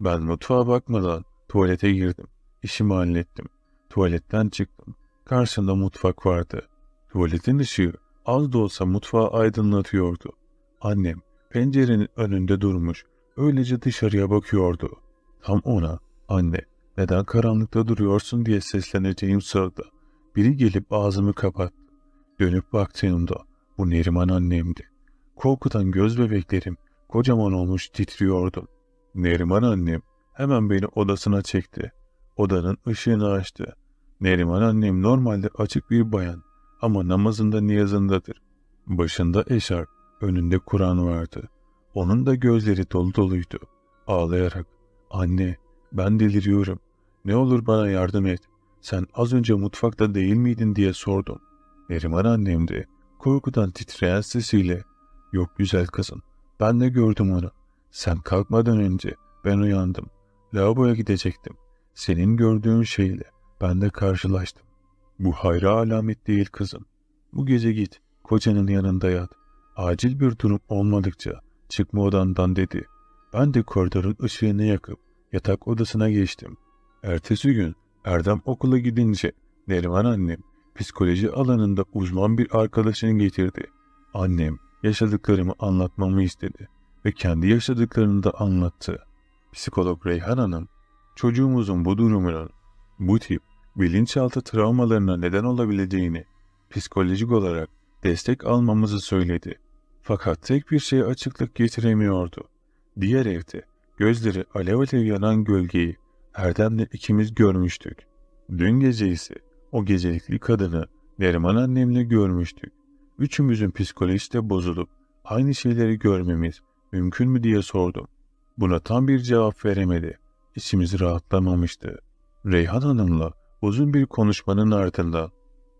Ben mutfağa bakmadan tuvalete girdim. İşimi hallettim. Tuvaletten çıktım. Karşında mutfak vardı. Tuvaletin ışığı az da olsa mutfağı aydınlatıyordu. Annem pencerenin önünde durmuş, öylece dışarıya bakıyordu. Tam ona, anne neden karanlıkta duruyorsun diye sesleneceğim sırada biri gelip ağzımı kapattı. Dönüp baktığımda bu Neriman annemdi. Korkudan göz bebeklerim kocaman olmuş titriyordu. Neriman annem hemen beni odasına çekti. Odanın ışığını açtı. Neriman annem normalde açık bir bayan ama namazında niyazındadır. Başında eşarp, önünde Kur'an vardı. Onun da gözleri dolu doluydu. Ağlayarak, anne ben deliriyorum. Ne olur bana yardım et. Sen az önce mutfakta değil miydin diye sordum. Neriman annem de korkudan titreyen sesiyle Yok güzel kızım. Ben de gördüm onu. Sen kalkmadan önce ben uyandım. Lavaboya gidecektim. Senin gördüğün şeyle ben de karşılaştım. Bu hayra alamet değil kızım. Bu gece git, kocanın yanında yat. Acil bir durum olmadıkça çıkma odandan dedi. Ben de koridorun ışığını yakıp yatak odasına geçtim. Ertesi gün Erdem okula gidince Neriman annem psikoloji alanında uzman bir arkadaşını getirdi. Annem yaşadıklarımı anlatmamı istedi ve kendi yaşadıklarını da anlattı. Psikolog Reyhan Hanım çocuğumuzun bu durumunun bu tip bilinçaltı travmalarına neden olabileceğini psikolojik olarak destek almamızı söyledi. Fakat tek bir şeye açıklık getiremiyordu. Diğer evde gözleri alev alev yanan gölgeyi Erdem'le ikimiz görmüştük. Dün gece ise o gecelikli kadını Neriman annemle görmüştük. Üçümüzün psikolojisi de bozulup aynı şeyleri görmemiz mümkün mü diye sordum. Buna tam bir cevap veremedi. İçimiz rahatlamamıştı. Reyhan Hanım'la Uzun bir konuşmanın ardından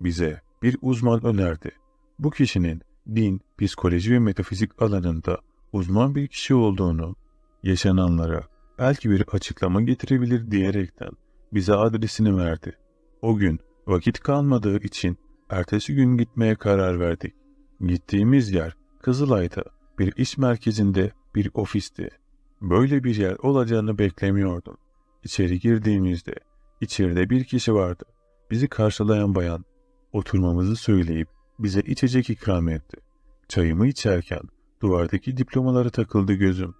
bize bir uzman önerdi. Bu kişinin din, psikoloji ve metafizik alanında uzman bir kişi olduğunu, yaşananlara belki bir açıklama getirebilir diyerekten bize adresini verdi. O gün vakit kalmadığı için ertesi gün gitmeye karar verdik. Gittiğimiz yer Kızılay'da bir iş merkezinde bir ofisti. Böyle bir yer olacağını beklemiyordum. İçeri girdiğimizde İçeride bir kişi vardı. Bizi karşılayan bayan oturmamızı söyleyip bize içecek ikram etti. Çayımı içerken duvardaki diplomaları takıldı gözüm.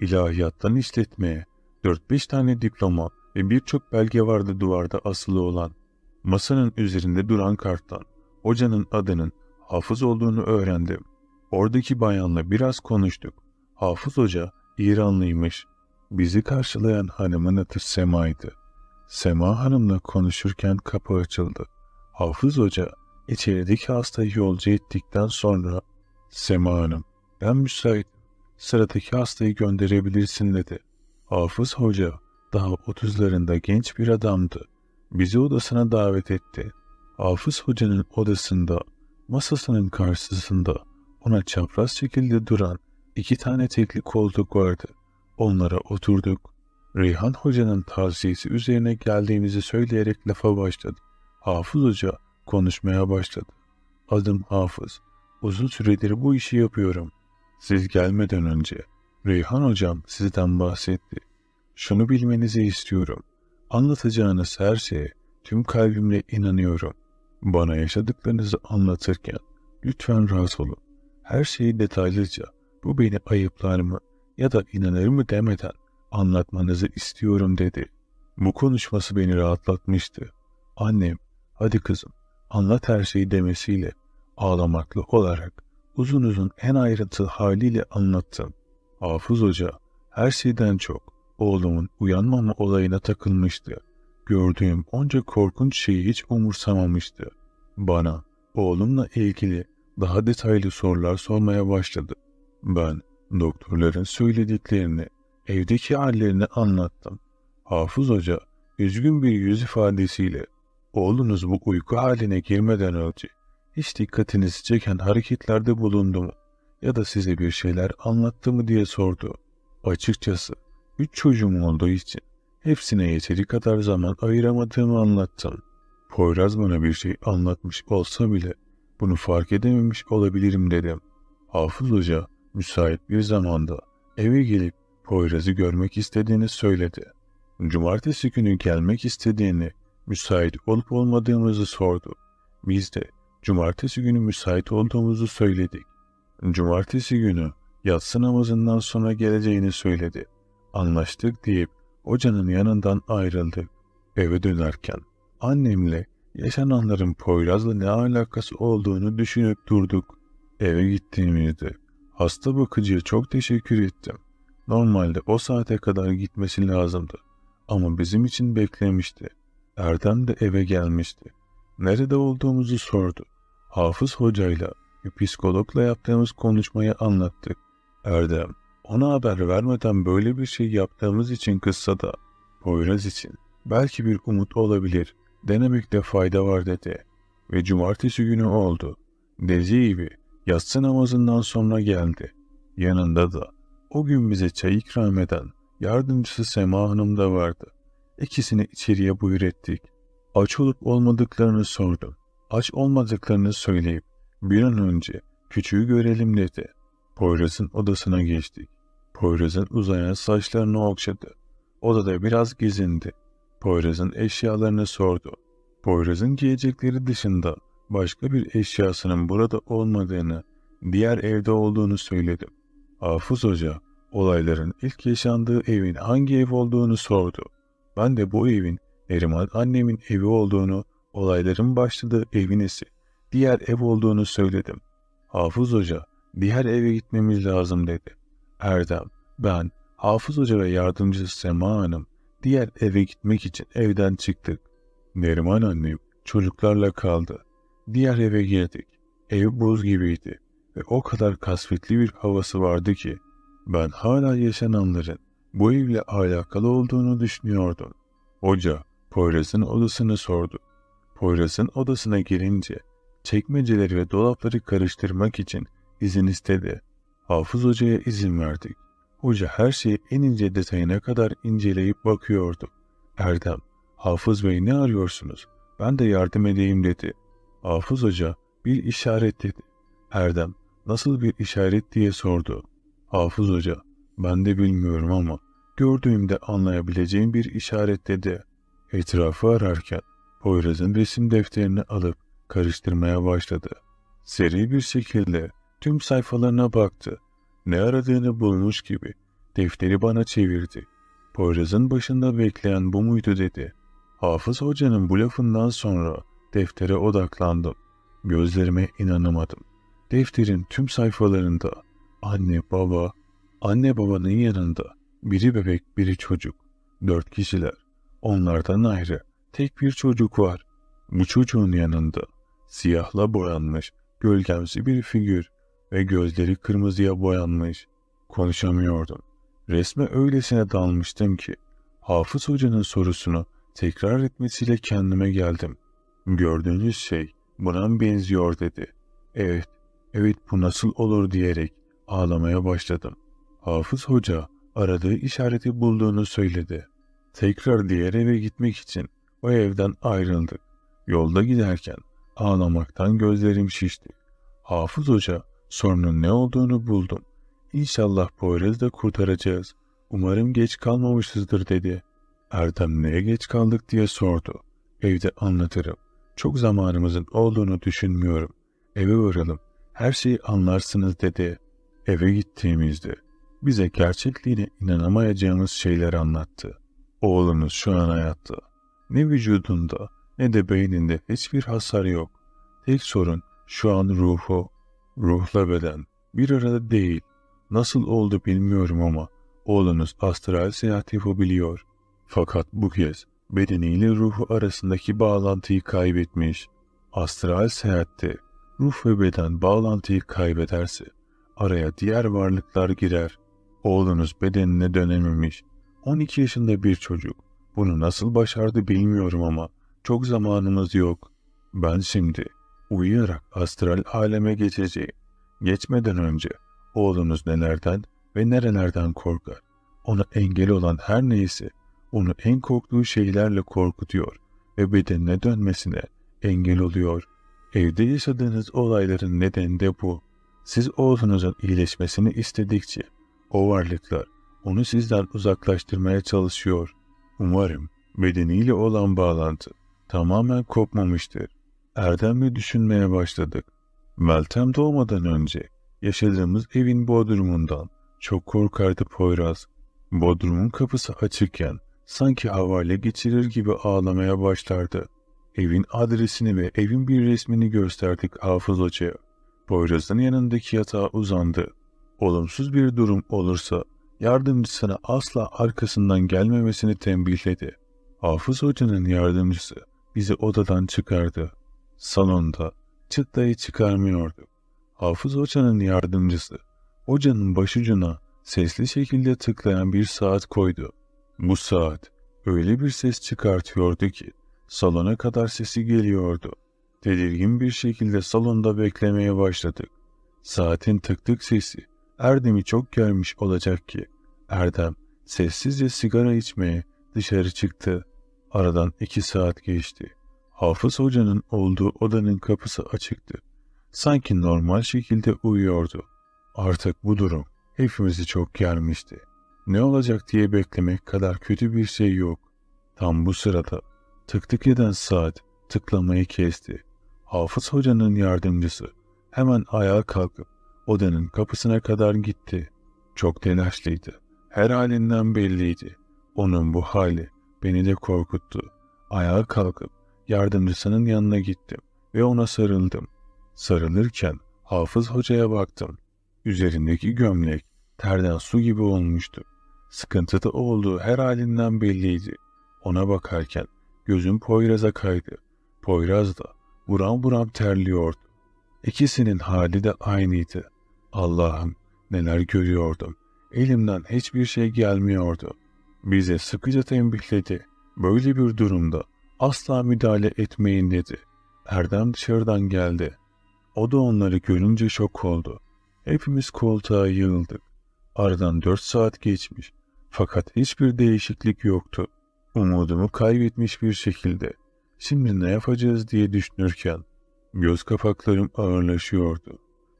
İlahiyattan işletmeye 4-5 tane diploma ve birçok belge vardı duvarda asılı olan. Masanın üzerinde duran karttan hocanın adının hafız olduğunu öğrendim. Oradaki bayanla biraz konuştuk. Hafız hoca İranlıymış. Bizi karşılayan hanımın adı Sema'ydı. Sema Hanım'la konuşurken kapı açıldı. Hafız Hoca içerideki hastayı yolcu ettikten sonra Sema Hanım ben müsait sıradaki hastayı gönderebilirsin dedi. Hafız Hoca daha otuzlarında genç bir adamdı. Bizi odasına davet etti. Hafız Hoca'nın odasında masasının karşısında ona çapraz şekilde duran iki tane tekli koltuk vardı. Onlara oturduk. Reyhan Hoca'nın tavsiyesi üzerine geldiğimizi söyleyerek lafa başladı. Hafız Hoca konuşmaya başladı. Adım Hafız. Uzun süredir bu işi yapıyorum. Siz gelmeden önce Reyhan Hocam sizden bahsetti. Şunu bilmenizi istiyorum. Anlatacağınız her şeye tüm kalbimle inanıyorum. Bana yaşadıklarınızı anlatırken lütfen razı olun. Her şeyi detaylıca bu beni ayıplar mı ya da inanır mı demeden anlatmanızı istiyorum dedi. Bu konuşması beni rahatlatmıştı. Annem, hadi kızım, anlat her şeyi demesiyle, ağlamaklı olarak uzun uzun en ayrıntılı haliyle anlattım. Hafız Hoca, her şeyden çok oğlumun uyanmama olayına takılmıştı. Gördüğüm onca korkunç şeyi hiç umursamamıştı. Bana, oğlumla ilgili daha detaylı sorular sormaya başladı. Ben, doktorların söylediklerini Evdeki hallerini anlattım. Hafız Hoca üzgün bir yüz ifadesiyle oğlunuz bu uyku haline girmeden önce hiç dikkatinizi çeken hareketlerde bulundu mu ya da size bir şeyler anlattı mı diye sordu. Açıkçası üç çocuğum olduğu için hepsine yeteri kadar zaman ayıramadığımı anlattım. Poyraz bana bir şey anlatmış olsa bile bunu fark edememiş olabilirim dedim. Hafız Hoca müsait bir zamanda eve gelip Poyraz'ı görmek istediğini söyledi. Cumartesi günü gelmek istediğini, müsait olup olmadığımızı sordu. Biz de cumartesi günü müsait olduğumuzu söyledik. Cumartesi günü yatsı namazından sonra geleceğini söyledi. Anlaştık deyip hocanın yanından ayrıldık. Eve dönerken annemle yaşananların Poyraz'la ne alakası olduğunu düşünüp durduk. Eve gittiğimizde hasta bakıcıya çok teşekkür ettim. Normalde o saate kadar gitmesi lazımdı. Ama bizim için beklemişti. Erdem de eve gelmişti. Nerede olduğumuzu sordu. Hafız hocayla ve psikologla yaptığımız konuşmayı anlattık. Erdem, ona haber vermeden böyle bir şey yaptığımız için kızsa da, Poyraz için belki bir umut olabilir, denemekte fayda var dedi. Ve cumartesi günü oldu. Dediği gibi yatsı namazından sonra geldi. Yanında da o gün bize çay ikram eden yardımcısı Sema Hanım da vardı. İkisini içeriye buyur ettik. Aç olup olmadıklarını sordum. Aç olmadıklarını söyleyip bir an önce küçüğü görelim dedi. Poyraz'ın odasına geçtik. Poyraz'ın uzayan saçlarını okşadı. Odada biraz gezindi. Poyraz'ın eşyalarını sordu. Poyraz'ın giyecekleri dışında başka bir eşyasının burada olmadığını, diğer evde olduğunu söyledim. Hafız Hoca olayların ilk yaşandığı evin hangi ev olduğunu sordu. Ben de bu evin Neriman annemin evi olduğunu, olayların başladığı evin ise diğer ev olduğunu söyledim. Hafız Hoca diğer eve gitmemiz lazım dedi. Erdem, ben, Hafız Hoca ve yardımcısı Sema Hanım diğer eve gitmek için evden çıktık. Neriman annem çocuklarla kaldı. Diğer eve girdik. Ev buz gibiydi ve o kadar kasvetli bir havası vardı ki ben hala yaşananların bu evle alakalı olduğunu düşünüyordum. Hoca Poyraz'ın odasını sordu. Poyraz'ın odasına girince çekmeceleri ve dolapları karıştırmak için izin istedi. Hafız Hoca'ya izin verdik. Hoca her şeyi en ince detayına kadar inceleyip bakıyordu. Erdem, Hafız Bey ne arıyorsunuz? Ben de yardım edeyim dedi. Hafız Hoca bir işaret dedi. Erdem, Nasıl bir işaret diye sordu. Hafız Hoca, ben de bilmiyorum ama gördüğümde anlayabileceğim bir işaret dedi. Etrafı ararken Poyraz'ın resim defterini alıp karıştırmaya başladı. Seri bir şekilde tüm sayfalarına baktı. Ne aradığını bulmuş gibi defteri bana çevirdi. Poyraz'ın başında bekleyen bu muydu dedi. Hafız hocanın bu lafından sonra deftere odaklandım. Gözlerime inanamadım. Defterin tüm sayfalarında anne baba, anne babanın yanında biri bebek biri çocuk, dört kişiler. Onlardan ayrı tek bir çocuk var. Bu çocuğun yanında siyahla boyanmış, gölgemsi bir figür ve gözleri kırmızıya boyanmış. Konuşamıyordum. Resme öylesine dalmıştım ki Hafız Hoca'nın sorusunu tekrar etmesiyle kendime geldim. Gördüğünüz şey buna benziyor dedi. Evet, Evet bu nasıl olur diyerek ağlamaya başladım. Hafız hoca aradığı işareti bulduğunu söyledi. Tekrar diğer eve gitmek için o evden ayrıldık. Yolda giderken ağlamaktan gözlerim şişti. Hafız hoca sorunun ne olduğunu buldum. İnşallah Poyraz'ı da kurtaracağız. Umarım geç kalmamışızdır dedi. Erdem neye geç kaldık diye sordu. Evde anlatırım. Çok zamanımızın olduğunu düşünmüyorum. Eve varalım her şeyi anlarsınız dedi. Eve gittiğimizde bize gerçekliğine inanamayacağımız şeyler anlattı. Oğlunuz şu an hayatta. Ne vücudunda ne de beyninde hiçbir hasar yok. Tek sorun şu an ruhu. Ruhla beden bir arada değil. Nasıl oldu bilmiyorum ama oğlunuz astral seyahat yapabiliyor. Fakat bu kez bedeniyle ruhu arasındaki bağlantıyı kaybetmiş. Astral seyahatte Ruh ve beden bağlantıyı kaybederse araya diğer varlıklar girer. Oğlunuz bedenine dönememiş. 12 yaşında bir çocuk. Bunu nasıl başardı bilmiyorum ama çok zamanımız yok. Ben şimdi uyuyarak astral aleme geçeceğim. Geçmeden önce oğlunuz nelerden ve nerelerden korkar? Ona engel olan her neyse onu en korktuğu şeylerle korkutuyor ve bedenine dönmesine engel oluyor.'' Evde yaşadığınız olayların nedeni de bu. Siz oğlunuzun iyileşmesini istedikçe o varlıklar onu sizden uzaklaştırmaya çalışıyor. Umarım bedeniyle olan bağlantı tamamen kopmamıştır. Erdem'le düşünmeye başladık. Meltem doğmadan önce yaşadığımız evin bodrumundan çok korkardı Poyraz. Bodrumun kapısı açıkken sanki havale geçirir gibi ağlamaya başlardı.'' Evin adresini ve evin bir resmini gösterdik Hafız Hoca'ya. Poyraz'ın yanındaki yatağa uzandı. Olumsuz bir durum olursa yardımcısına asla arkasından gelmemesini tembihledi. Hafız Hoca'nın yardımcısı bizi odadan çıkardı. Salonda çıtlayı çıkarmıyordu. Hafız Hoca'nın yardımcısı hocanın başucuna sesli şekilde tıklayan bir saat koydu. Bu saat öyle bir ses çıkartıyordu ki Salona kadar sesi geliyordu. Tedirgin bir şekilde salonda beklemeye başladık. Saatin tık tık sesi Erdem'i çok gelmiş olacak ki. Erdem sessizce sigara içmeye dışarı çıktı. Aradan iki saat geçti. Hafız hocanın olduğu odanın kapısı açıktı. Sanki normal şekilde uyuyordu. Artık bu durum hepimizi çok gelmişti. Ne olacak diye beklemek kadar kötü bir şey yok. Tam bu sırada Tık tık eden saat tıklamayı kesti. Hafız hocanın yardımcısı hemen ayağa kalkıp odanın kapısına kadar gitti. Çok telaşlıydı. Her halinden belliydi. Onun bu hali beni de korkuttu. Ayağa kalkıp yardımcısının yanına gittim ve ona sarıldım. Sarılırken Hafız hocaya baktım. Üzerindeki gömlek terden su gibi olmuştu. Sıkıntıda olduğu her halinden belliydi. Ona bakarken Gözüm Poyraz'a kaydı. Poyraz da buram buram terliyordu. İkisinin hali de aynıydı. Allah'ım neler görüyordum. Elimden hiçbir şey gelmiyordu. Bize sıkıca tembihledi. Böyle bir durumda asla müdahale etmeyin dedi. Erdem dışarıdan geldi. O da onları görünce şok oldu. Hepimiz koltuğa yığıldık. Aradan dört saat geçmiş. Fakat hiçbir değişiklik yoktu. Umudumu kaybetmiş bir şekilde şimdi ne yapacağız diye düşünürken göz kapaklarım ağırlaşıyordu.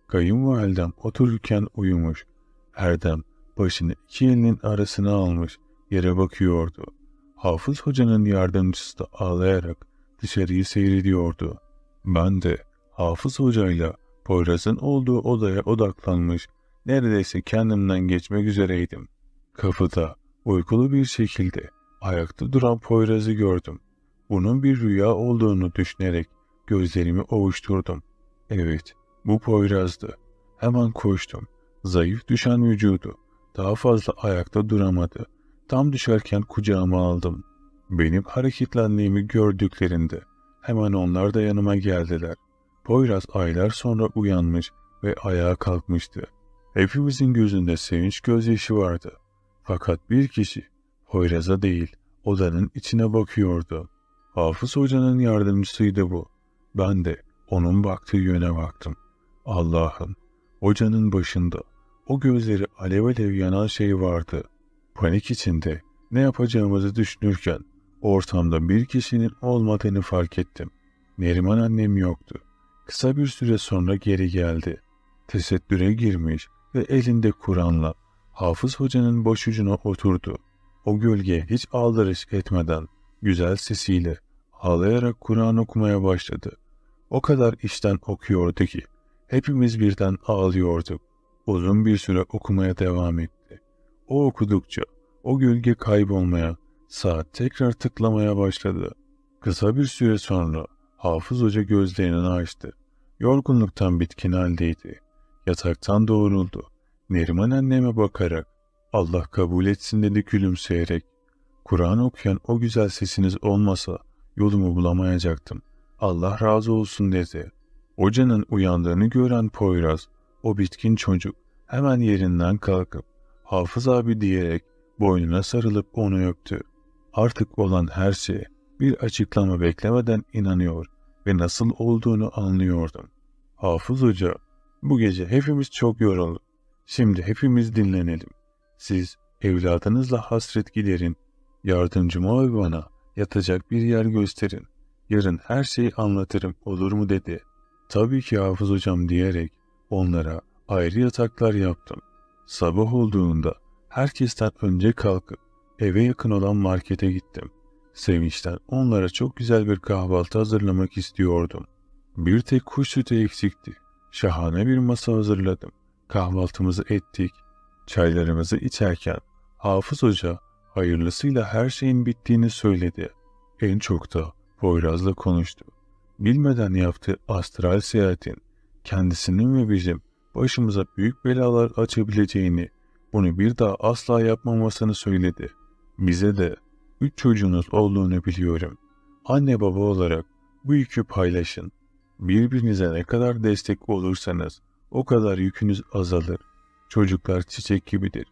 Kayınvalidem otururken uyumuş. Erdem başını iki elinin arasına almış yere bakıyordu. Hafız hocanın yardımcısı da ağlayarak dışarıyı seyrediyordu. Ben de Hafız hocayla Poyraz'ın olduğu odaya odaklanmış neredeyse kendimden geçmek üzereydim. Kapıda uykulu bir şekilde Ayakta duran Poyraz'ı gördüm. Bunun bir rüya olduğunu düşünerek gözlerimi ovuşturdum. Evet, bu Poyraz'dı. Hemen koştum. Zayıf düşen vücudu. Daha fazla ayakta duramadı. Tam düşerken kucağıma aldım. Benim hareketlendiğimi gördüklerinde hemen onlar da yanıma geldiler. Poyraz aylar sonra uyanmış ve ayağa kalkmıştı. Hepimizin gözünde sevinç gözyaşı vardı. Fakat bir kişi Hoyraz'a değil, odanın içine bakıyordu. Hafız hocanın yardımcısıydı bu. Ben de onun baktığı yöne baktım. Allah'ım, hocanın başında o gözleri alev alev yanan şey vardı. Panik içinde ne yapacağımızı düşünürken ortamda bir kişinin olmadığını fark ettim. Neriman annem yoktu. Kısa bir süre sonra geri geldi. Tesettüre girmiş ve elinde Kur'an'la Hafız hocanın başucuna oturdu. O gölge hiç aldırış etmeden güzel sesiyle ağlayarak Kur'an okumaya başladı. O kadar işten okuyordu ki hepimiz birden ağlıyorduk. Uzun bir süre okumaya devam etti. O okudukça o gölge kaybolmaya, saat tekrar tıklamaya başladı. Kısa bir süre sonra Hafız Hoca gözlerini açtı. Yorgunluktan bitkin haldeydi. Yataktan doğruldu. Neriman anneme bakarak Allah kabul etsin dedi gülümseyerek. Kur'an okuyan o güzel sesiniz olmasa yolumu bulamayacaktım. Allah razı olsun dedi. Hocanın uyandığını gören Poyraz, o bitkin çocuk hemen yerinden kalkıp Hafız abi diyerek boynuna sarılıp onu öptü. Artık olan her şeye bir açıklama beklemeden inanıyor ve nasıl olduğunu anlıyordum. Hafız Hoca, bu gece hepimiz çok yoruldu. Şimdi hepimiz dinlenelim. Siz evladınızla hasret giderin. yardımcıma ol bana. Yatacak bir yer gösterin. Yarın her şeyi anlatırım olur mu dedi. Tabii ki Hafız hocam diyerek onlara ayrı yataklar yaptım. Sabah olduğunda herkesten önce kalkıp eve yakın olan markete gittim. Sevinçten onlara çok güzel bir kahvaltı hazırlamak istiyordum. Bir tek kuş sütü eksikti. Şahane bir masa hazırladım. Kahvaltımızı ettik. Çaylarımızı içerken Hafız Hoca hayırlısıyla her şeyin bittiğini söyledi. En çok da Poyraz'la konuştu. Bilmeden yaptığı astral seyahatin kendisinin ve bizim başımıza büyük belalar açabileceğini, bunu bir daha asla yapmamasını söyledi. Bize de üç çocuğunuz olduğunu biliyorum. Anne baba olarak bu yükü paylaşın. Birbirinize ne kadar destek olursanız o kadar yükünüz azalır. Çocuklar çiçek gibidir.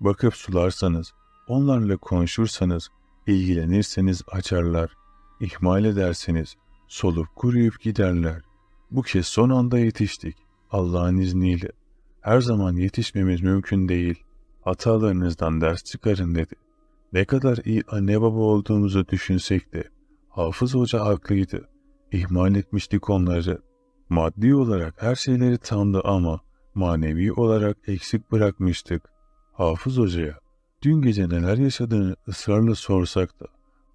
Bakıp sularsanız, onlarla konuşursanız, ilgilenirseniz açarlar. İhmal ederseniz solup kuruyup giderler. Bu kez son anda yetiştik. Allah'ın izniyle. Her zaman yetişmemiz mümkün değil. Hatalarınızdan ders çıkarın dedi. Ne kadar iyi anne baba olduğumuzu düşünsek de Hafız Hoca haklıydı. İhmal etmiştik onları. Maddi olarak her şeyleri tamdı ama manevi olarak eksik bırakmıştık. Hafız Hoca'ya dün gece neler yaşadığını ısrarla sorsak da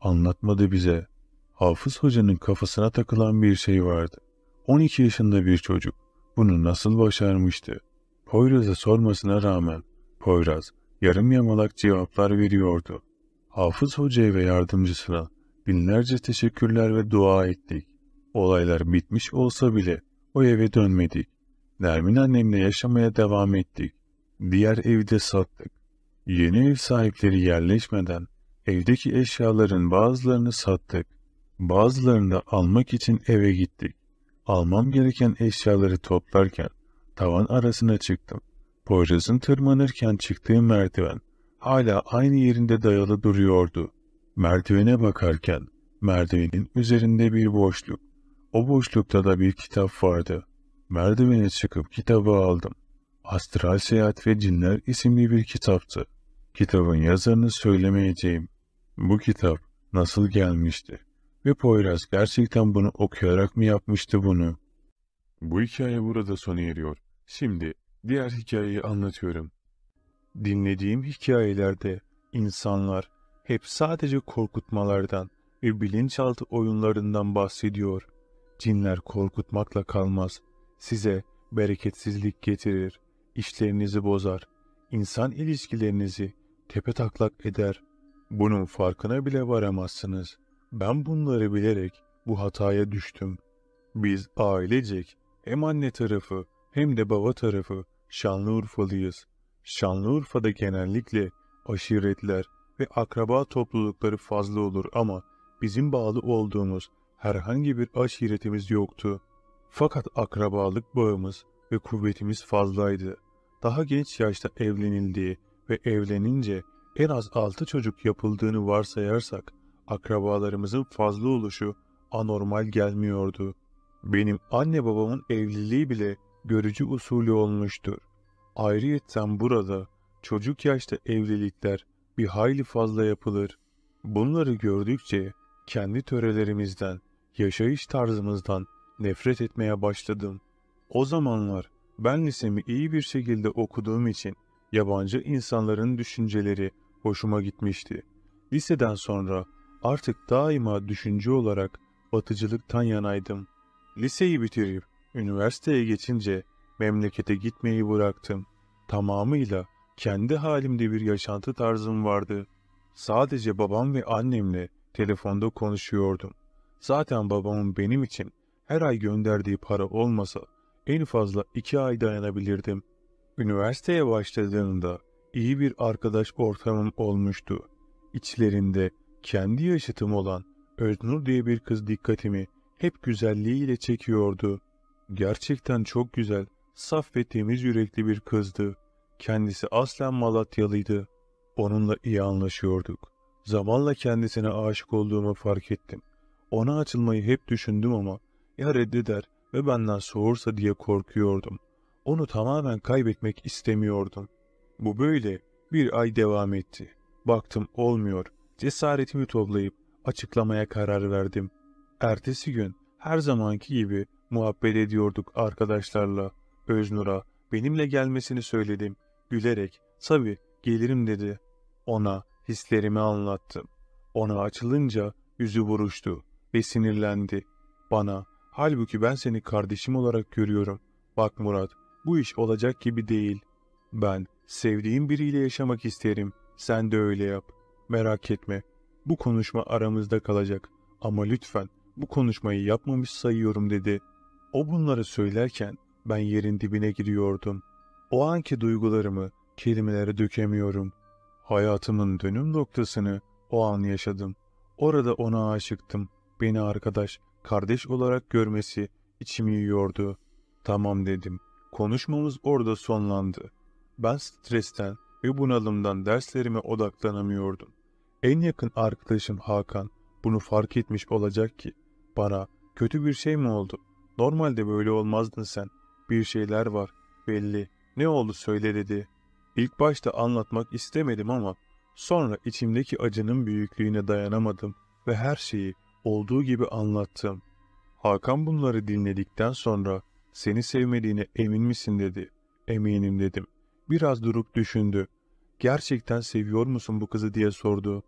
anlatmadı bize. Hafız Hoca'nın kafasına takılan bir şey vardı. 12 yaşında bir çocuk bunu nasıl başarmıştı? Poyraz'a sormasına rağmen Poyraz yarım yamalak cevaplar veriyordu. Hafız Hoca'ya ve yardımcısına binlerce teşekkürler ve dua ettik. Olaylar bitmiş olsa bile o eve dönmedik. Nermin annemle yaşamaya devam ettik. Diğer evde sattık. Yeni ev sahipleri yerleşmeden evdeki eşyaların bazılarını sattık. Bazılarını da almak için eve gittik. Almam gereken eşyaları toplarken tavan arasına çıktım. Poyraz'ın tırmanırken çıktığı merdiven hala aynı yerinde dayalı duruyordu. Merdivene bakarken merdivenin üzerinde bir boşluk. O boşlukta da bir kitap vardı. Merdivene çıkıp kitabı aldım. Astral Seyahat ve Cinler isimli bir kitaptı. Kitabın yazarını söylemeyeceğim. Bu kitap nasıl gelmişti? Ve Poyraz gerçekten bunu okuyarak mı yapmıştı bunu? Bu hikaye burada sona eriyor. Şimdi diğer hikayeyi anlatıyorum. Dinlediğim hikayelerde insanlar hep sadece korkutmalardan ve bilinçaltı oyunlarından bahsediyor. Cinler korkutmakla kalmaz, size bereketsizlik getirir, işlerinizi bozar, insan ilişkilerinizi tepe taklak eder. Bunun farkına bile varamazsınız. Ben bunları bilerek bu hataya düştüm. Biz ailecek hem anne tarafı hem de baba tarafı Şanlıurfalıyız. Şanlıurfa'da genellikle aşiretler ve akraba toplulukları fazla olur ama bizim bağlı olduğumuz herhangi bir aşiretimiz yoktu. Fakat akrabalık bağımız ve kuvvetimiz fazlaydı. Daha genç yaşta evlenildiği ve evlenince en az altı çocuk yapıldığını varsayarsak akrabalarımızın fazla oluşu anormal gelmiyordu. Benim anne babamın evliliği bile görücü usulü olmuştur. Ayrıyetten burada çocuk yaşta evlilikler bir hayli fazla yapılır. Bunları gördükçe kendi törelerimizden, yaşayış tarzımızdan nefret etmeye başladım. O zamanlar ben lisemi iyi bir şekilde okuduğum için yabancı insanların düşünceleri hoşuma gitmişti. Liseden sonra artık daima düşünce olarak batıcılıktan yanaydım. Liseyi bitirip üniversiteye geçince memlekete gitmeyi bıraktım. Tamamıyla kendi halimde bir yaşantı tarzım vardı. Sadece babam ve annemle telefonda konuşuyordum. Zaten babamın benim için her ay gönderdiği para olmasa en fazla iki ay dayanabilirdim. Üniversiteye başladığımda iyi bir arkadaş ortamım olmuştu. İçlerinde kendi yaşıtım olan Öznur diye bir kız dikkatimi hep güzelliğiyle çekiyordu. Gerçekten çok güzel, saf ve temiz yürekli bir kızdı. Kendisi aslen Malatyalıydı. Onunla iyi anlaşıyorduk. Zamanla kendisine aşık olduğumu fark ettim. Ona açılmayı hep düşündüm ama ya reddeder ve benden soğursa diye korkuyordum. Onu tamamen kaybetmek istemiyordum. Bu böyle bir ay devam etti. Baktım olmuyor. Cesaretimi toplayıp açıklamaya karar verdim. Ertesi gün her zamanki gibi muhabbet ediyorduk arkadaşlarla. Öznur'a benimle gelmesini söyledim. Gülerek tabi gelirim dedi. Ona hislerimi anlattım. Ona açılınca yüzü buruştu ve sinirlendi. Bana Halbuki ben seni kardeşim olarak görüyorum. Bak Murat, bu iş olacak gibi değil. Ben sevdiğim biriyle yaşamak isterim. Sen de öyle yap. Merak etme. Bu konuşma aramızda kalacak. Ama lütfen bu konuşmayı yapmamış sayıyorum dedi. O bunları söylerken ben yerin dibine giriyordum. O anki duygularımı kelimelere dökemiyorum. Hayatımın dönüm noktasını o an yaşadım. Orada ona aşıktım. Beni arkadaş, kardeş olarak görmesi içimi yiyordu. Tamam dedim. Konuşmamız orada sonlandı. Ben stresten ve bunalımdan derslerime odaklanamıyordum. En yakın arkadaşım Hakan bunu fark etmiş olacak ki bana kötü bir şey mi oldu? Normalde böyle olmazdın sen. Bir şeyler var belli. Ne oldu söyle dedi. İlk başta anlatmak istemedim ama sonra içimdeki acının büyüklüğüne dayanamadım ve her şeyi olduğu gibi anlattım. Hakan bunları dinledikten sonra seni sevmediğine emin misin dedi. Eminim dedim. Biraz durup düşündü. Gerçekten seviyor musun bu kızı diye sordu.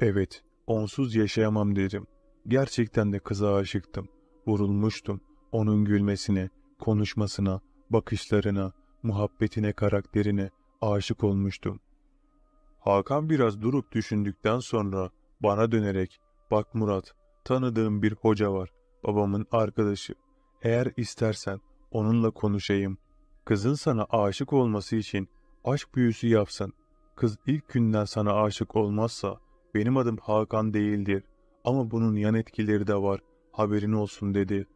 Evet, onsuz yaşayamam dedim. Gerçekten de kıza aşıktım. Vurulmuştum onun gülmesine, konuşmasına, bakışlarına, muhabbetine, karakterine aşık olmuştum. Hakan biraz durup düşündükten sonra bana dönerek "Bak Murat, Tanıdığım bir hoca var. Babamın arkadaşı. Eğer istersen onunla konuşayım. Kızın sana aşık olması için aşk büyüsü yapsın. Kız ilk günden sana aşık olmazsa benim adım Hakan değildir. Ama bunun yan etkileri de var. Haberin olsun dedi.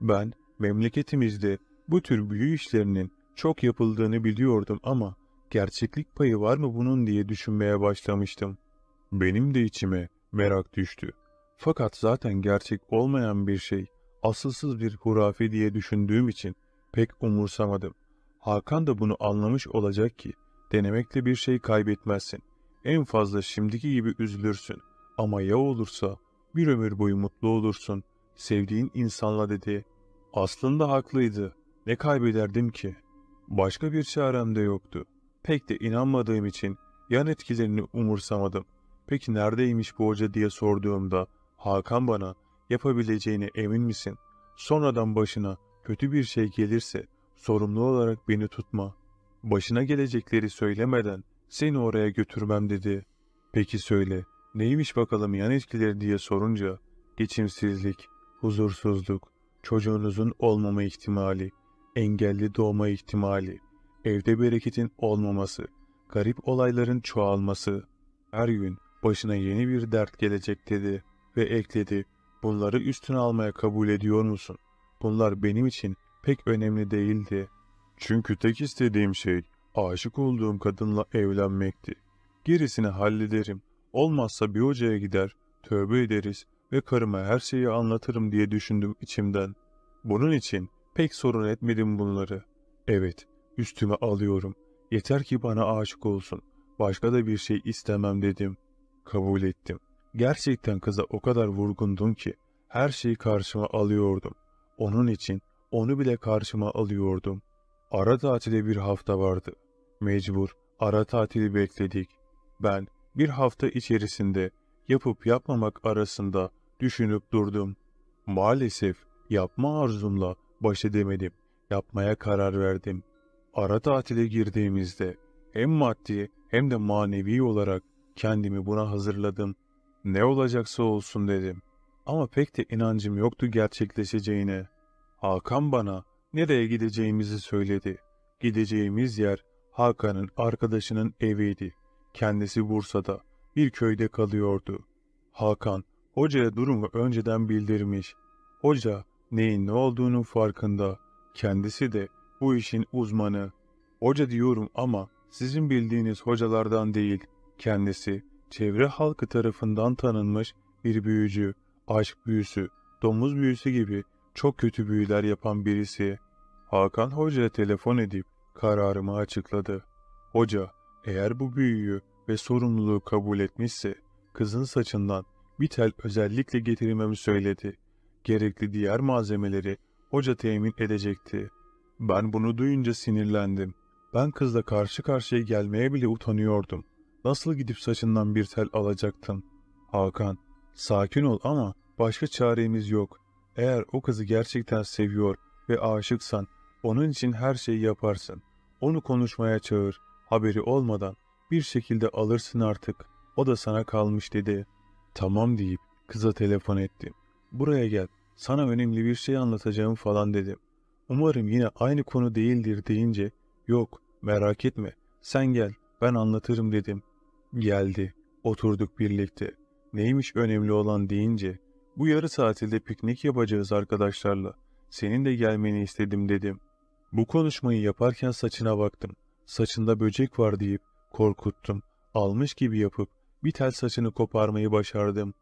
Ben memleketimizde bu tür büyü işlerinin çok yapıldığını biliyordum ama gerçeklik payı var mı bunun diye düşünmeye başlamıştım. Benim de içime merak düştü. Fakat zaten gerçek olmayan bir şey, asılsız bir hurafe diye düşündüğüm için pek umursamadım. Hakan da bunu anlamış olacak ki, denemekle bir şey kaybetmezsin. En fazla şimdiki gibi üzülürsün. Ama ya olursa, bir ömür boyu mutlu olursun, sevdiğin insanla dedi. Aslında haklıydı, ne kaybederdim ki? Başka bir çarem de yoktu. Pek de inanmadığım için yan etkilerini umursamadım. Peki neredeymiş bu hoca diye sorduğumda, Hakan bana yapabileceğine emin misin? Sonradan başına kötü bir şey gelirse sorumlu olarak beni tutma. Başına gelecekleri söylemeden seni oraya götürmem dedi. Peki söyle, neymiş bakalım yan etkileri diye sorunca geçimsizlik, huzursuzluk, çocuğunuzun olmama ihtimali, engelli doğma ihtimali, evde bereketin olmaması, garip olayların çoğalması, her gün başına yeni bir dert gelecek dedi ve ekledi. Bunları üstüne almaya kabul ediyor musun? Bunlar benim için pek önemli değildi. Çünkü tek istediğim şey aşık olduğum kadınla evlenmekti. Gerisini hallederim. Olmazsa bir hocaya gider, tövbe ederiz ve karıma her şeyi anlatırım diye düşündüm içimden. Bunun için pek sorun etmedim bunları. Evet, üstüme alıyorum. Yeter ki bana aşık olsun. Başka da bir şey istemem dedim. Kabul ettim. Gerçekten kıza o kadar vurgundum ki her şeyi karşıma alıyordum. Onun için onu bile karşıma alıyordum. Ara tatili bir hafta vardı. Mecbur ara tatili bekledik. Ben bir hafta içerisinde yapıp yapmamak arasında düşünüp durdum. Maalesef yapma arzumla baş edemedim. Yapmaya karar verdim. Ara tatile girdiğimizde hem maddi hem de manevi olarak kendimi buna hazırladım. Ne olacaksa olsun dedim. Ama pek de inancım yoktu gerçekleşeceğine. Hakan bana nereye gideceğimizi söyledi. Gideceğimiz yer Hakan'ın arkadaşının eviydi. Kendisi Bursa'da bir köyde kalıyordu. Hakan hocaya durumu önceden bildirmiş. Hoca neyin ne olduğunun farkında. Kendisi de bu işin uzmanı. Hoca diyorum ama sizin bildiğiniz hocalardan değil. Kendisi çevre halkı tarafından tanınmış bir büyücü, aşk büyüsü, domuz büyüsü gibi çok kötü büyüler yapan birisi. Hakan Hoca telefon edip kararımı açıkladı. Hoca, eğer bu büyüyü ve sorumluluğu kabul etmişse kızın saçından bir tel özellikle getirmemi söyledi. Gerekli diğer malzemeleri hoca temin edecekti. Ben bunu duyunca sinirlendim. Ben kızla karşı karşıya gelmeye bile utanıyordum. Nasıl gidip saçından bir tel alacaktın? Hakan, sakin ol ama başka çaremiz yok. Eğer o kızı gerçekten seviyor ve aşıksan onun için her şeyi yaparsın. Onu konuşmaya çağır. Haberi olmadan bir şekilde alırsın artık. O da sana kalmış dedi. Tamam deyip kıza telefon ettim. Buraya gel. Sana önemli bir şey anlatacağım falan dedim. Umarım yine aynı konu değildir deyince yok merak etme sen gel ben anlatırım dedim. Geldi, oturduk birlikte. Neymiş önemli olan deyince, bu yarı tatilde piknik yapacağız arkadaşlarla. Senin de gelmeni istedim dedim. Bu konuşmayı yaparken saçına baktım. Saçında böcek var deyip korkuttum. Almış gibi yapıp bir tel saçını koparmayı başardım.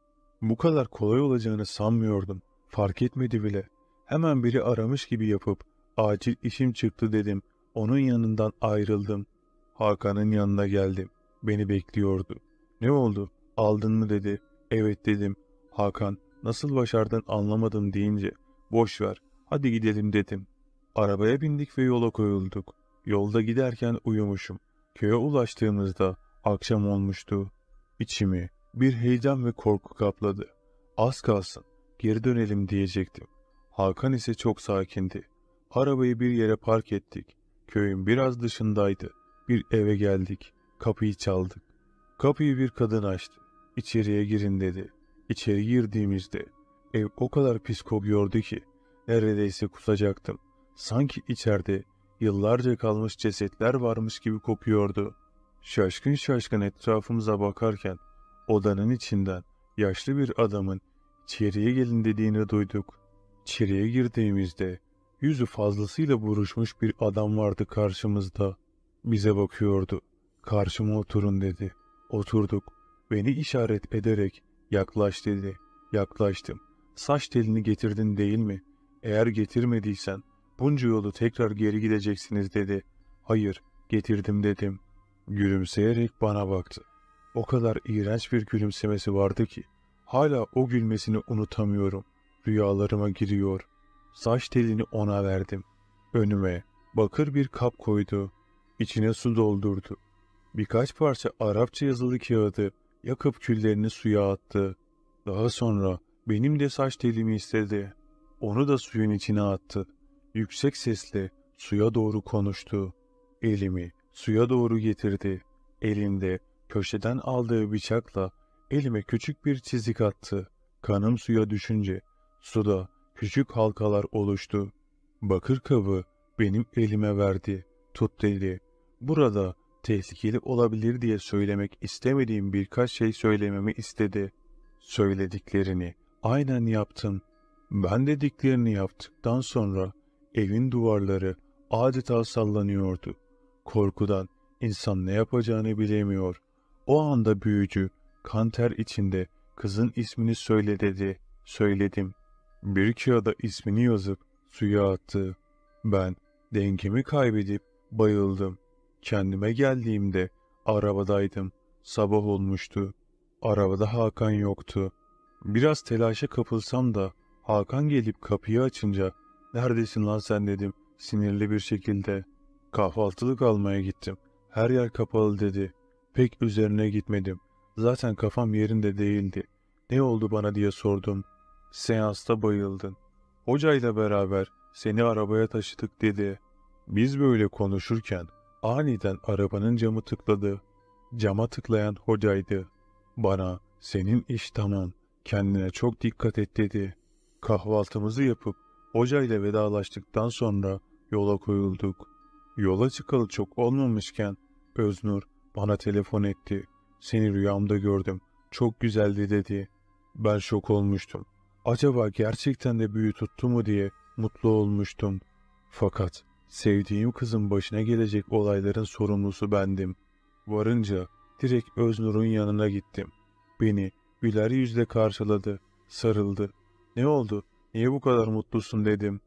Bu kadar kolay olacağını sanmıyordum. Fark etmedi bile. Hemen biri aramış gibi yapıp acil işim çıktı dedim. Onun yanından ayrıldım. Hakan'ın yanına geldim. Beni bekliyordu. Ne oldu? Aldın mı dedi. Evet dedim. Hakan nasıl başardın anlamadım deyince boş ver hadi gidelim dedim. Arabaya bindik ve yola koyulduk. Yolda giderken uyumuşum. Köye ulaştığımızda akşam olmuştu. İçimi bir heyecan ve korku kapladı. Az kalsın geri dönelim diyecektim. Hakan ise çok sakindi. Arabayı bir yere park ettik. Köyün biraz dışındaydı. Bir eve geldik. Kapıyı çaldık. Kapıyı bir kadın açtı. İçeriye girin dedi. İçeri girdiğimizde ev o kadar pis kokuyordu ki neredeyse kusacaktım. Sanki içeride yıllarca kalmış cesetler varmış gibi kokuyordu. Şaşkın şaşkın etrafımıza bakarken odanın içinden yaşlı bir adamın içeriye gelin dediğini duyduk. İçeriye girdiğimizde yüzü fazlasıyla buruşmuş bir adam vardı karşımızda. Bize bakıyordu. Karşıma oturun dedi. Oturduk. Beni işaret ederek yaklaş dedi. Yaklaştım. Saç telini getirdin değil mi? Eğer getirmediysen bunca yolu tekrar geri gideceksiniz dedi. Hayır, getirdim dedim. Gülümseyerek bana baktı. O kadar iğrenç bir gülümsemesi vardı ki hala o gülmesini unutamıyorum. Rüyalarıma giriyor. Saç telini ona verdim. Önüme bakır bir kap koydu. İçine su doldurdu. Birkaç parça Arapça yazılı kağıdı yakıp küllerini suya attı. Daha sonra benim de saç telimi istedi. Onu da suyun içine attı. Yüksek sesle suya doğru konuştu. Elimi suya doğru getirdi. Elinde köşeden aldığı bıçakla elime küçük bir çizik attı. Kanım suya düşünce suda küçük halkalar oluştu. Bakır kabı benim elime verdi. Tut dedi. Burada tehlikeli olabilir diye söylemek istemediğim birkaç şey söylememi istedi. Söylediklerini aynen yaptım. Ben dediklerini yaptıktan sonra evin duvarları adeta sallanıyordu. Korkudan insan ne yapacağını bilemiyor. O anda büyücü kanter içinde kızın ismini söyle dedi. Söyledim. Bir kağıda ismini yazıp suya attı. Ben dengemi kaybedip bayıldım. Kendime geldiğimde arabadaydım. Sabah olmuştu. Arabada Hakan yoktu. Biraz telaşa kapılsam da Hakan gelip kapıyı açınca ''Neredesin lan sen?'' dedim sinirli bir şekilde. Kahvaltılık almaya gittim. Her yer kapalı dedi. Pek üzerine gitmedim. Zaten kafam yerinde değildi. Ne oldu bana diye sordum. Seansta bayıldın. Hocayla beraber seni arabaya taşıdık dedi. Biz böyle konuşurken Aniden arabanın camı tıkladı. Cama tıklayan hocaydı. Bana senin iş tamam, kendine çok dikkat et dedi. Kahvaltımızı yapıp hocayla vedalaştıktan sonra yola koyulduk. Yola çıkalı çok olmamışken Öznur bana telefon etti. Seni rüyamda gördüm. Çok güzeldi dedi. Ben şok olmuştum. Acaba gerçekten de büyü tuttu mu diye mutlu olmuştum. Fakat Sevdiğim kızın başına gelecek olayların sorumlusu bendim. Varınca direkt Öznur'un yanına gittim. Beni güler yüzle karşıladı, sarıldı. Ne oldu, niye bu kadar mutlusun dedim.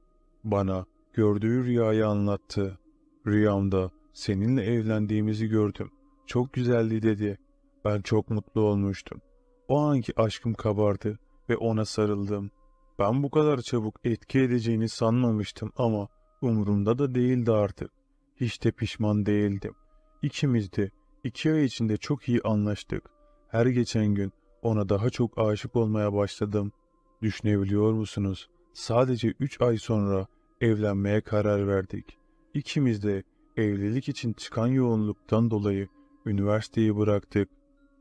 Bana gördüğü rüyayı anlattı. Rüyamda seninle evlendiğimizi gördüm. Çok güzeldi dedi. Ben çok mutlu olmuştum. O anki aşkım kabardı ve ona sarıldım. Ben bu kadar çabuk etki edeceğini sanmamıştım ama Umurumda da değildi artık. Hiç de pişman değildim. İkimiz de iki ay içinde çok iyi anlaştık. Her geçen gün ona daha çok aşık olmaya başladım. Düşünebiliyor musunuz? Sadece üç ay sonra evlenmeye karar verdik. İkimiz de evlilik için çıkan yoğunluktan dolayı üniversiteyi bıraktık.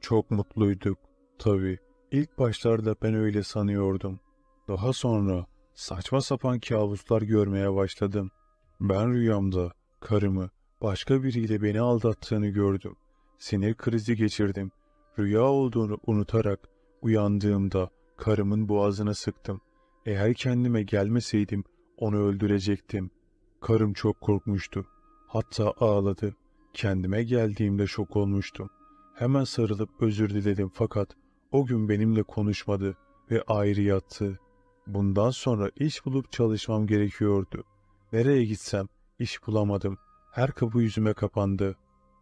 Çok mutluyduk. Tabii ilk başlarda ben öyle sanıyordum. Daha sonra Saçma sapan kabuslar görmeye başladım. Ben rüyamda karımı başka biriyle beni aldattığını gördüm. Sinir krizi geçirdim. Rüya olduğunu unutarak uyandığımda karımın boğazına sıktım. Eğer kendime gelmeseydim onu öldürecektim. Karım çok korkmuştu. Hatta ağladı. Kendime geldiğimde şok olmuştum. Hemen sarılıp özür diledim fakat o gün benimle konuşmadı ve ayrı yattı.'' Bundan sonra iş bulup çalışmam gerekiyordu. Nereye gitsem iş bulamadım. Her kapı yüzüme kapandı.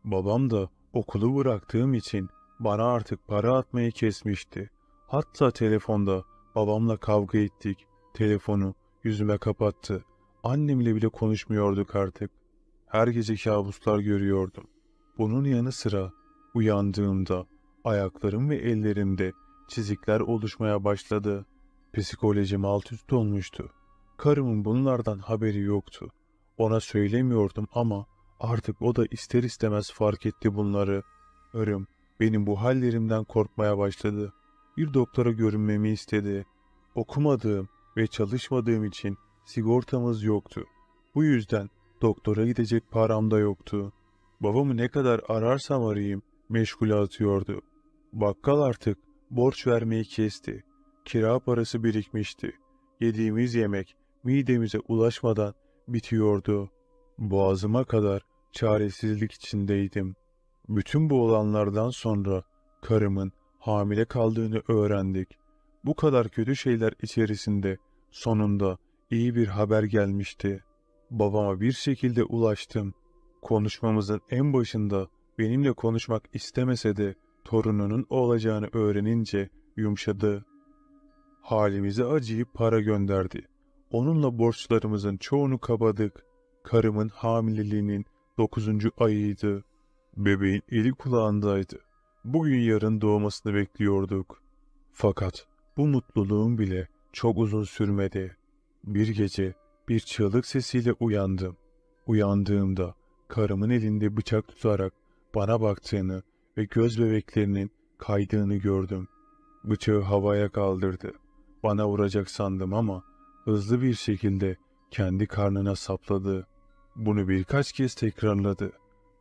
Babam da okulu bıraktığım için bana artık para atmayı kesmişti. Hatta telefonda babamla kavga ettik. Telefonu yüzüme kapattı. Annemle bile konuşmuyorduk artık. Her gece kabuslar görüyordum. Bunun yanı sıra uyandığımda ayaklarım ve ellerimde çizikler oluşmaya başladı.'' Psikolojim alt üst olmuştu. Karımın bunlardan haberi yoktu. Ona söylemiyordum ama artık o da ister istemez fark etti bunları. Örüm benim bu hallerimden korkmaya başladı. Bir doktora görünmemi istedi. Okumadığım ve çalışmadığım için sigortamız yoktu. Bu yüzden doktora gidecek param da yoktu. Babamı ne kadar ararsam arayayım meşgule atıyordu. Bakkal artık borç vermeyi kesti. Kira parası birikmişti. Yediğimiz yemek midemize ulaşmadan bitiyordu. Boğazıma kadar çaresizlik içindeydim. Bütün bu olanlardan sonra karımın hamile kaldığını öğrendik. Bu kadar kötü şeyler içerisinde sonunda iyi bir haber gelmişti. Babama bir şekilde ulaştım. Konuşmamızın en başında benimle konuşmak istemese de torununun olacağını öğrenince yumuşadı. Halimize acıyıp para gönderdi. Onunla borçlarımızın çoğunu kabadık. Karımın hamileliğinin dokuzuncu ayıydı. Bebeğin eli kulağındaydı. Bugün yarın doğmasını bekliyorduk. Fakat bu mutluluğum bile çok uzun sürmedi. Bir gece bir çığlık sesiyle uyandım. Uyandığımda karımın elinde bıçak tutarak bana baktığını ve göz bebeklerinin kaydığını gördüm. Bıçağı havaya kaldırdı. Bana vuracak sandım ama hızlı bir şekilde kendi karnına sapladı. Bunu birkaç kez tekrarladı.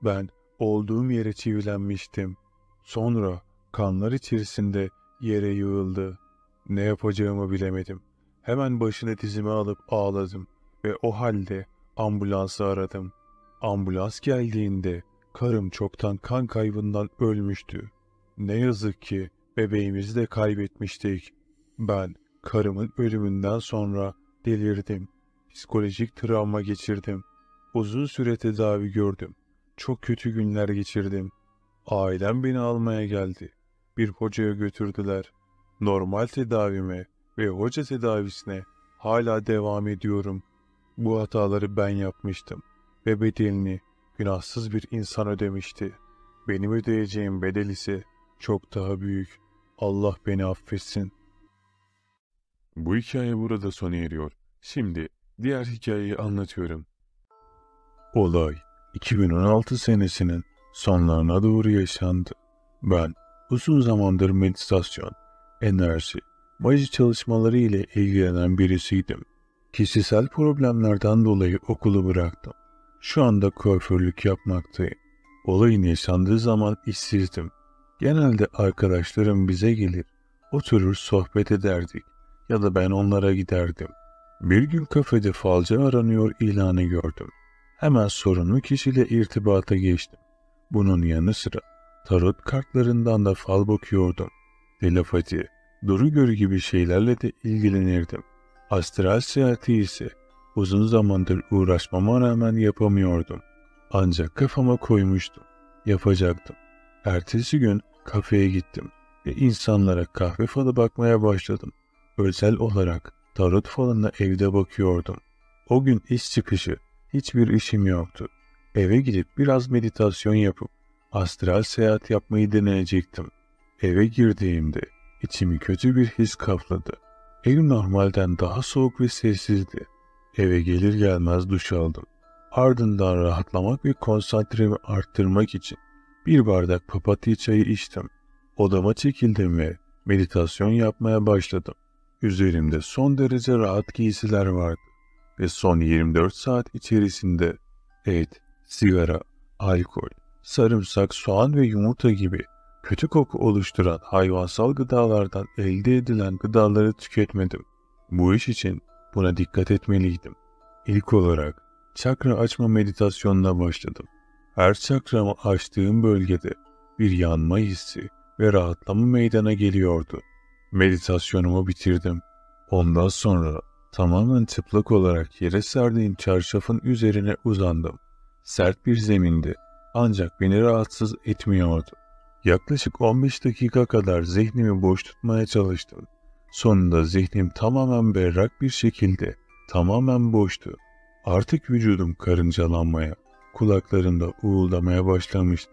Ben olduğum yere çivilenmiştim. Sonra kanlar içerisinde yere yığıldı. Ne yapacağımı bilemedim. Hemen başını dizime alıp ağladım ve o halde ambulansı aradım. Ambulans geldiğinde karım çoktan kan kaybından ölmüştü. Ne yazık ki bebeğimizi de kaybetmiştik. Ben Karımın ölümünden sonra delirdim. Psikolojik travma geçirdim. Uzun süre tedavi gördüm. Çok kötü günler geçirdim. Ailem beni almaya geldi. Bir hocaya götürdüler. Normal tedavime ve hoca tedavisine hala devam ediyorum. Bu hataları ben yapmıştım ve bedelini günahsız bir insan ödemişti. Benim ödeyeceğim bedel ise çok daha büyük. Allah beni affetsin. Bu hikaye burada sona eriyor. Şimdi diğer hikayeyi anlatıyorum. Olay 2016 senesinin sonlarına doğru yaşandı. Ben uzun zamandır meditasyon, enerji, maji çalışmaları ile ilgilenen birisiydim. Kişisel problemlerden dolayı okulu bıraktım. Şu anda kuaförlük yapmaktayım. Olayın yaşandığı zaman işsizdim. Genelde arkadaşlarım bize gelir, oturur sohbet ederdik ya da ben onlara giderdim. Bir gün kafede falcı aranıyor ilanı gördüm. Hemen sorunlu kişiyle irtibata geçtim. Bunun yanı sıra tarot kartlarından da fal bakıyordum. Telefati, duru görü gibi şeylerle de ilgilenirdim. Astral seyahati ise uzun zamandır uğraşmama rağmen yapamıyordum. Ancak kafama koymuştum. Yapacaktım. Ertesi gün kafeye gittim ve insanlara kahve falı bakmaya başladım. Özel olarak tarot falanla evde bakıyordum. O gün iş çıkışı, hiçbir işim yoktu. Eve gidip biraz meditasyon yapıp astral seyahat yapmayı deneyecektim. Eve girdiğimde içimi kötü bir his kapladı. Ev normalden daha soğuk ve sessizdi. Eve gelir gelmez duş aldım. Ardından rahatlamak ve konsantremi arttırmak için bir bardak papatya çayı içtim. Odama çekildim ve meditasyon yapmaya başladım. Üzerimde son derece rahat giysiler vardı ve son 24 saat içerisinde et, sigara, alkol, sarımsak, soğan ve yumurta gibi kötü koku oluşturan hayvansal gıdalardan elde edilen gıdaları tüketmedim. Bu iş için buna dikkat etmeliydim. İlk olarak çakra açma meditasyonuna başladım. Her çakramı açtığım bölgede bir yanma hissi ve rahatlama meydana geliyordu. Meditasyonumu bitirdim. Ondan sonra tamamen çıplak olarak yere serdiğim çarşafın üzerine uzandım. Sert bir zemindi ancak beni rahatsız etmiyordu. Yaklaşık 15 dakika kadar zihnimi boş tutmaya çalıştım. Sonunda zihnim tamamen berrak bir şekilde, tamamen boştu. Artık vücudum karıncalanmaya, kulaklarımda uğuldamaya başlamıştı.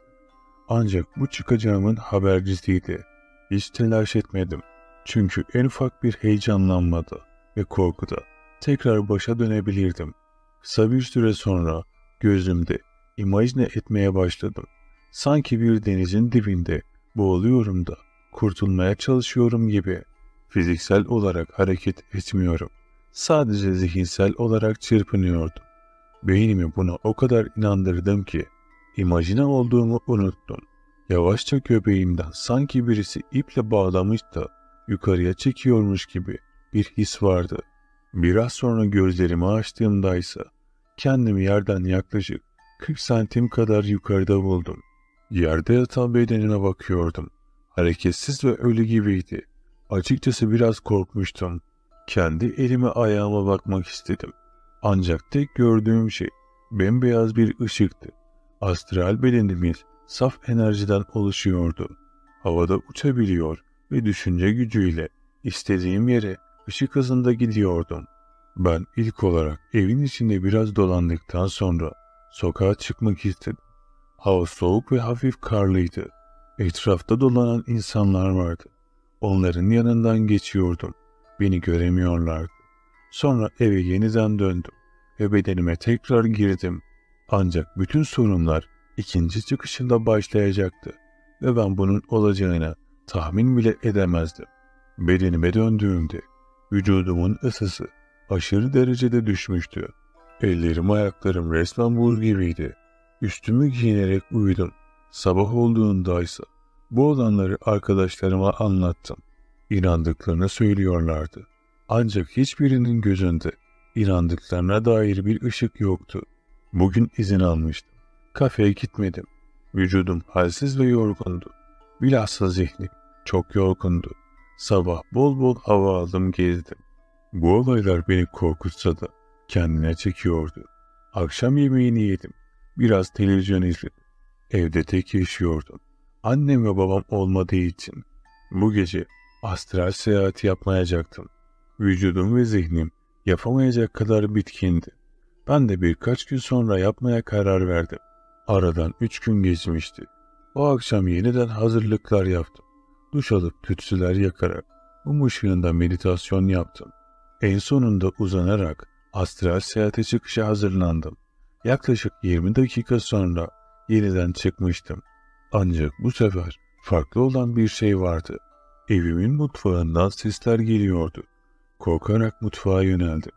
Ancak bu çıkacağımın habercisiydi. Hiç telaş etmedim.'' Çünkü en ufak bir heyecanlanmadı ve korkuda tekrar başa dönebilirdim. Kısa bir süre sonra gözümde imajine etmeye başladım. Sanki bir denizin dibinde boğuluyorum da kurtulmaya çalışıyorum gibi. Fiziksel olarak hareket etmiyorum. Sadece zihinsel olarak çırpınıyordum. Beynimi buna o kadar inandırdım ki imajine olduğumu unuttum. Yavaşça göbeğimden sanki birisi iple bağlamış da yukarıya çekiyormuş gibi bir his vardı. Biraz sonra gözlerimi açtığımda ise kendimi yerden yaklaşık 40 santim kadar yukarıda buldum. Yerde yatan bedenine bakıyordum. Hareketsiz ve ölü gibiydi. Açıkçası biraz korkmuştum. Kendi elime ayağıma bakmak istedim. Ancak tek gördüğüm şey bembeyaz bir ışıktı. Astral bedenimiz saf enerjiden oluşuyordu. Havada uçabiliyor, ve düşünce gücüyle istediğim yere ışık hızında gidiyordum. Ben ilk olarak evin içinde biraz dolandıktan sonra sokağa çıkmak istedim. Hava soğuk ve hafif karlıydı. Etrafta dolanan insanlar vardı. Onların yanından geçiyordum. Beni göremiyorlardı. Sonra eve yeniden döndüm ve bedenime tekrar girdim. Ancak bütün sorunlar ikinci çıkışında başlayacaktı ve ben bunun olacağına tahmin bile edemezdim. Bedenime döndüğümde vücudumun ısısı aşırı derecede düşmüştü. Ellerim ayaklarım resmen buz gibiydi. Üstümü giyinerek uyudum. Sabah olduğunda ise bu olanları arkadaşlarıma anlattım. İnandıklarını söylüyorlardı. Ancak hiçbirinin gözünde inandıklarına dair bir ışık yoktu. Bugün izin almıştım. Kafeye gitmedim. Vücudum halsiz ve yorgundu. Bilhassa zihnim çok yorgundu. Sabah bol bol hava aldım gezdim. Bu olaylar beni korkutsa da kendine çekiyordu. Akşam yemeğini yedim. Biraz televizyon izledim. Evde tek yaşıyordum. Annem ve babam olmadığı için bu gece astral seyahati yapmayacaktım. Vücudum ve zihnim yapamayacak kadar bitkindi. Ben de birkaç gün sonra yapmaya karar verdim. Aradan üç gün geçmişti. O akşam yeniden hazırlıklar yaptım. Duş alıp tütsüler yakarak, mum ışığında meditasyon yaptım. En sonunda uzanarak astral seyahate çıkışa hazırlandım. Yaklaşık 20 dakika sonra yeniden çıkmıştım. Ancak bu sefer farklı olan bir şey vardı. Evimin mutfağından sesler geliyordu. Korkarak mutfağa yöneldim.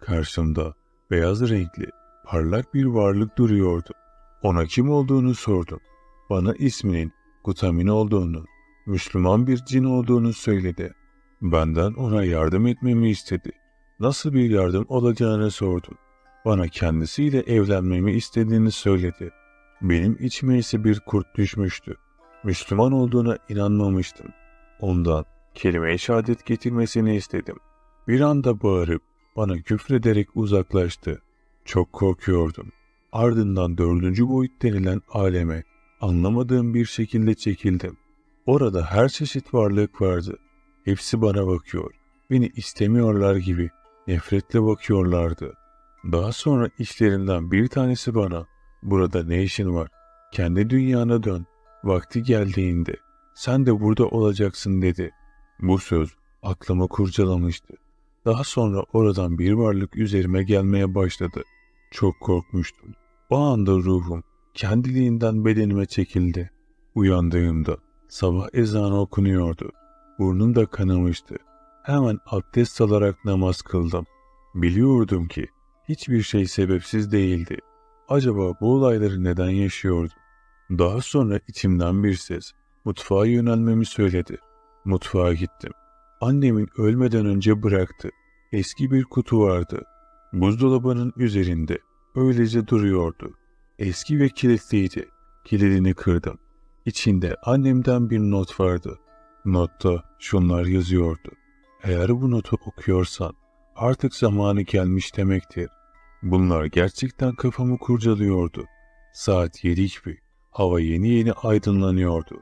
Karşımda beyaz renkli, parlak bir varlık duruyordu. Ona kim olduğunu sordum bana isminin Kutamin olduğunu, Müslüman bir cin olduğunu söyledi. Benden ona yardım etmemi istedi. Nasıl bir yardım olacağını sordum. Bana kendisiyle evlenmemi istediğini söyledi. Benim içime ise bir kurt düşmüştü. Müslüman olduğuna inanmamıştım. Ondan kelime-i şehadet getirmesini istedim. Bir anda bağırıp bana küfrederek uzaklaştı. Çok korkuyordum. Ardından dördüncü boyut denilen aleme Anlamadığım bir şekilde çekildim. Orada her çeşit varlık vardı. Hepsi bana bakıyor. Beni istemiyorlar gibi nefretle bakıyorlardı. Daha sonra işlerinden bir tanesi bana burada ne işin var? Kendi dünyana dön. Vakti geldiğinde sen de burada olacaksın dedi. Bu söz aklımı kurcalamıştı. Daha sonra oradan bir varlık üzerime gelmeye başladı. Çok korkmuştum. O anda ruhum Kendiliğinden bedenime çekildi. Uyandığımda sabah ezanı okunuyordu. Burnum da kanamıştı. Hemen abdest alarak namaz kıldım. Biliyordum ki hiçbir şey sebepsiz değildi. Acaba bu olayları neden yaşıyordum? Daha sonra içimden bir ses mutfağa yönelmemi söyledi. Mutfağa gittim. Annemin ölmeden önce bıraktı. Eski bir kutu vardı. Buzdolabının üzerinde öylece duruyordu. Eski ve kilitliydi. Kilidini kırdım. İçinde annemden bir not vardı. Notta şunlar yazıyordu. Eğer bu notu okuyorsan artık zamanı gelmiş demektir. Bunlar gerçekten kafamı kurcalıyordu. Saat yedi gibi. Hava yeni yeni aydınlanıyordu.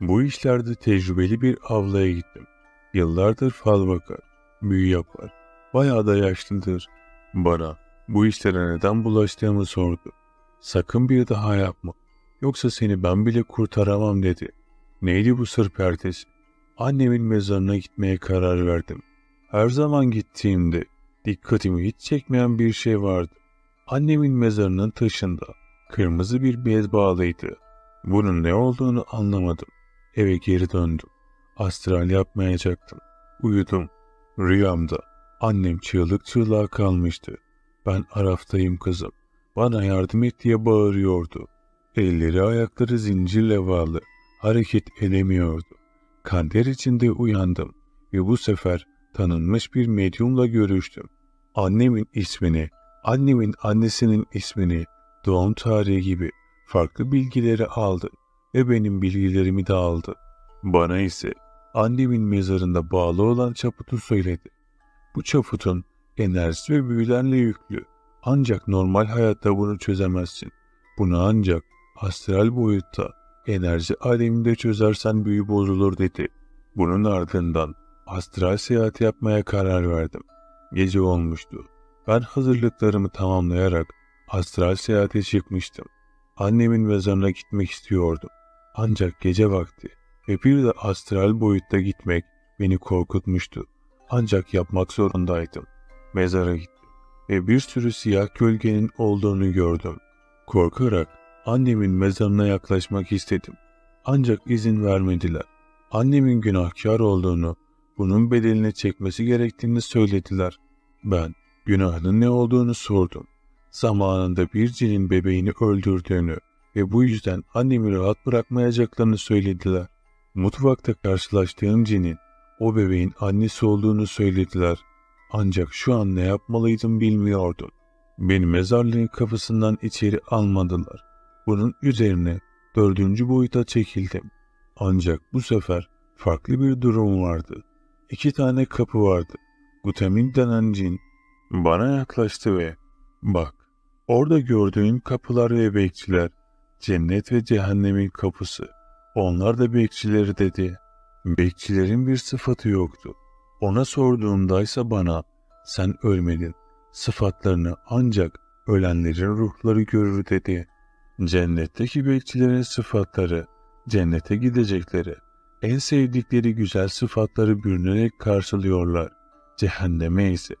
Bu işlerde tecrübeli bir avlaya gittim. Yıllardır fal bakar, büyü yapar. Bayağı da yaşlıdır. Bana bu işlere neden bulaştığımı sordu. Sakın bir daha yapma. Yoksa seni ben bile kurtaramam dedi. Neydi bu sır perdesi? Annemin mezarına gitmeye karar verdim. Her zaman gittiğimde dikkatimi hiç çekmeyen bir şey vardı. Annemin mezarının taşında kırmızı bir bez bağlıydı. Bunun ne olduğunu anlamadım. Eve geri döndüm. Astral yapmayacaktım. Uyudum. Rüyamda annem çığlık çığlığa kalmıştı. Ben Araf'tayım kızım bana yardım et diye bağırıyordu. Elleri ayakları zincirle bağlı, hareket edemiyordu. Kader içinde uyandım ve bu sefer tanınmış bir medyumla görüştüm. Annemin ismini, annemin annesinin ismini, doğum tarihi gibi farklı bilgileri aldı ve benim bilgilerimi de aldı. Bana ise annemin mezarında bağlı olan çaputu söyledi. Bu çaputun enerjisi ve büyülerle yüklü ancak normal hayatta bunu çözemezsin. Bunu ancak astral boyutta enerji aleminde çözersen büyü bozulur dedi. Bunun ardından astral seyahat yapmaya karar verdim. Gece olmuştu. Ben hazırlıklarımı tamamlayarak astral seyahate çıkmıştım. Annemin mezarına gitmek istiyordum. Ancak gece vakti ve bir de astral boyutta gitmek beni korkutmuştu. Ancak yapmak zorundaydım. Mezara gittim ve bir sürü siyah gölgenin olduğunu gördüm. Korkarak annemin mezarına yaklaşmak istedim. Ancak izin vermediler. Annemin günahkar olduğunu, bunun bedelini çekmesi gerektiğini söylediler. Ben günahının ne olduğunu sordum. Zamanında bir cinin bebeğini öldürdüğünü ve bu yüzden annemi rahat bırakmayacaklarını söylediler. Mutfakta karşılaştığım cinin o bebeğin annesi olduğunu söylediler. Ancak şu an ne yapmalıydım bilmiyordum. Beni mezarlığın kapısından içeri almadılar. Bunun üzerine dördüncü boyuta çekildim. Ancak bu sefer farklı bir durum vardı. İki tane kapı vardı. Gutemin denen cin bana yaklaştı ve bak orada gördüğün kapılar ve bekçiler cennet ve cehennemin kapısı. Onlar da bekçileri dedi. Bekçilerin bir sıfatı yoktu. Ona sorduğumdaysa bana sen ölmedin. Sıfatlarını ancak ölenlerin ruhları görür dedi. Cennetteki bekçilerin sıfatları, cennete gidecekleri, en sevdikleri güzel sıfatları bürünerek karşılıyorlar. Cehenneme ise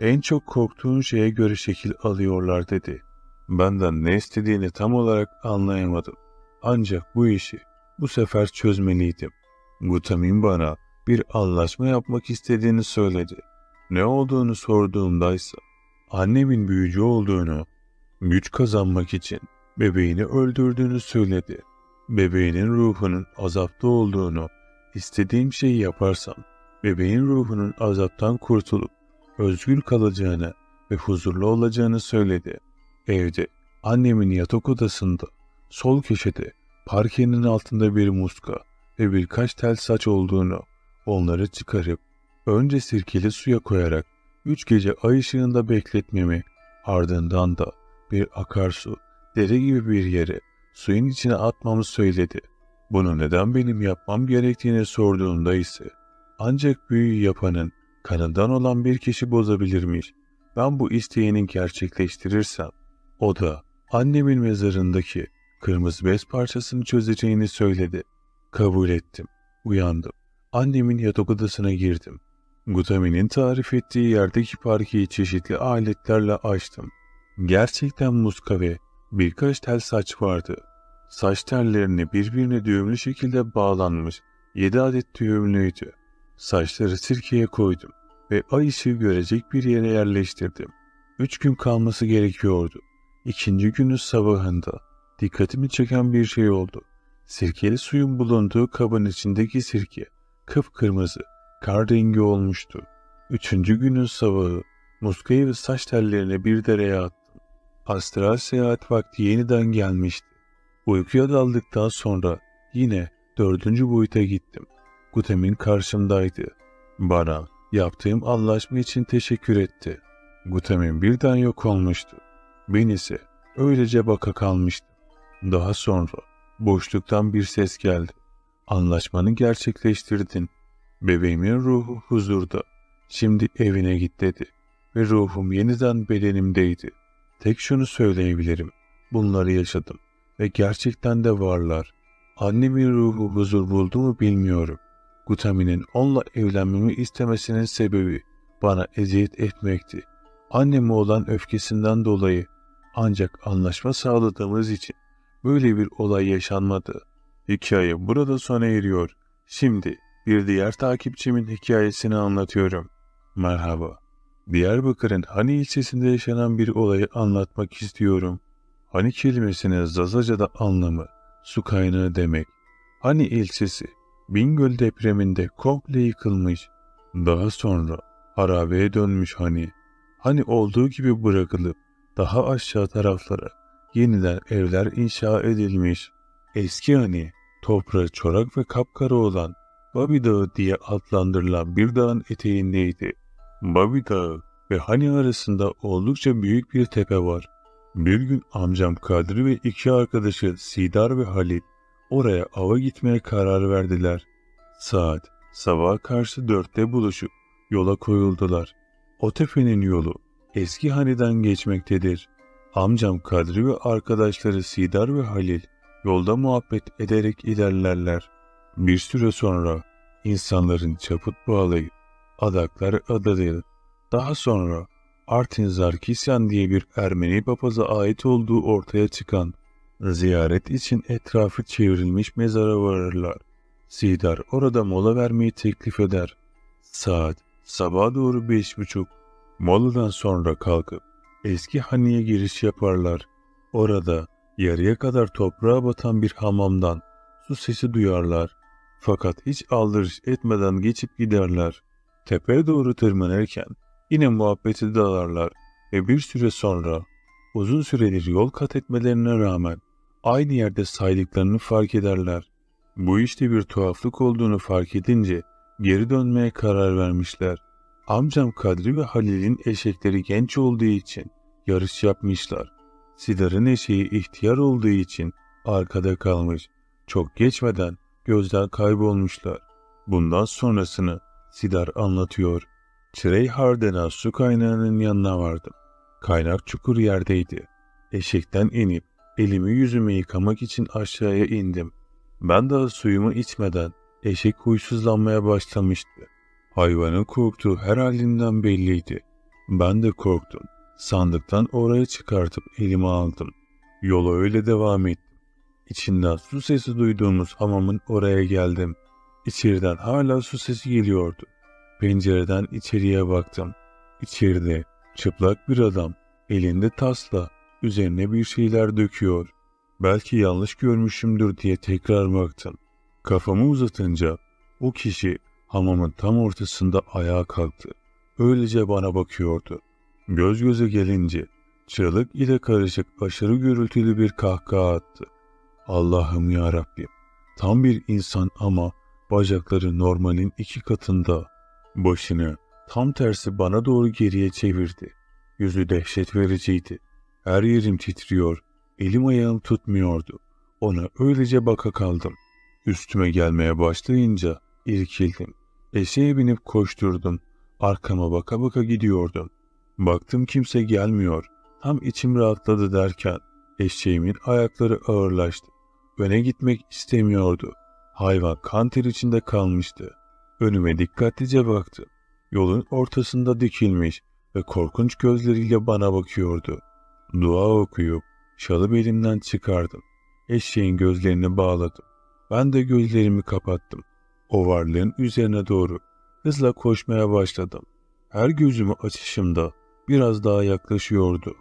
en çok korktuğun şeye göre şekil alıyorlar dedi. Benden ne istediğini tam olarak anlayamadım. Ancak bu işi bu sefer çözmeliydim. Gutamin bana bir anlaşma yapmak istediğini söyledi. Ne olduğunu sorduğumda ise annemin büyücü olduğunu, güç kazanmak için bebeğini öldürdüğünü söyledi. Bebeğinin ruhunun azapta olduğunu, istediğim şeyi yaparsam bebeğin ruhunun azaptan kurtulup özgür kalacağını ve huzurlu olacağını söyledi. Evde, annemin yatak odasında, sol köşede, parkenin altında bir muska ve birkaç tel saç olduğunu Onları çıkarıp önce sirkeli suya koyarak üç gece ay ışığında bekletmemi, ardından da bir akarsu, dere gibi bir yere suyun içine atmamı söyledi. Bunu neden benim yapmam gerektiğini sorduğunda ise ancak büyüyü yapanın kanından olan bir kişi bozabilirmiş. Ben bu isteğinin gerçekleştirirsem o da annemin mezarındaki kırmızı bez parçasını çözeceğini söyledi. Kabul ettim. Uyandım. Annemin yatak odasına girdim. Gutami'nin tarif ettiği yerdeki parkeyi çeşitli aletlerle açtım. Gerçekten muska ve birkaç tel saç vardı. Saç tellerini birbirine düğümlü şekilde bağlanmış yedi adet düğümlüydü. Saçları sirkeye koydum ve ay ışığı görecek bir yere yerleştirdim. Üç gün kalması gerekiyordu. İkinci günün sabahında dikkatimi çeken bir şey oldu. Sirkeli suyun bulunduğu kabın içindeki sirke kıpkırmızı, kar rengi olmuştu. Üçüncü günün sabahı, muskayı ve saç tellerini bir dereye attım. Astral seyahat vakti yeniden gelmişti. Uykuya daldıktan sonra yine dördüncü boyuta gittim. Gutem'in karşımdaydı. Bana yaptığım anlaşma için teşekkür etti. Gutem'in birden yok olmuştu. Ben ise öylece baka kalmıştım. Daha sonra boşluktan bir ses geldi. Anlaşmanı gerçekleştirdin. Bebeğimin ruhu huzurda. Şimdi evine git dedi. Ve ruhum yeniden bedenimdeydi. Tek şunu söyleyebilirim. Bunları yaşadım. Ve gerçekten de varlar. Annemin ruhu huzur buldu mu bilmiyorum. Gutami'nin onunla evlenmemi istemesinin sebebi bana eziyet etmekti. Anneme olan öfkesinden dolayı ancak anlaşma sağladığımız için böyle bir olay yaşanmadı. Hikaye burada sona eriyor. Şimdi bir diğer takipçimin hikayesini anlatıyorum. Merhaba. Diyarbakır'ın Hani ilçesinde yaşanan bir olayı anlatmak istiyorum. Hani kelimesinin Zazaca'da anlamı su kaynağı demek. Hani ilçesi Bingöl depreminde komple yıkılmış. Daha sonra harabeye dönmüş Hani. Hani olduğu gibi bırakılıp daha aşağı taraflara yeniden evler inşa edilmiş. Eski hani toprağı çorak ve kapkara olan Babi Dağı diye adlandırılan bir dağın eteğindeydi. Babi Dağı ve Hani arasında oldukça büyük bir tepe var. Bir gün amcam Kadri ve iki arkadaşı Sidar ve Halil oraya ava gitmeye karar verdiler. Saat sabaha karşı dörtte buluşup yola koyuldular. O tepenin yolu eski Hani'den geçmektedir. Amcam Kadri ve arkadaşları Sidar ve Halil yolda muhabbet ederek ilerlerler. Bir süre sonra insanların çaput bağlayıp adakları adadı. Daha sonra Artin Zarkisyan diye bir Ermeni papaza ait olduğu ortaya çıkan ziyaret için etrafı çevrilmiş mezara varırlar. Sidar orada mola vermeyi teklif eder. Saat sabaha doğru beş buçuk. Moladan sonra kalkıp eski haneye giriş yaparlar. Orada Yarıya kadar toprağa batan bir hamamdan su sesi duyarlar. Fakat hiç aldırış etmeden geçip giderler. Tepeye doğru tırmanırken yine muhabbeti dalarlar ve bir süre sonra uzun süredir yol kat etmelerine rağmen aynı yerde saydıklarını fark ederler. Bu işte bir tuhaflık olduğunu fark edince geri dönmeye karar vermişler. Amcam Kadri ve Halil'in eşekleri genç olduğu için yarış yapmışlar. Sidar'ın eşeği ihtiyar olduğu için arkada kalmış. Çok geçmeden gözden kaybolmuşlar. Bundan sonrasını Sidar anlatıyor. Çireyhar denen su kaynağının yanına vardım. Kaynak çukur yerdeydi. Eşekten inip elimi yüzümü yıkamak için aşağıya indim. Ben daha suyumu içmeden eşek huysuzlanmaya başlamıştı. Hayvanın korktuğu her halinden belliydi. Ben de korktum. Sandıktan oraya çıkartıp elime aldım. Yola öyle devam ettim. İçinden su sesi duyduğumuz hamamın oraya geldim. İçeriden hala su sesi geliyordu. Pencereden içeriye baktım. İçeride çıplak bir adam elinde tasla üzerine bir şeyler döküyor. Belki yanlış görmüşümdür diye tekrar baktım. Kafamı uzatınca o kişi hamamın tam ortasında ayağa kalktı. Öylece bana bakıyordu. Göz göze gelince çığlık ile karışık aşırı gürültülü bir kahkaha attı. Allah'ım ya Rabbim. Tam bir insan ama bacakları normalin iki katında. Başını tam tersi bana doğru geriye çevirdi. Yüzü dehşet vericiydi. Her yerim titriyor, elim ayağım tutmuyordu. Ona öylece baka kaldım. Üstüme gelmeye başlayınca irkildim. Eşeğe binip koşturdum. Arkama baka baka gidiyordum. Baktım kimse gelmiyor. Tam içim rahatladı derken eşeğimin ayakları ağırlaştı. Öne gitmek istemiyordu. Hayvan kan ter içinde kalmıştı. Önüme dikkatlice baktı. Yolun ortasında dikilmiş ve korkunç gözleriyle bana bakıyordu. Dua okuyup şalı elimden çıkardım. Eşeğin gözlerini bağladım. Ben de gözlerimi kapattım. O varlığın üzerine doğru hızla koşmaya başladım. Her gözümü açışımda biraz daha yaklaşıyordu.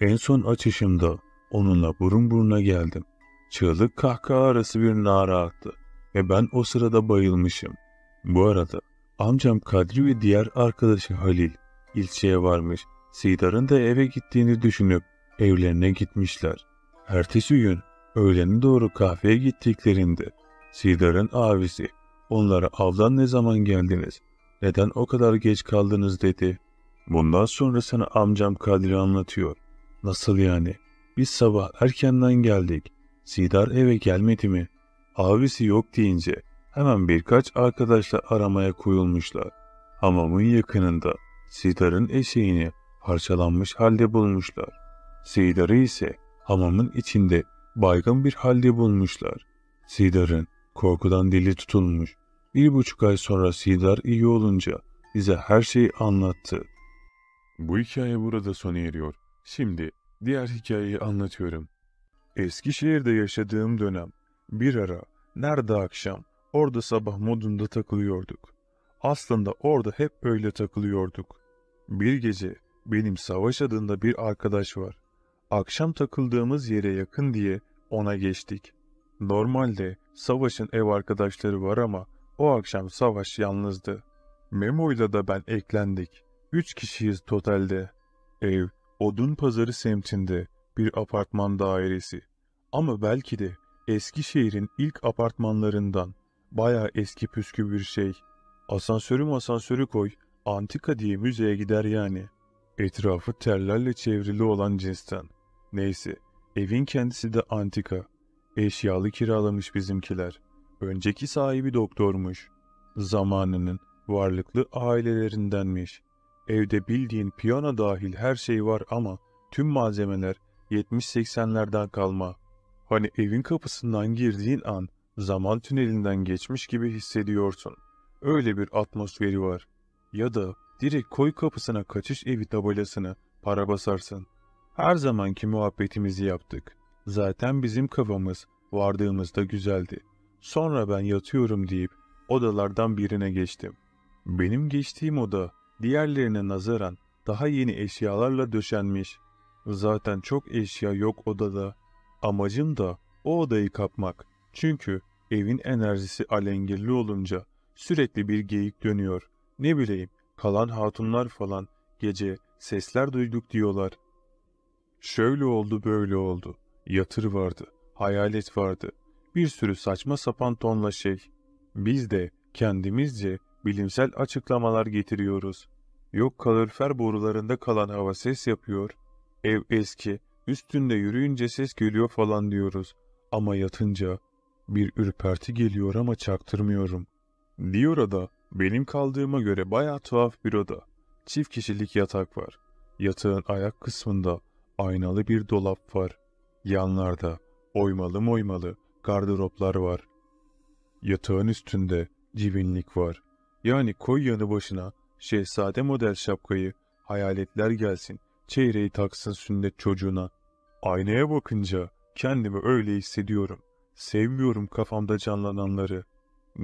En son açışımda onunla burun buruna geldim. Çığlık kahkaha arası bir nara attı ve ben o sırada bayılmışım. Bu arada amcam Kadri ve diğer arkadaşı Halil ilçeye varmış. Sidar'ın da eve gittiğini düşünüp evlerine gitmişler. Ertesi gün öğlene doğru kahveye gittiklerinde Sidar'ın abisi onlara avdan ne zaman geldiniz, neden o kadar geç kaldınız dedi. Bundan sonra sana amcam Kadir'i anlatıyor. Nasıl yani? Biz sabah erkenden geldik. Sidar eve gelmedi mi? Abisi yok deyince hemen birkaç arkadaşla aramaya koyulmuşlar. Hamamın yakınında Sidar'ın eşeğini parçalanmış halde bulmuşlar. Sidar'ı ise hamamın içinde baygın bir halde bulmuşlar. Sidar'ın korkudan dili tutulmuş. Bir buçuk ay sonra Sidar iyi olunca bize her şeyi anlattı. Bu hikaye burada sona eriyor. Şimdi diğer hikayeyi anlatıyorum. Eskişehir'de yaşadığım dönem bir ara nerede akşam orada sabah modunda takılıyorduk. Aslında orada hep öyle takılıyorduk. Bir gece benim Savaş adında bir arkadaş var. Akşam takıldığımız yere yakın diye ona geçtik. Normalde Savaş'ın ev arkadaşları var ama o akşam Savaş yalnızdı. Memo'yla da ben eklendik. Üç kişiyiz totalde. Ev, Odun Pazarı semtinde bir apartman dairesi. Ama belki de Eskişehir'in ilk apartmanlarından. Baya eski püskü bir şey. Asansörüm asansörü koy, antika diye müzeye gider yani. Etrafı terlerle çevrili olan cinsten. Neyse, evin kendisi de antika. Eşyalı kiralamış bizimkiler. Önceki sahibi doktormuş. Zamanının varlıklı ailelerindenmiş. Evde bildiğin piyano dahil her şey var ama tüm malzemeler 70-80'lerden kalma. Hani evin kapısından girdiğin an zaman tünelinden geçmiş gibi hissediyorsun. Öyle bir atmosferi var. Ya da direkt koy kapısına kaçış evi tabelasını para basarsın. Her zamanki muhabbetimizi yaptık. Zaten bizim kafamız vardığımızda güzeldi. Sonra ben yatıyorum deyip odalardan birine geçtim. Benim geçtiğim oda diğerlerine nazaran daha yeni eşyalarla döşenmiş. Zaten çok eşya yok odada. Amacım da o odayı kapmak. Çünkü evin enerjisi alengirli olunca sürekli bir geyik dönüyor. Ne bileyim kalan hatunlar falan gece sesler duyduk diyorlar. Şöyle oldu böyle oldu. Yatır vardı, hayalet vardı. Bir sürü saçma sapan tonla şey. Biz de kendimizce bilimsel açıklamalar getiriyoruz. Yok kalorifer borularında kalan hava ses yapıyor. Ev eski, üstünde yürüyünce ses geliyor falan diyoruz. Ama yatınca bir ürperti geliyor ama çaktırmıyorum. Diyor oda, benim kaldığıma göre baya tuhaf bir oda. Çift kişilik yatak var. Yatağın ayak kısmında aynalı bir dolap var. Yanlarda oymalı moymalı gardıroplar var. Yatağın üstünde cibinlik var yani koy yanı başına şehzade model şapkayı hayaletler gelsin çeyreği taksın sünnet çocuğuna. Aynaya bakınca kendimi öyle hissediyorum. Sevmiyorum kafamda canlananları.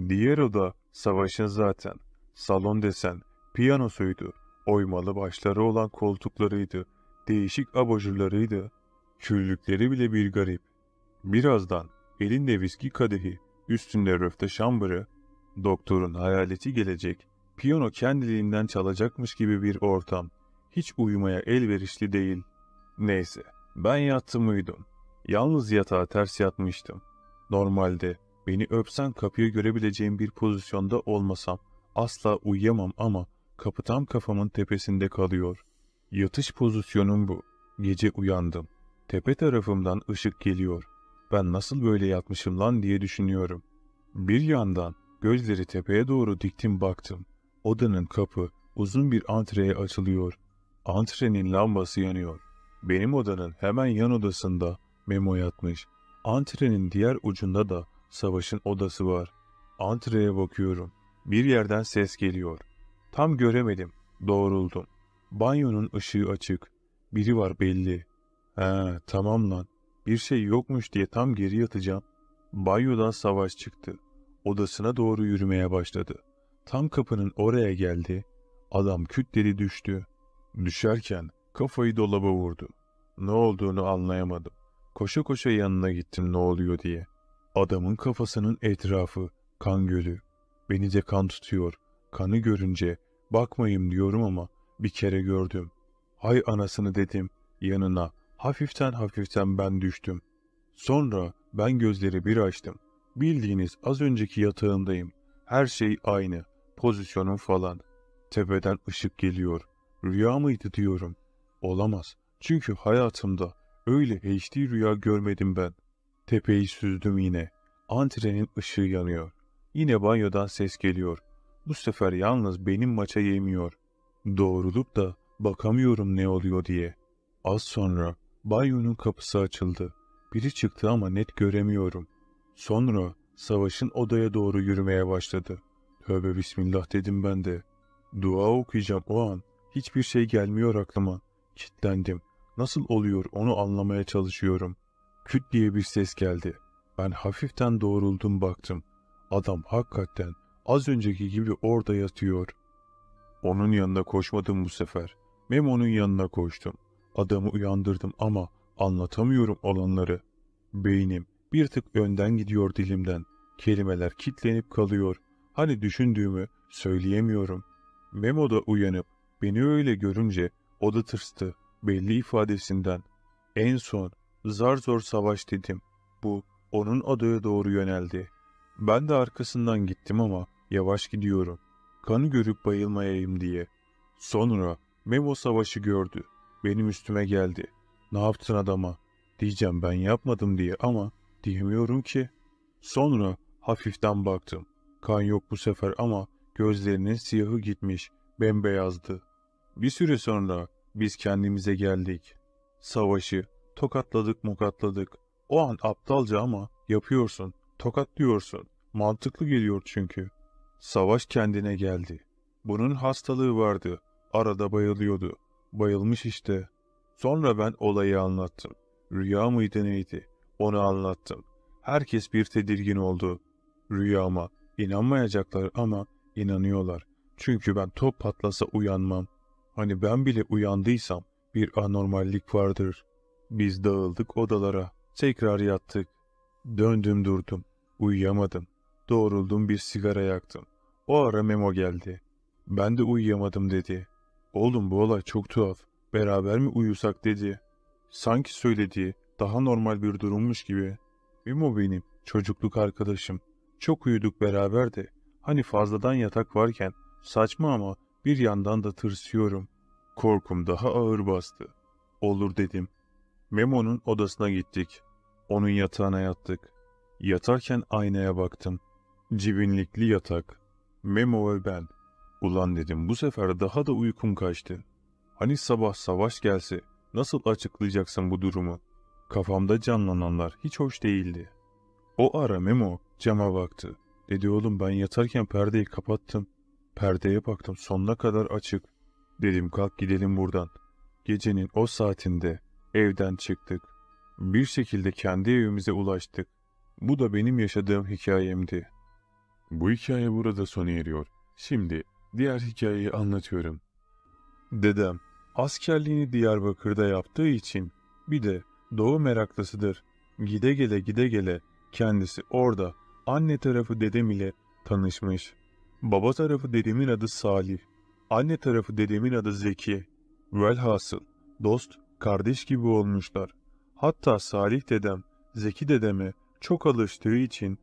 Diğer oda savaşın zaten. Salon desen piyanosuydu. Oymalı başları olan koltuklarıydı. Değişik abajurlarıydı. Küllükleri bile bir garip. Birazdan elinde viski kadehi, üstünde röfte şambırı, Doktorun hayaleti gelecek, piyano kendiliğinden çalacakmış gibi bir ortam. Hiç uyumaya elverişli değil. Neyse, ben yattım uyudum. Yalnız yatağa ters yatmıştım. Normalde beni öpsen kapıyı görebileceğim bir pozisyonda olmasam asla uyuyamam ama kapı tam kafamın tepesinde kalıyor. Yatış pozisyonum bu. Gece uyandım. Tepe tarafımdan ışık geliyor. Ben nasıl böyle yatmışım lan diye düşünüyorum. Bir yandan Gözleri tepeye doğru diktim baktım. Odanın kapı uzun bir antreye açılıyor. Antrenin lambası yanıyor. Benim odanın hemen yan odasında Memo yatmış. Antrenin diğer ucunda da Savaş'ın odası var. Antreye bakıyorum. Bir yerden ses geliyor. Tam göremedim. Doğruldum. Banyonun ışığı açık. Biri var belli. He tamam lan. Bir şey yokmuş diye tam geri yatacağım. Banyodan savaş çıktı odasına doğru yürümeye başladı. Tam kapının oraya geldi, adam kütleli düştü. Düşerken kafayı dolaba vurdu. Ne olduğunu anlayamadım. Koşa koşa yanına gittim ne oluyor diye. Adamın kafasının etrafı kan gölü. Beni de kan tutuyor. Kanı görünce bakmayayım diyorum ama bir kere gördüm. Hay anasını dedim yanına. Hafiften hafiften ben düştüm. Sonra ben gözleri bir açtım. Bildiğiniz az önceki yatağımdayım. Her şey aynı. Pozisyonum falan. Tepeden ışık geliyor. Rüya mıydı diyorum. Olamaz. Çünkü hayatımda öyle HD rüya görmedim ben. Tepeyi süzdüm yine. Antrenin ışığı yanıyor. Yine banyodan ses geliyor. Bu sefer yalnız benim maça yemiyor. Doğrulup da bakamıyorum ne oluyor diye. Az sonra banyonun kapısı açıldı. Biri çıktı ama net göremiyorum. Sonra savaşın odaya doğru yürümeye başladı. Tövbe bismillah dedim ben de. Dua okuyacağım o an. Hiçbir şey gelmiyor aklıma. Kitlendim. Nasıl oluyor onu anlamaya çalışıyorum. Küt diye bir ses geldi. Ben hafiften doğruldum baktım. Adam hakikaten az önceki gibi orada yatıyor. Onun yanına koşmadım bu sefer. Memo'nun yanına koştum. Adamı uyandırdım ama anlatamıyorum olanları. Beynim bir tık önden gidiyor dilimden. Kelimeler kitlenip kalıyor. Hani düşündüğümü söyleyemiyorum. Memo da uyanıp beni öyle görünce o da tırstı belli ifadesinden. En son zar zor savaş dedim. Bu onun adaya doğru yöneldi. Ben de arkasından gittim ama yavaş gidiyorum. Kanı görüp bayılmayayım diye. Sonra Memo savaşı gördü. Benim üstüme geldi. Ne yaptın adama? Diyeceğim ben yapmadım diye ama Diyemiyorum ki. Sonra hafiften baktım. Kan yok bu sefer ama gözlerinin siyahı gitmiş, bembeyazdı. Bir süre sonra biz kendimize geldik. Savaşı tokatladık mukatladık. O an aptalca ama yapıyorsun, tokatlıyorsun. Mantıklı geliyor çünkü. Savaş kendine geldi. Bunun hastalığı vardı. Arada bayılıyordu. Bayılmış işte. Sonra ben olayı anlattım. Rüya mıydı neydi? Onu anlattım. Herkes bir tedirgin oldu. Rüyama İnanmayacaklar ama inanıyorlar. Çünkü ben top patlasa uyanmam. Hani ben bile uyandıysam bir anormallik vardır. Biz dağıldık odalara. Tekrar yattık. Döndüm durdum. Uyuyamadım. Doğruldum bir sigara yaktım. O ara memo geldi. Ben de uyuyamadım dedi. Oğlum bu olay çok tuhaf. Beraber mi uyusak dedi. Sanki söylediği daha normal bir durummuş gibi. Mimo benim, çocukluk arkadaşım. Çok uyuduk beraber de. Hani fazladan yatak varken, saçma ama bir yandan da tırsıyorum. Korkum daha ağır bastı. Olur dedim. Memo'nun odasına gittik. Onun yatağına yattık. Yatarken aynaya baktım. Cibinlikli yatak. Memo ve ben. Ulan dedim bu sefer daha da uykum kaçtı. Hani sabah savaş gelse nasıl açıklayacaksın bu durumu? Kafamda canlananlar hiç hoş değildi. O ara Memo cama baktı. Dedi oğlum ben yatarken perdeyi kapattım. Perdeye baktım sonuna kadar açık. Dedim kalk gidelim buradan. Gecenin o saatinde evden çıktık. Bir şekilde kendi evimize ulaştık. Bu da benim yaşadığım hikayemdi. Bu hikaye burada sona eriyor. Şimdi diğer hikayeyi anlatıyorum. Dedem askerliğini Diyarbakır'da yaptığı için bir de doğu meraklısıdır. Gide gele gide gele kendisi orada anne tarafı dedem ile tanışmış. Baba tarafı dedemin adı Salih. Anne tarafı dedemin adı Zeki. Velhasıl dost, kardeş gibi olmuşlar. Hatta Salih dedem, Zeki dedeme çok alıştığı için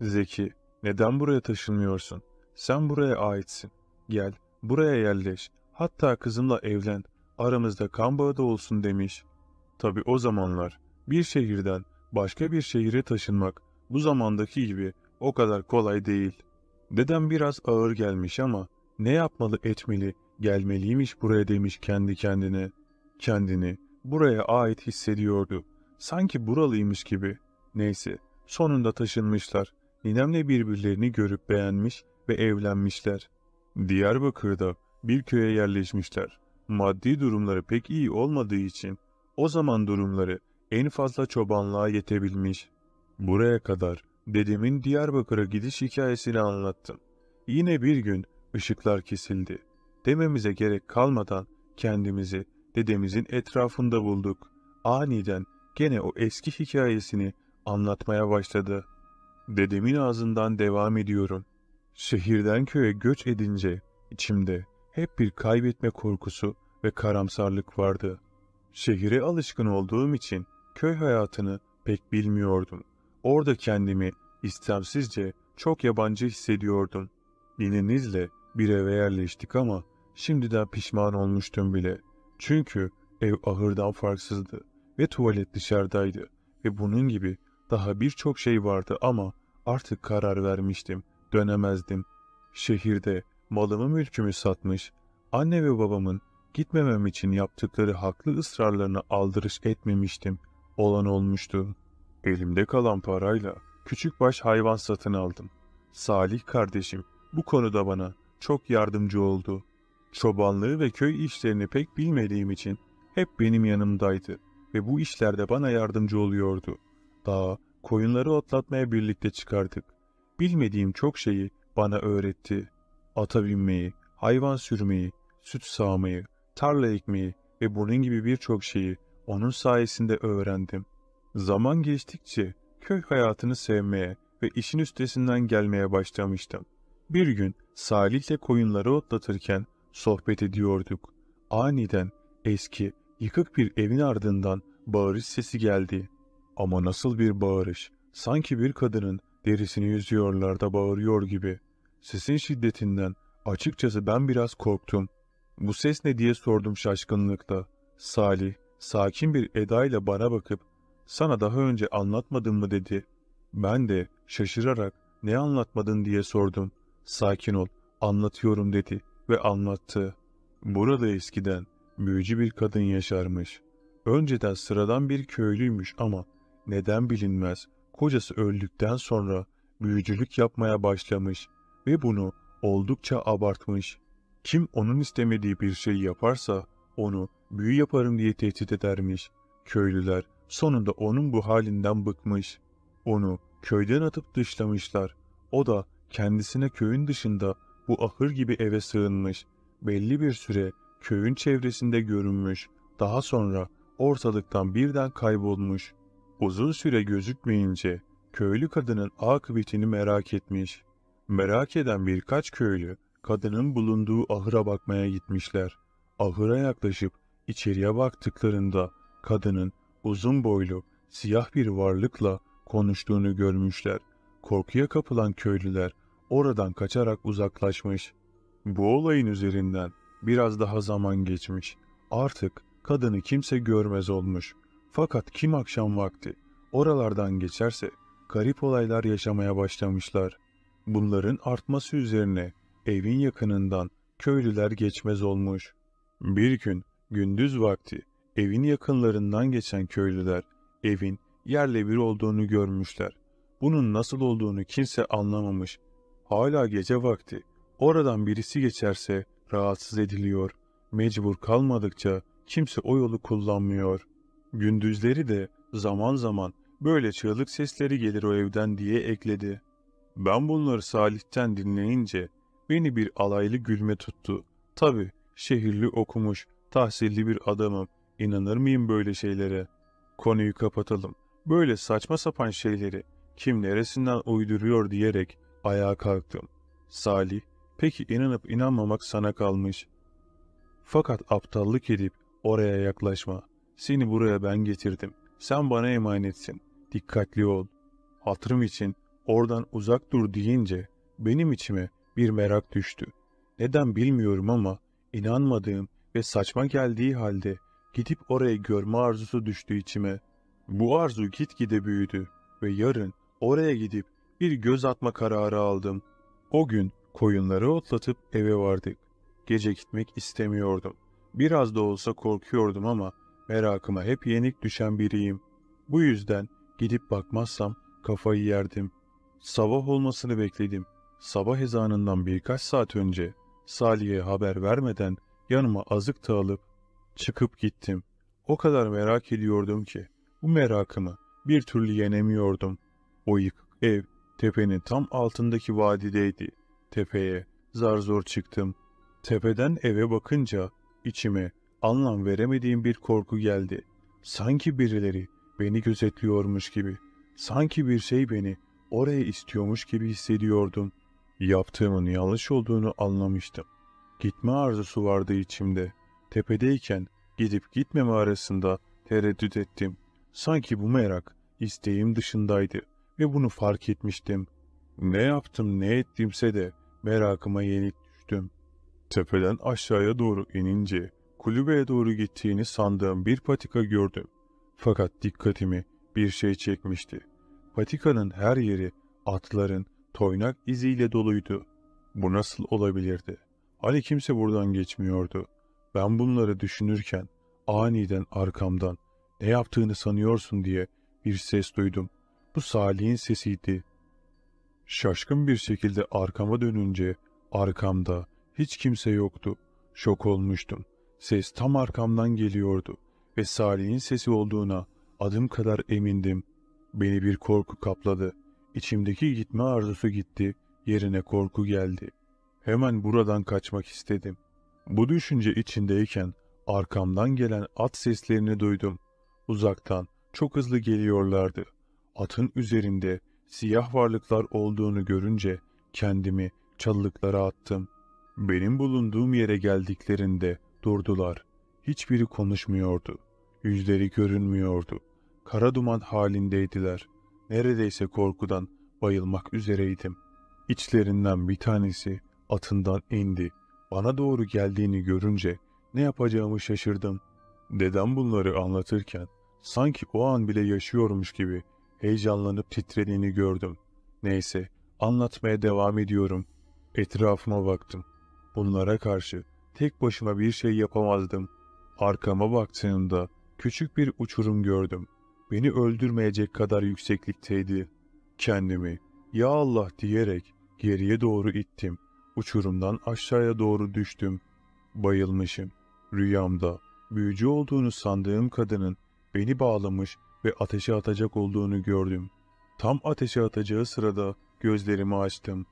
Zeki neden buraya taşınmıyorsun? Sen buraya aitsin. Gel, buraya yerleş. Hatta kızımla evlen. Aramızda kan bağı da olsun demiş. Tabi o zamanlar bir şehirden başka bir şehire taşınmak bu zamandaki gibi o kadar kolay değil. Dedem biraz ağır gelmiş ama ne yapmalı etmeli, gelmeliymiş buraya demiş kendi kendine. Kendini buraya ait hissediyordu. Sanki buralıymış gibi. Neyse sonunda taşınmışlar. Ninemle birbirlerini görüp beğenmiş ve evlenmişler. Diyarbakır'da bir köye yerleşmişler. Maddi durumları pek iyi olmadığı için o zaman durumları en fazla çobanlığa yetebilmiş. Buraya kadar dedemin Diyarbakır'a gidiş hikayesini anlattım. Yine bir gün ışıklar kesildi. Dememize gerek kalmadan kendimizi dedemizin etrafında bulduk. Aniden gene o eski hikayesini anlatmaya başladı. Dedemin ağzından devam ediyorum. Şehirden köye göç edince içimde hep bir kaybetme korkusu ve karamsarlık vardı.'' Şehire alışkın olduğum için köy hayatını pek bilmiyordum. Orada kendimi istemsizce çok yabancı hissediyordum. Ninenizle bir eve yerleştik ama şimdiden pişman olmuştum bile. Çünkü ev ahırdan farksızdı ve tuvalet dışarıdaydı ve bunun gibi daha birçok şey vardı ama artık karar vermiştim, dönemezdim. Şehirde malımı mülkümü satmış, anne ve babamın Gitmemem için yaptıkları haklı ısrarlarını aldırış etmemiştim. Olan olmuştu. Elimde kalan parayla küçük baş hayvan satın aldım. Salih kardeşim bu konuda bana çok yardımcı oldu. Çobanlığı ve köy işlerini pek bilmediğim için hep benim yanımdaydı ve bu işlerde bana yardımcı oluyordu. Dağa koyunları otlatmaya birlikte çıkardık. Bilmediğim çok şeyi bana öğretti. Ata binmeyi, hayvan sürmeyi, süt sağmayı, tarla ekmeği ve bunun gibi birçok şeyi onun sayesinde öğrendim. Zaman geçtikçe köy hayatını sevmeye ve işin üstesinden gelmeye başlamıştım. Bir gün Salih'le koyunları otlatırken sohbet ediyorduk. Aniden eski, yıkık bir evin ardından bağırış sesi geldi. Ama nasıl bir bağırış? Sanki bir kadının derisini yüzüyorlar da bağırıyor gibi. Sesin şiddetinden açıkçası ben biraz korktum.'' Bu ses ne diye sordum şaşkınlıkta. Salih, sakin bir edayla bana bakıp, sana daha önce anlatmadın mı dedi. Ben de şaşırarak ne anlatmadın diye sordum. Sakin ol, anlatıyorum dedi ve anlattı. Burada eskiden büyücü bir kadın yaşarmış. Önceden sıradan bir köylüymüş ama neden bilinmez kocası öldükten sonra büyücülük yapmaya başlamış ve bunu oldukça abartmış. Kim onun istemediği bir şeyi yaparsa onu büyü yaparım diye tehdit edermiş. Köylüler sonunda onun bu halinden bıkmış. Onu köyden atıp dışlamışlar. O da kendisine köyün dışında bu ahır gibi eve sığınmış. Belli bir süre köyün çevresinde görünmüş. Daha sonra ortalıktan birden kaybolmuş. Uzun süre gözükmeyince köylü kadının akıbetini merak etmiş. Merak eden birkaç köylü kadının bulunduğu ahıra bakmaya gitmişler. Ahıra yaklaşıp içeriye baktıklarında kadının uzun boylu, siyah bir varlıkla konuştuğunu görmüşler. Korkuya kapılan köylüler oradan kaçarak uzaklaşmış. Bu olayın üzerinden biraz daha zaman geçmiş. Artık kadını kimse görmez olmuş. Fakat kim akşam vakti oralardan geçerse garip olaylar yaşamaya başlamışlar. Bunların artması üzerine evin yakınından köylüler geçmez olmuş. Bir gün gündüz vakti evin yakınlarından geçen köylüler evin yerle bir olduğunu görmüşler. Bunun nasıl olduğunu kimse anlamamış. Hala gece vakti oradan birisi geçerse rahatsız ediliyor. Mecbur kalmadıkça kimse o yolu kullanmıyor. Gündüzleri de zaman zaman böyle çığlık sesleri gelir o evden diye ekledi. Ben bunları Salih'ten dinleyince Beni bir alaylı gülme tuttu. Tabi şehirli okumuş, tahsilli bir adamım. İnanır mıyım böyle şeylere? Konuyu kapatalım. Böyle saçma sapan şeyleri kim neresinden uyduruyor diyerek ayağa kalktım. Salih, peki inanıp inanmamak sana kalmış. Fakat aptallık edip oraya yaklaşma. Seni buraya ben getirdim. Sen bana emanetsin. Dikkatli ol. Hatırım için oradan uzak dur deyince benim içime bir merak düştü. Neden bilmiyorum ama inanmadığım ve saçma geldiği halde gidip orayı görme arzusu düştü içime. Bu arzu gitgide büyüdü ve yarın oraya gidip bir göz atma kararı aldım. O gün koyunları otlatıp eve vardık. Gece gitmek istemiyordum. Biraz da olsa korkuyordum ama merakıma hep yenik düşen biriyim. Bu yüzden gidip bakmazsam kafayı yerdim. Sabah olmasını bekledim Sabah ezanından birkaç saat önce Salih'e haber vermeden yanıma azık da alıp çıkıp gittim. O kadar merak ediyordum ki bu merakımı bir türlü yenemiyordum. O yıkık ev tepenin tam altındaki vadideydi. Tepeye zar zor çıktım. Tepeden eve bakınca içime anlam veremediğim bir korku geldi. Sanki birileri beni gözetliyormuş gibi, sanki bir şey beni oraya istiyormuş gibi hissediyordum. Yaptığımın yanlış olduğunu anlamıştım. Gitme arzusu vardı içimde. Tepedeyken gidip gitmeme arasında tereddüt ettim. Sanki bu merak isteğim dışındaydı ve bunu fark etmiştim. Ne yaptım ne ettimse de merakıma yenik düştüm. Tepeden aşağıya doğru inince kulübeye doğru gittiğini sandığım bir patika gördüm. Fakat dikkatimi bir şey çekmişti. Patikanın her yeri atların, toynak iziyle doluydu. Bu nasıl olabilirdi? Ali kimse buradan geçmiyordu. Ben bunları düşünürken aniden arkamdan ne yaptığını sanıyorsun diye bir ses duydum. Bu Salih'in sesiydi. Şaşkın bir şekilde arkama dönünce arkamda hiç kimse yoktu. Şok olmuştum. Ses tam arkamdan geliyordu ve Salih'in sesi olduğuna adım kadar emindim. Beni bir korku kapladı. İçimdeki gitme arzusu gitti, yerine korku geldi. Hemen buradan kaçmak istedim. Bu düşünce içindeyken arkamdan gelen at seslerini duydum. Uzaktan çok hızlı geliyorlardı. Atın üzerinde siyah varlıklar olduğunu görünce kendimi çalılıklara attım. Benim bulunduğum yere geldiklerinde durdular. Hiçbiri konuşmuyordu. Yüzleri görünmüyordu. Kara duman halindeydiler. Neredeyse korkudan bayılmak üzereydim. İçlerinden bir tanesi atından indi. Bana doğru geldiğini görünce ne yapacağımı şaşırdım. Dedem bunları anlatırken sanki o an bile yaşıyormuş gibi heyecanlanıp titrediğini gördüm. Neyse anlatmaya devam ediyorum. Etrafıma baktım. Bunlara karşı tek başıma bir şey yapamazdım. Arkama baktığımda küçük bir uçurum gördüm beni öldürmeyecek kadar yükseklikteydi. Kendimi ya Allah diyerek geriye doğru ittim. Uçurumdan aşağıya doğru düştüm. Bayılmışım. Rüyamda büyücü olduğunu sandığım kadının beni bağlamış ve ateşe atacak olduğunu gördüm. Tam ateşe atacağı sırada gözlerimi açtım.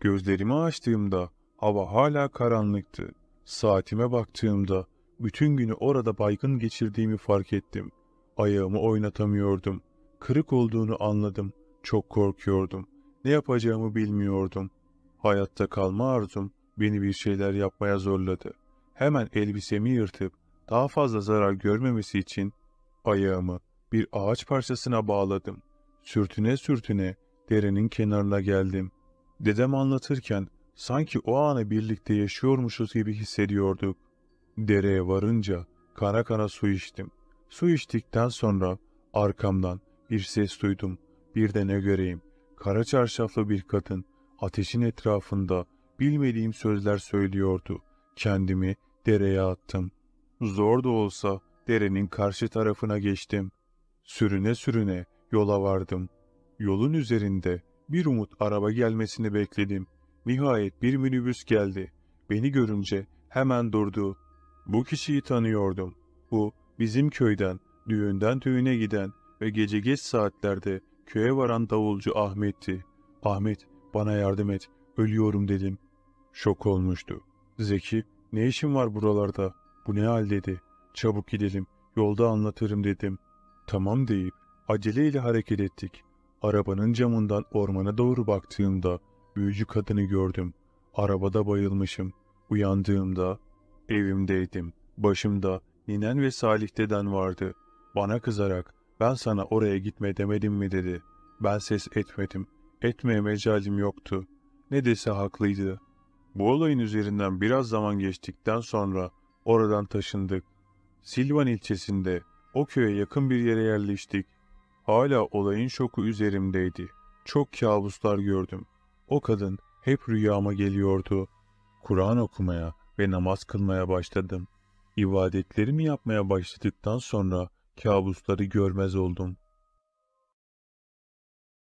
Gözlerimi açtığımda hava hala karanlıktı. Saatime baktığımda bütün günü orada baygın geçirdiğimi fark ettim. Ayağımı oynatamıyordum. Kırık olduğunu anladım. Çok korkuyordum. Ne yapacağımı bilmiyordum. Hayatta kalma arzum beni bir şeyler yapmaya zorladı. Hemen elbisemi yırtıp daha fazla zarar görmemesi için ayağımı bir ağaç parçasına bağladım. Sürtüne sürtüne derenin kenarına geldim. Dedem anlatırken sanki o anı birlikte yaşıyormuşuz gibi hissediyorduk. Dereye varınca kara kara su içtim. Su içtikten sonra arkamdan bir ses duydum. Bir de ne göreyim? Kara çarşaflı bir kadın ateşin etrafında bilmediğim sözler söylüyordu. Kendimi dereye attım. Zor da olsa derenin karşı tarafına geçtim. Sürüne sürüne yola vardım. Yolun üzerinde bir umut araba gelmesini bekledim. Nihayet bir minibüs geldi. Beni görünce hemen durdu. Bu kişiyi tanıyordum. Bu Bizim köyden, düğünden düğüne giden ve gece geç saatlerde köye varan davulcu Ahmet'ti. Ahmet, bana yardım et, ölüyorum dedim. Şok olmuştu. Zeki, ne işin var buralarda? Bu ne hal dedi. Çabuk gidelim, yolda anlatırım dedim. Tamam deyip aceleyle hareket ettik. Arabanın camından ormana doğru baktığımda büyücü kadını gördüm. Arabada bayılmışım. Uyandığımda evimdeydim. Başımda Ninen ve Salih deden vardı. Bana kızarak ben sana oraya gitme demedim mi dedi. Ben ses etmedim. Etmeye mecalim yoktu. Ne dese haklıydı. Bu olayın üzerinden biraz zaman geçtikten sonra oradan taşındık. Silvan ilçesinde o köye yakın bir yere yerleştik. Hala olayın şoku üzerimdeydi. Çok kabuslar gördüm. O kadın hep rüyama geliyordu. Kur'an okumaya ve namaz kılmaya başladım. İbadetlerimi yapmaya başladıktan sonra kabusları görmez oldum.